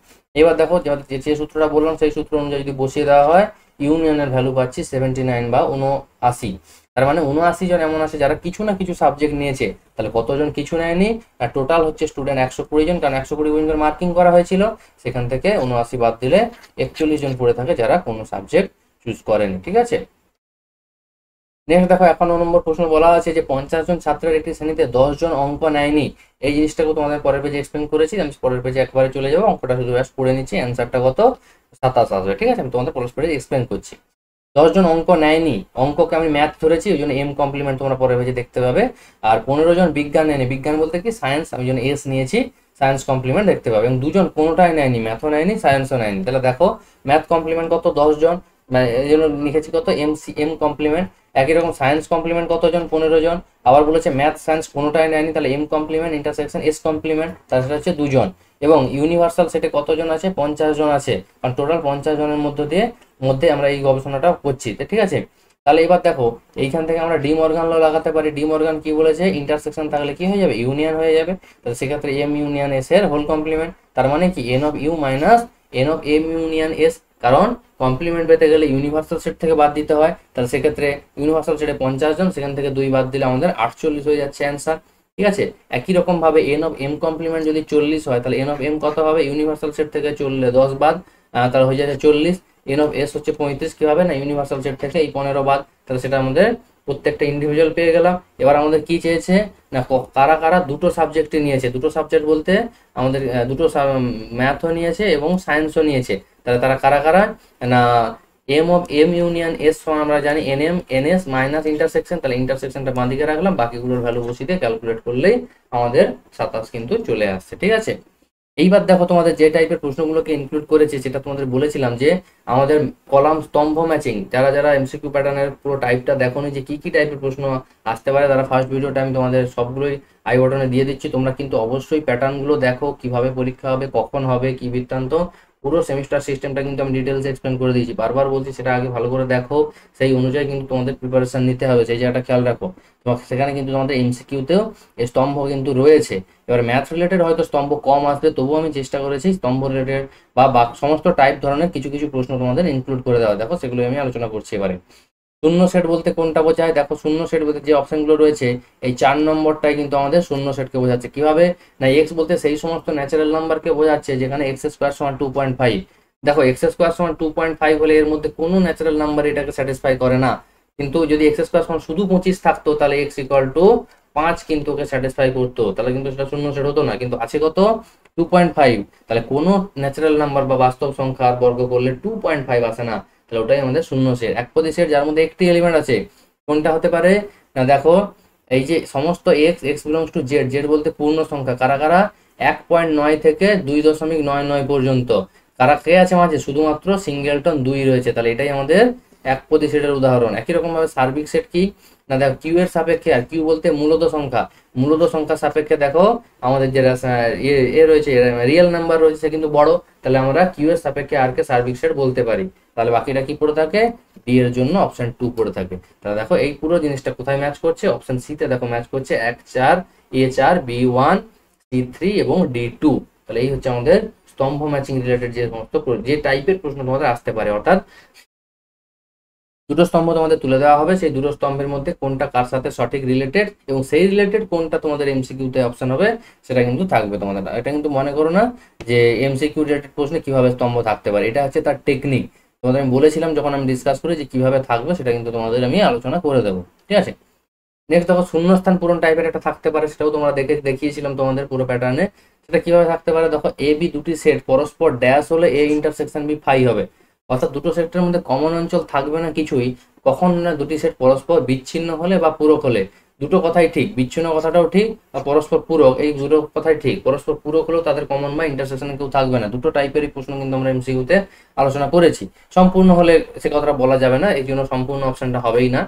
এবার দেখো যে সূত্রটা বললাম সেই সূত্র অনুযায়ী যদি বসিয়ে দেওয়া হয় ইউনিয়নের ভ্যালু পাচ্ছি সেভেন্টি নাইন বা উনআশি তার মানে উনআশি জন এমন আছে যারা কিছু না কিছু সাবজেক্ট নিয়েছে তাহলে কতজন কিছু নেয়নি আর টোটাল হচ্ছে স্টুডেন্ট একশো কুড়ি জন কারণ একশো কুড়ি জনকে মার্কিং করা হয়েছিল সেখান থেকে উনআশি বাদ দিলে একচল্লিশ জন পড়ে থাকে যারা কোনো সাবজেক্ট চুজ করেনি ঠিক আছে নেক্সট দেখো একান্ন নম্বর প্রশ্ন বলা আছে যে পঞ্চাশ জন ছাত্রের একটি শ্রেণীতে দশ জন অঙ্ক নেয়নি এই জিনিসটাকে তোমাদের পরের পেজে এক্সপ্লেন করেছি আমি পরের পেজে একবারে চলে যাবো অঙ্কটা শুধু ব্যাস করে নিচ্ছি অ্যান্সারটা কত সাতাশ আসবে ঠিক আছে আমি তোমাদের পেজে এক্সপ্লেন করছি দশজন অঙ্ক নেয়নি অঙ্ককে আমি ম্যাথ ধরেছি ওই জন্য এম কমপ্লিমেন্ট তোমরা পরে ভেজে দেখতে পাবে আর পনেরো জন বিজ্ঞান নেয়নি বিজ্ঞান বলতে কি সায়েন্স আমি জন্য এস নিয়েছি সায়েন্স কমপ্লিমেন্ট দেখতে পাবে এবং দুজন কোনোটাই নেয়নি ম্যাথও নেয়নি সায়েন্সও নেয়নি তাহলে দেখো ম্যাথ কমপ্লিমেন্ট কত দশজন মানে এই জন্য লিখেছি কত এম সি এম কমপ্লিমেন্ট একই রকম সায়েন্স কমপ্লিমেন্ট কতজন পনেরো জন আবার বলেছে ম্যাথ সায়েন্স কোনোটাই নেয়নি তাহলে M complement intersection S complement তাছাড়া হচ্ছে দুজন এবং ইউনিভার্সাল সেটে কতজন আছে পঞ্চাশ জন আছে কারণ টোটাল পঞ্চাশ জনের মধ্য দিয়ে মধ্যে আমরা এই গবেষণাটা করছি ঠিক আছে তাহলে এবার দেখো এইখান থেকে আমরা ডিম অর্গান লাগাতে পারি ডিম অর্গান কি বলেছে ইন্টারসেকশন থাকলে কি হয়ে যাবে ইউনিয়ন হয়ে যাবে তাহলে সেক্ষেত্রে এম ইউনিয়ন এস এর হোল কমপ্লিমেন্ট তার মানে কি n of U minus n of M union S কারণ কমপ্লিমেন্ট পেতে গেলে ইউনিভার্সাল সেট থেকে বাদ দিতে হয় তাহলে সেক্ষেত্রে ইউনিভার্সাল সেটে পঞ্চাশ জন সেখান থেকে দুই বাদ দিলে আমাদের আটচল্লিশ হয়ে যাচ্ছে অ্যান্সার ঠিক আছে একই রকমভাবে এন অফ এম কমপ্লিমেন্ট যদি চল্লিশ হয় তাহলে এন অফ এম কত হবে ইউনিভার্সাল সেট থেকে চললে দশ বাদ তাহলে হয়ে যাচ্ছে চল্লিশ এন অফ এস হচ্ছে পঁয়ত্রিশ কী হবে না ইউনিভার্সাল সেট থেকে এই পনেরো বাদ তাহলে সেটা আমাদের প্রত্যেকটা ইন্ডিভিজুয়াল পেয়ে গেলাম এবার আমাদের কি চেয়েছে না কারা কারা দুটো সাবজেক্টে নিয়েছে দুটো সাবজেক্ট বলতে আমাদের দুটো ম্যাথও নিয়েছে এবং সায়েন্সও নিয়েছে তাহলে তারা কারা কারা না M of M union S সমান আমরা জানি N M N S minus intersection তাহলে ইন্টারসেকশনটা বাঁ দিকে রাখলাম বাকিগুলোর ভ্যালু বসিয়ে দিয়ে ক্যালকুলেট করলেই আমাদের সাতাশ কিন্তু চলে আসছে ঠিক আছে এইবার দেখো তোমাদের যে টাইপের প্রশ্নগুলোকে ইনক্লুড করেছে সেটা তোমাদের বলেছিলাম যে আমাদের কলাম স্তম্ভ ম্যাচিং যারা যারা এমসিকিউ প্যাটার্নের পুরো টাইপটা দেখো যে কি কি টাইপের প্রশ্ন আসতে পারে তারা ফার্স্ট ভিডিওটা আমি তোমাদের সবগুলোই আই বটনে দিয়ে দিচ্ছি তোমরা কিন্তু অবশ্যই প্যাটার্নগুলো দেখো কিভাবে পরীক্ষা হবে কখন হবে কি বৃত্তান্ত পুরো সেমিস্টার সিস্টেমটা কিন্তু আমি ডিটেলস এক্সপ্লেন করে দিয়েছি বারবার বলছি সেটা আগে ভালো করে দেখো সেই অনুযায়ী কিন্তু তোমাদের প্রিপারেশান নিতে হবে সেই জায়গাটা খেয়াল রাখো তোমাকে সেখানে কিন্তু তোমাদের এমসিকিউতেও স্তম্ভ কিন্তু রয়েছে এবার ম্যাথ রিলেটেড হয়তো স্তম্ভ কম আসবে তবুও আমি চেষ্টা করেছি স্তম্ভ রিলেটেড বা সমস্ত টাইপ ধরনের কিছু কিছু প্রশ্ন তোমাদের ইনক্লুড করে দেওয়া দেখো সেগুলো আমি আলোচনা করছি এবারে শূন্য সেট বলতে কোনটা বোঝায় দেখো শূন্য সেট বলতে যে অপশনগুলো রয়েছে এই চার নম্বরটাই কিন্তু আমাদের শূন্য সেটকে বোঝাচ্ছে কীভাবে না এক্স বলতে সেই সমস্ত ন্যাচারাল নাম্বারকে বোঝাচ্ছে যেখানে এক্স স্কোয়ার সমান টু পয়েন্ট ফাইভ দেখো এক্স স্কোয়ার সমান টু পয়েন্ট ফাইভ হলে এর মধ্যে কোনো ন্যাচারাল নাম্বার এটাকে স্যাটিসফাই করে না কিন্তু যদি এক্স স্কোয়ার সমান শুধু পঁচিশ থাকতো তাহলে এক্স ইকুয়াল টু পাঁচ কিন্তু ওকে স্যাটিসফাই করতো তাহলে কিন্তু সেটা শূন্য সেট হতো না কিন্তু আছে কত টু পয়েন্ট ফাইভ তাহলে কোনো ন্যাচারাল নাম্বার বা বাস্তব সংখ্যার বর্গ করলে টু পয়েন্ট ফাইভ আসে না তাহলে ওটাই আমাদের শূন্য সেট এক পদে সেট যার মধ্যে একটি এলিমেন্ট আছে কোনটা হতে পারে না দেখো এই যে সমস্ত X X belongs to Z Z বলতে পূর্ণ সংখ্যা কারা কারা এক পয়েন্ট নয় থেকে দুই দশমিক নয় নয় পর্যন্ত কারা কে আছে মাঝে শুধুমাত্র সিঙ্গেলটন দুই রয়েছে তাহলে এটাই আমাদের এক পদে সেটের উদাহরণ একই রকমভাবে সার্বিক সেট কি না দেখো কিউ এর সাপেক্ষে আর কিউ বলতে মূলত সংখ্যা মূলত সংখ্যা সাপেক্ষে দেখো আমাদের যে এ রয়েছে রিয়েল নাম্বার রয়েছে কিন্তু বড় তাহলে আমরা কিউ এর সাপেক্ষে আর কে সার্ভিক সেট বলতে পারি তাহলে বাকিটা কি পড়ে থাকে ডি এর জন্য অপশন টু পড়ে থাকে তাহলে দেখো এই পুরো জিনিসটা কোথায় ম্যাচ করছে অপশন সি তে দেখো ম্যাচ করছে এক চার এ চার বি ওয়ান সি থ্রি এবং ডি টু তাহলে এই হচ্ছে আমাদের স্তম্ভ ম্যাচিং রিলেটেড যে সমস্ত যে টাইপের প্রশ্ন তোমাদের আসতে পারে অর্থাৎ দুটো স্তম্ভ তোমাদের তুলে দেওয়া হবে সেই দুটো স্তম্ভের মধ্যে কোনটা কার সাথে সঠিক রিলেটেড এবং সেই রিলেটেড কোনটা তোমাদের এমসিকিউতে অপশন হবে সেটা কিন্তু থাকবে তোমাদের এটা কিন্তু মনে করো না যে এমসিকিউ রিলেটেড প্রশ্নে কিভাবে স্তম্ভ থাকতে পারে এটা হচ্ছে তার টেকনিক তোমাদের আমি বলেছিলাম যখন আমি ডিসকাস করি যে কিভাবে থাকবে সেটা কিন্তু তোমাদের আমি আলোচনা করে দেবো ঠিক আছে নেক্সট দেখো শূন্যস্থান পূরণ টাইপের একটা থাকতে পারে সেটাও তোমরা দেখে দেখিয়েছিলাম তোমাদের পুরো প্যাটার্নে সেটা কিভাবে থাকতে পারে দেখো এ বি দুটি সেট পরস্পর ড্যাশ হলে এ ইন্টারসেকশন বি ফাই হবে অর্থাৎ দুটো সেটের মধ্যে কমন অঞ্চল থাকবে না কিছুই কখন না দুটি সেট পরস্পর বিচ্ছিন্ন হলে বা পূরক হলে দুটো কথাই ঠিক বিচ্ছিন্ন কথাটাও ঠিক আর পরস্পর পূরক এই দুটো কথাই ঠিক পরস্পর পূরক হলেও তাদের কমন বা ইন্টারসেকশন কেউ থাকবে না দুটো টাইপেরই প্রশ্ন কিন্তু আমরা এমসিকিউতে আলোচনা করেছি সম্পূর্ণ হলে সে কথাটা বলা যাবে না এই জন্য সম্পূর্ণ অপশনটা হবেই না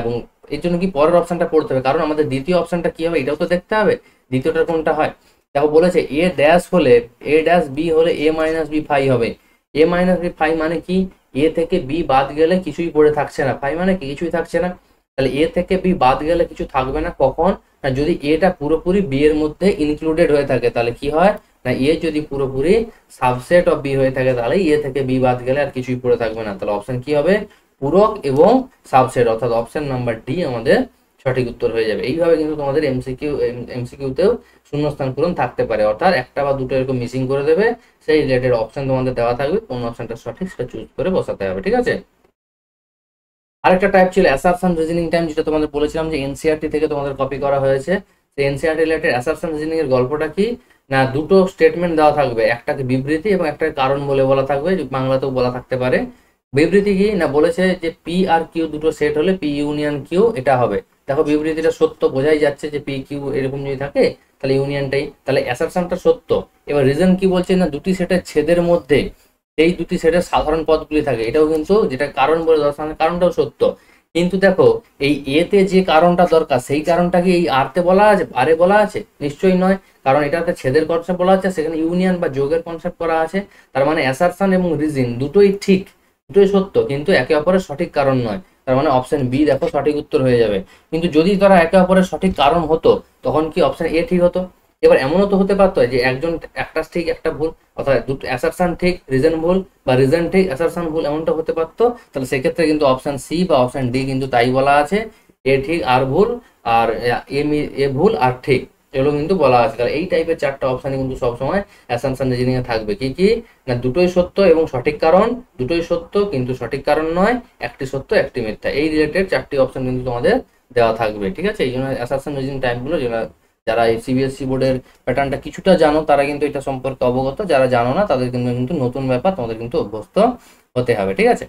এবং এর জন্য কি পরের অপশনটা পড়তে হবে কারণ আমাদের দ্বিতীয় অপশনটা কি হবে এটাও তো দেখতে হবে দ্বিতীয়টা কোনটা হয় দেখো বলেছে এ ড্যাশ হলে এ ড্যাশ বি হলে এ মাইনাস বি ফাই হবে এ মাইনাস বি ফাই মানে কি এ থেকে বি বাদ গেলে কিছুই পড়ে থাকছে না ফাই মানে কি কিছুই থাকছে না তাহলে এ থেকে বি বাদ গেলে কিছু থাকবে না কখন না যদি এটা পুরোপুরি বি এর মধ্যে ইনক্লুডেড হয়ে থাকে তাহলে কি হয় না এ যদি পুরোপুরি সাবসেট অফ বি হয়ে থাকে তাহলে এ থেকে বি বাদ গেলে আর কিছুই পড়ে থাকবে না তাহলে অপশন কি হবে পূরক এবং সাবসেট অর্থাৎ অপশন নাম্বার ডি আমাদের সঠিক উত্তর হয়ে যাবে এইভাবে কিন্তু তোমাদের এমসিকিউ এমসিকিউতেও শূন্যস্থান পূরণ থাকতে পারে অর্থাৎ একটা বা দুটো এরকম মিসিং করে দেবে সেই রিলেটেড অপশন তোমাদের দেওয়া থাকবে কোন অপশনটা সঠিক সেটা চুজ করে বসাতে হবে ঠিক আছে আরেকটা টাইপ ছিল অ্যাসারশন রিজনিং টাইম যেটা তোমাদের বলেছিলাম যে এনসিআরটি e থেকে তোমাদের কপি করা হয়েছে সেই এনসিআরটি রিলেটেড অ্যাসারশন রিজনিং এর গল্পটা কি না দুটো স্টেটমেন্ট দেওয়া থাকবে একটাকে বিবৃতি এবং একটা কারণ বলে বলা থাকবে বাংলাতেও বলা থাকতে পারে বিবৃতি কি না বলেছে যে পি আর কিউ দুটো সেট হলে পি ইউনিয়ন কিউ এটা হবে দেখো বিবৃতিটা সত্য বোঝাই যাচ্ছে যে পি কিউ এরকম যদি থাকে তাহলে ইউনিয়নটাই তাহলে অ্যাসারশনটা সত্য এবার রিজন কি বলছে না দুটি সেটের ছেদের মধ্যে এই দুটি সেটের সাধারণ পদগুলি থাকে এটাও কিন্তু যেটা কারণ বলে দর্শানোর কারণটাও সত্য কিন্তু দেখো এই এতে যে কারণটা দরকার সেই কারণটা কি এই আরতে বলা আছে আরে বলা আছে নিশ্চয়ই নয় কারণ এটাতে ছেদের কনসেপ্ট বলা আছে সেখানে ইউনিয়ন বা যোগের কনসেপ্ট করা আছে তার মানে অ্যাসারশন এবং রিজিন দুটোই ঠিক দুটোই সত্য কিন্তু একে অপরের সঠিক কারণ নয় তার মানে অপশন বি দেখো সঠিক উত্তর হয়ে যাবে কিন্তু যদি তারা একে অপরের সঠিক কারণ হতো তখন কি অপশন এ ঠিক হতো এবার এমনও তো হতে পারতো যে একজন একটা ঠিক একটা ভুল অর্থাৎ দুটো অ্যাসারশন ঠিক রিজন ভুল বা রিজন ঠিক অ্যাসারশন ভুল এমনটা হতে পারতো তাহলে সেক্ষেত্রে কিন্তু অপশান সি বা অপশন ডি কিন্তু তাই বলা আছে এ ঠিক আর ভুল আর এ ভুল আর ঠিক এগুলো কিন্তু বলা আছে তাহলে এই টাইপের চারটা অপশানই কিন্তু সবসময় অ্যাসামশন রিজনিং এ থাকবে কি কি না দুটোই সত্য এবং সঠিক কারণ দুটোই সত্য কিন্তু সঠিক কারণ নয় একটি সত্য একটি মিথ্যা এই রিলেটেড চারটি অপশান কিন্তু তোমাদের দেওয়া থাকবে ঠিক আছে এই জন্য অ্যাসামশন রিজনিং টাইপগুলো যেটা যারা এই সিবিএসসি বোর্ডের প্যাটার্নটা কিছুটা জানো তারা কিন্তু এটা সম্পর্কে অবগত যারা জানো না তাদের কিন্তু কিন্তু নতুন ব্যাপার তোমাদের কিন্তু অভ্যস্ত হতে হবে ঠিক আছে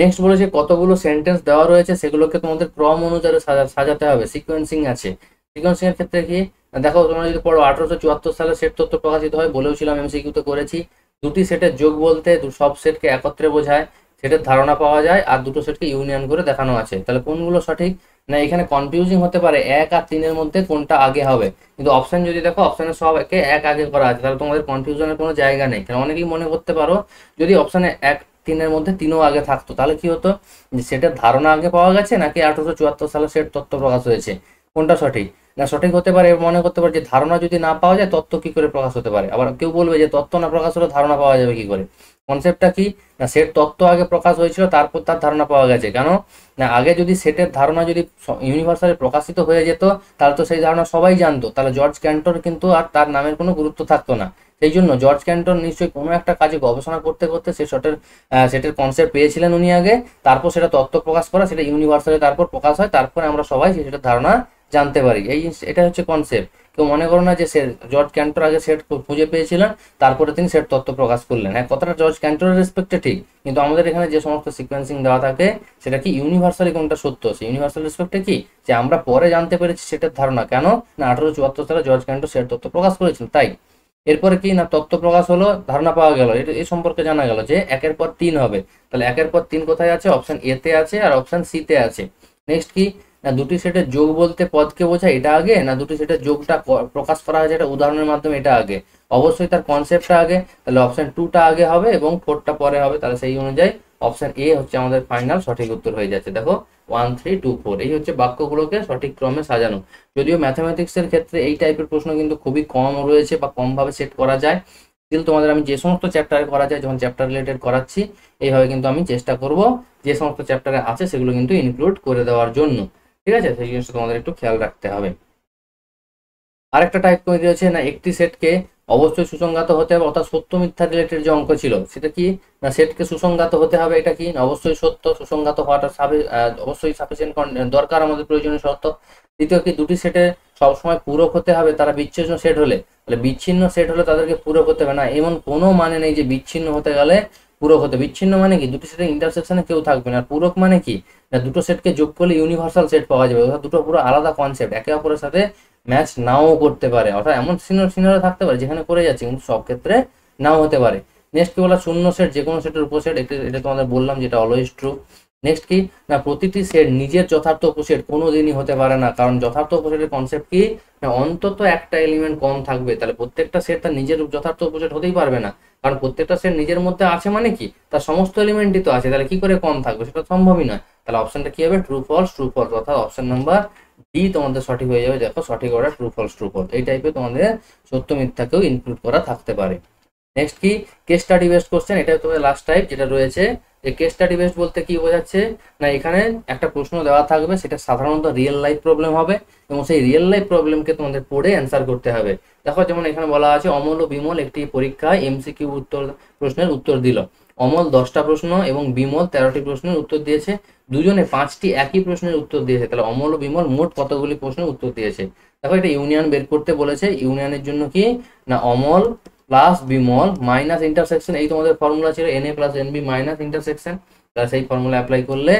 নেক্সট বলেছে কতগুলো সেন্টেন্স দেওয়া রয়েছে সেগুলোকে তোমাদের ক্রম অনুযায়ী সাজাতে হবে সিকোয়েন্সিং আছে সৃজনশীলের ক্ষেত্রে কি দেখো তোমরা যদি পড়ো আঠারোশো চুয়াত্তর সালে সেট তথ্য প্রকাশিত হয় বলেওছিলাম এমসিকিউতে করেছি দুটি সেটের যোগ বলতে সব সেটকে একত্রে বোঝায় সেটের ধারণা পাওয়া যায় আর দুটো সেটকে ইউনিয়ন করে দেখানো আছে তাহলে কোনগুলো সঠিক না এখানে কনফিউজিং হতে পারে এক আর তিনের মধ্যে কোনটা আগে হবে কিন্তু অপশন যদি দেখো অপশানে সবকে এক আগে করা আছে তাহলে তোমাদের কনফিউশনের কোনো জায়গা নেই কারণ অনেকেই মনে করতে পারো যদি অপশানে এক তিনের মধ্যে তিনও আগে থাকতো তাহলে কি হতো যে সেটের ধারণা আগে পাওয়া গেছে নাকি আঠারোশো চুয়াত্তর সালে সেট তথ্য প্রকাশ হয়েছে কোনটা সঠিক না সঠিক হতে পারে মনে করতে পারে যে ধারণা যদি না পাওয়া যায় তত্ত্ব কি করে প্রকাশ হতে পারে আবার কেউ বলবে যে তত্ত্ব না প্রকাশ হলে ধারণা পাওয়া যাবে কি করে কনসেপ্টটা কি না সেট তত্ত্ব আগে প্রকাশ হয়েছিল তারপর তার ধারণা পাওয়া গেছে কেন না আগে যদি সেটের ধারণা যদি ইউনিভার্সালে প্রকাশিত হয়ে যেত তাহলে তো সেই ধারণা সবাই জানতো তাহলে জর্জ ক্যান্টর কিন্তু আর তার নামের কোনো গুরুত্ব থাকতো না সেই জন্য জর্জ ক্যান্টন নিশ্চয়ই কোনো একটা কাজে গবেষণা করতে করতে সে শটের সেটের কনসেপ্ট পেয়েছিলেন উনি আগে তারপর সেটা তত্ত্ব প্রকাশ করা সেটা ইউনিভার্সালে তারপর প্রকাশ হয় তারপরে আমরা সবাই সেটার ধারণা জানতে পারি এই এটা হচ্ছে কনসেপ্ট কেউ মনে করো না যে সে জর্জ ক্যান্টর আগে সেট খুঁজে পেয়েছিলেন তারপরে তিনি সেট তত্ত্ব প্রকাশ করলেন হ্যাঁ কথাটা জর্জ ক্যান্টরের রেসপেক্টে ঠিক কিন্তু আমাদের এখানে যে সমস্ত সিকোয়েন্সিং দেওয়া থাকে সেটা কি ইউনিভার্সালি কোনটা সত্য সে ইউনিভার্সাল রেসপেক্টে কি যে আমরা পরে জানতে পেরেছি সেটার ধারণা কেন না আঠারোশো চুয়াত্তর সালে জর্জ ক্যান্টর সেট তত্ত্ব প্রকাশ করেছেন তাই এরপরে কি না তত্ত্ব প্রকাশ হলো ধারণা পাওয়া গেল এটা এ সম্পর্কে জানা গেল যে একের পর তিন হবে তাহলে একের পর তিন কোথায় আছে অপশন এতে আছে আর অপশন সিতে আছে নেক্সট কি না দুটি সেটের যোগ বলতে পদকে বোঝায় এটা আগে না দুটি সেটের যোগটা প্রকাশ করা হয়েছে এটা উদাহরণের মাধ্যমে এটা আগে অবশ্যই তার কনসেপ্টটা আগে তাহলে অপশান টুটা আগে হবে এবং ফোরটা পরে হবে তাহলে সেই অনুযায়ী অপশন এ হচ্ছে আমাদের ফাইনাল সঠিক উত্তর হয়ে যাচ্ছে দেখো ওয়ান থ্রি টু ফোর এই হচ্ছে বাক্যগুলোকে সঠিক ক্রমে সাজানো যদিও ম্যাথামেটিক্সের ক্ষেত্রে এই টাইপের প্রশ্ন কিন্তু খুবই কম রয়েছে বা কমভাবে সেট করা যায় স্টিল তোমাদের আমি যে সমস্ত চ্যাপ্টারে করা যায় যখন চ্যাপ্টার রিলেটেড করাচ্ছি এইভাবে কিন্তু আমি চেষ্টা করব যে সমস্ত চ্যাপ্টারে আছে সেগুলো কিন্তু ইনক্লুড করে দেওয়ার জন্য ঠিক আছে সেই জিনিসটা তোমাদের একটু খেয়াল রাখতে হবে আরেকটা টাইপ করে দিয়েছে না একটি সেটকে অবশ্যই সুসংগত হতে হবে অর্থাৎ সত্য মিথ্যা রিলেটেড যে অঙ্ক ছিল সেটা কি না সেটকে সুসংজ্ঞাত হতে হবে এটা কি অবশ্যই সত্য সুসংজ্ঞাত হওয়াটা অবশ্যই সাফিসিয়েন্ট দরকার আমাদের প্রয়োজনীয় শর্ত দ্বিতীয় কি দুটি সেটে সবসময় পূরক হতে হবে তারা বিচ্ছিন্ন সেট হলে তাহলে বিচ্ছিন্ন সেট হলে তাদেরকে পূরক হতে হবে না এমন কোনো মানে নেই যে বিচ্ছিন্ন হতে গেলে পূরক হতে বিচ্ছিন্ন মানে কি দুটো সেটের ইন্টারসেকশনে কেউ থাকবে না আর পূরক মানে কি না দুটো সেটকে যোগ করলে ইউনিভার্সাল সেট পাওয়া যাবে অর্থাৎ দুটো পুরো আলাদা কনসেপ্ট একে অপরের সাথে ম্যাচ নাও করতে পারে অর্থাৎ এমন সিনার সিনারও থাকতে পারে যেখানে করে যাচ্ছে কিন্তু সব ক্ষেত্রে নাও হতে পারে নেক্সট কি বলা শূন্য সেট যে কোনো সেটের উপসেট এটা তোমাদের বললাম যেটা অলওয়েজ ট্রু নেক্সট কি না প্রতিটি সেট নিজের যথার্থ উপসেট কোনো দিনই হতে পারে না কারণ যথার্থ উপসেটের কনসেপ্ট কি না অন্তত একটা এলিমেন্ট কম থাকবে তাহলে প্রত্যেকটা সেট তার নিজের যথার্থ উপসেট হতেই পারবে না কারণ প্রত্যেকটা সেট নিজের মধ্যে আছে মানে কি তার সমস্ত এলিমেন্টই তো আছে তাহলে কি করে কম থাকবে সেটা সম্ভবই নয় তাহলে অপশনটা কি হবে ট্রু ফলস ট্রু ফলস অর্থাৎ অপশন নাম্বার ডি তোমাদের সঠিক হয়ে যাবে দেখো সঠিক order true false true false এই টাইপে তোমাদের সত্য মিথ্যাকেও ইনক্লুড করা থাকতে পারে নেক্সট কি কেস স্টাডি বেস্ট কোশ্চেন এটা তোমাদের লাস্ট টাইপ যেটা রয়েছে যে কেস স্টাডি বেস্ট বলতে কি বোঝাচ্ছে না এখানে একটা প্রশ্ন দেওয়া থাকবে সেটা সাধারণত রিয়েল লাইফ প্রবলেম হবে এবং সেই রিয়েল লাইফ প্রবলেমকে তোমাদের পড়ে অ্যান্সার করতে হবে দেখো যেমন এখানে বলা আছে অমল ও বিমল একটি পরীক্ষায় এমসিকিউ উত্তর প্রশ্নের উত্তর দিল অমল দশটা প্রশ্ন এবং বিমল তেরোটি প্রশ্নের উত্তর দিয়েছে দুজনে পাঁচটি একই প্রশ্নের উত্তর দিয়েছে তাহলে অমল ও বিমল মোট কতগুলি প্রশ্নের উত্তর দিয়েছে দেখো এটা ইউনিয়ন বের করতে বলেছে ইউনিয়নের জন্য কি না অমল প্লাস বিমল মাইনাস ইন্টারসেকশন এই তোমাদের ফর্মুলা ছিল N A plus N B minus intersection plus এই ফর্মুলা অ্যাপ্লাই করলে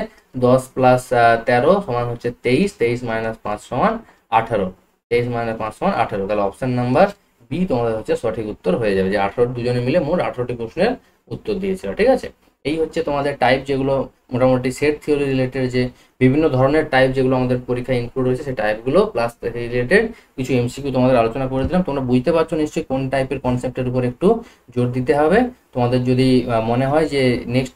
দশ প্লাস তেরো সমান হচ্ছে তেইশ তেইশ মাইনাস পাঁচ সমান আঠারো তেইশ মাইনাস পাঁচ সমান আঠারো তাহলে অপশান নাম্বার বি তোমাদের হচ্ছে সঠিক উত্তর হয়ে যাবে যে আঠারো দুজনে মিলে মোট আঠারোটি প্রশ্নের উত্তর দিয়েছিল ঠিক আছে এই হচ্ছে তোমাদের টাইপ যেগুলো মোটামুটি সেট থিওরি রিলেটেড যে বিভিন্ন ধরনের টাইপ যেগুলো আমাদের পরীক্ষায় ইনক্লুড হয়েছে সেই টাইপগুলো প্লাস রিলেটেড কিছু এমসিকিউ তোমাদের আলোচনা করে দিলাম তোমরা বুঝতে পারছো নিশ্চয়ই কোন টাইপের কনসেপ্টের উপর একটু জোর দিতে হবে তোমাদের যদি মনে হয় যে নেক্সট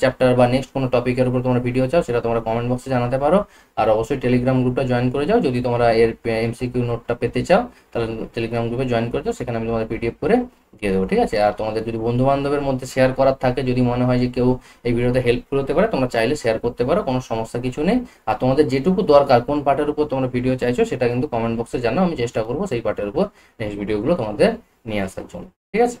চ্যাপ্টার বা নেক্সট কোনো টপিকের উপর তোমরা ভিডিও চাও সেটা তোমরা কমেন্ট বক্সে জানাতে পারো আর অবশ্যই টেলিগ্রাম গ্রুপটা জয়েন করে যাও যদি তোমরা এর এমসিকিউ নোটটা পেতে চাও তাহলে টেলিগ্রাম গ্রুপে জয়েন করে দাও সেখানে আমি তোমাদের পিডিএফ করে দিয়ে দেবো ঠিক আছে আর তোমাদের যদি বন্ধু বান্ধবের মধ্যে শেয়ার করার থাকে যদি মনে হয় যে কেউ এই ভিডিওতে হেল্পফুল হতে পারে তোমরা চাইলে শেয়ার করতে পারো কোনো সমস্যা কিছু নেই আর তোমাদের যেটুকু দরকার কোন পার্টের উপর তোমরা ভিডিও চাইছো সেটা কিন্তু কমেন্ট বক্সে জানাও আমি চেষ্টা করবো সেই পার্টের উপর নেক্সট ভিডিওগুলো তোমাদের নিয়ে আসার জন্য ঠিক আছে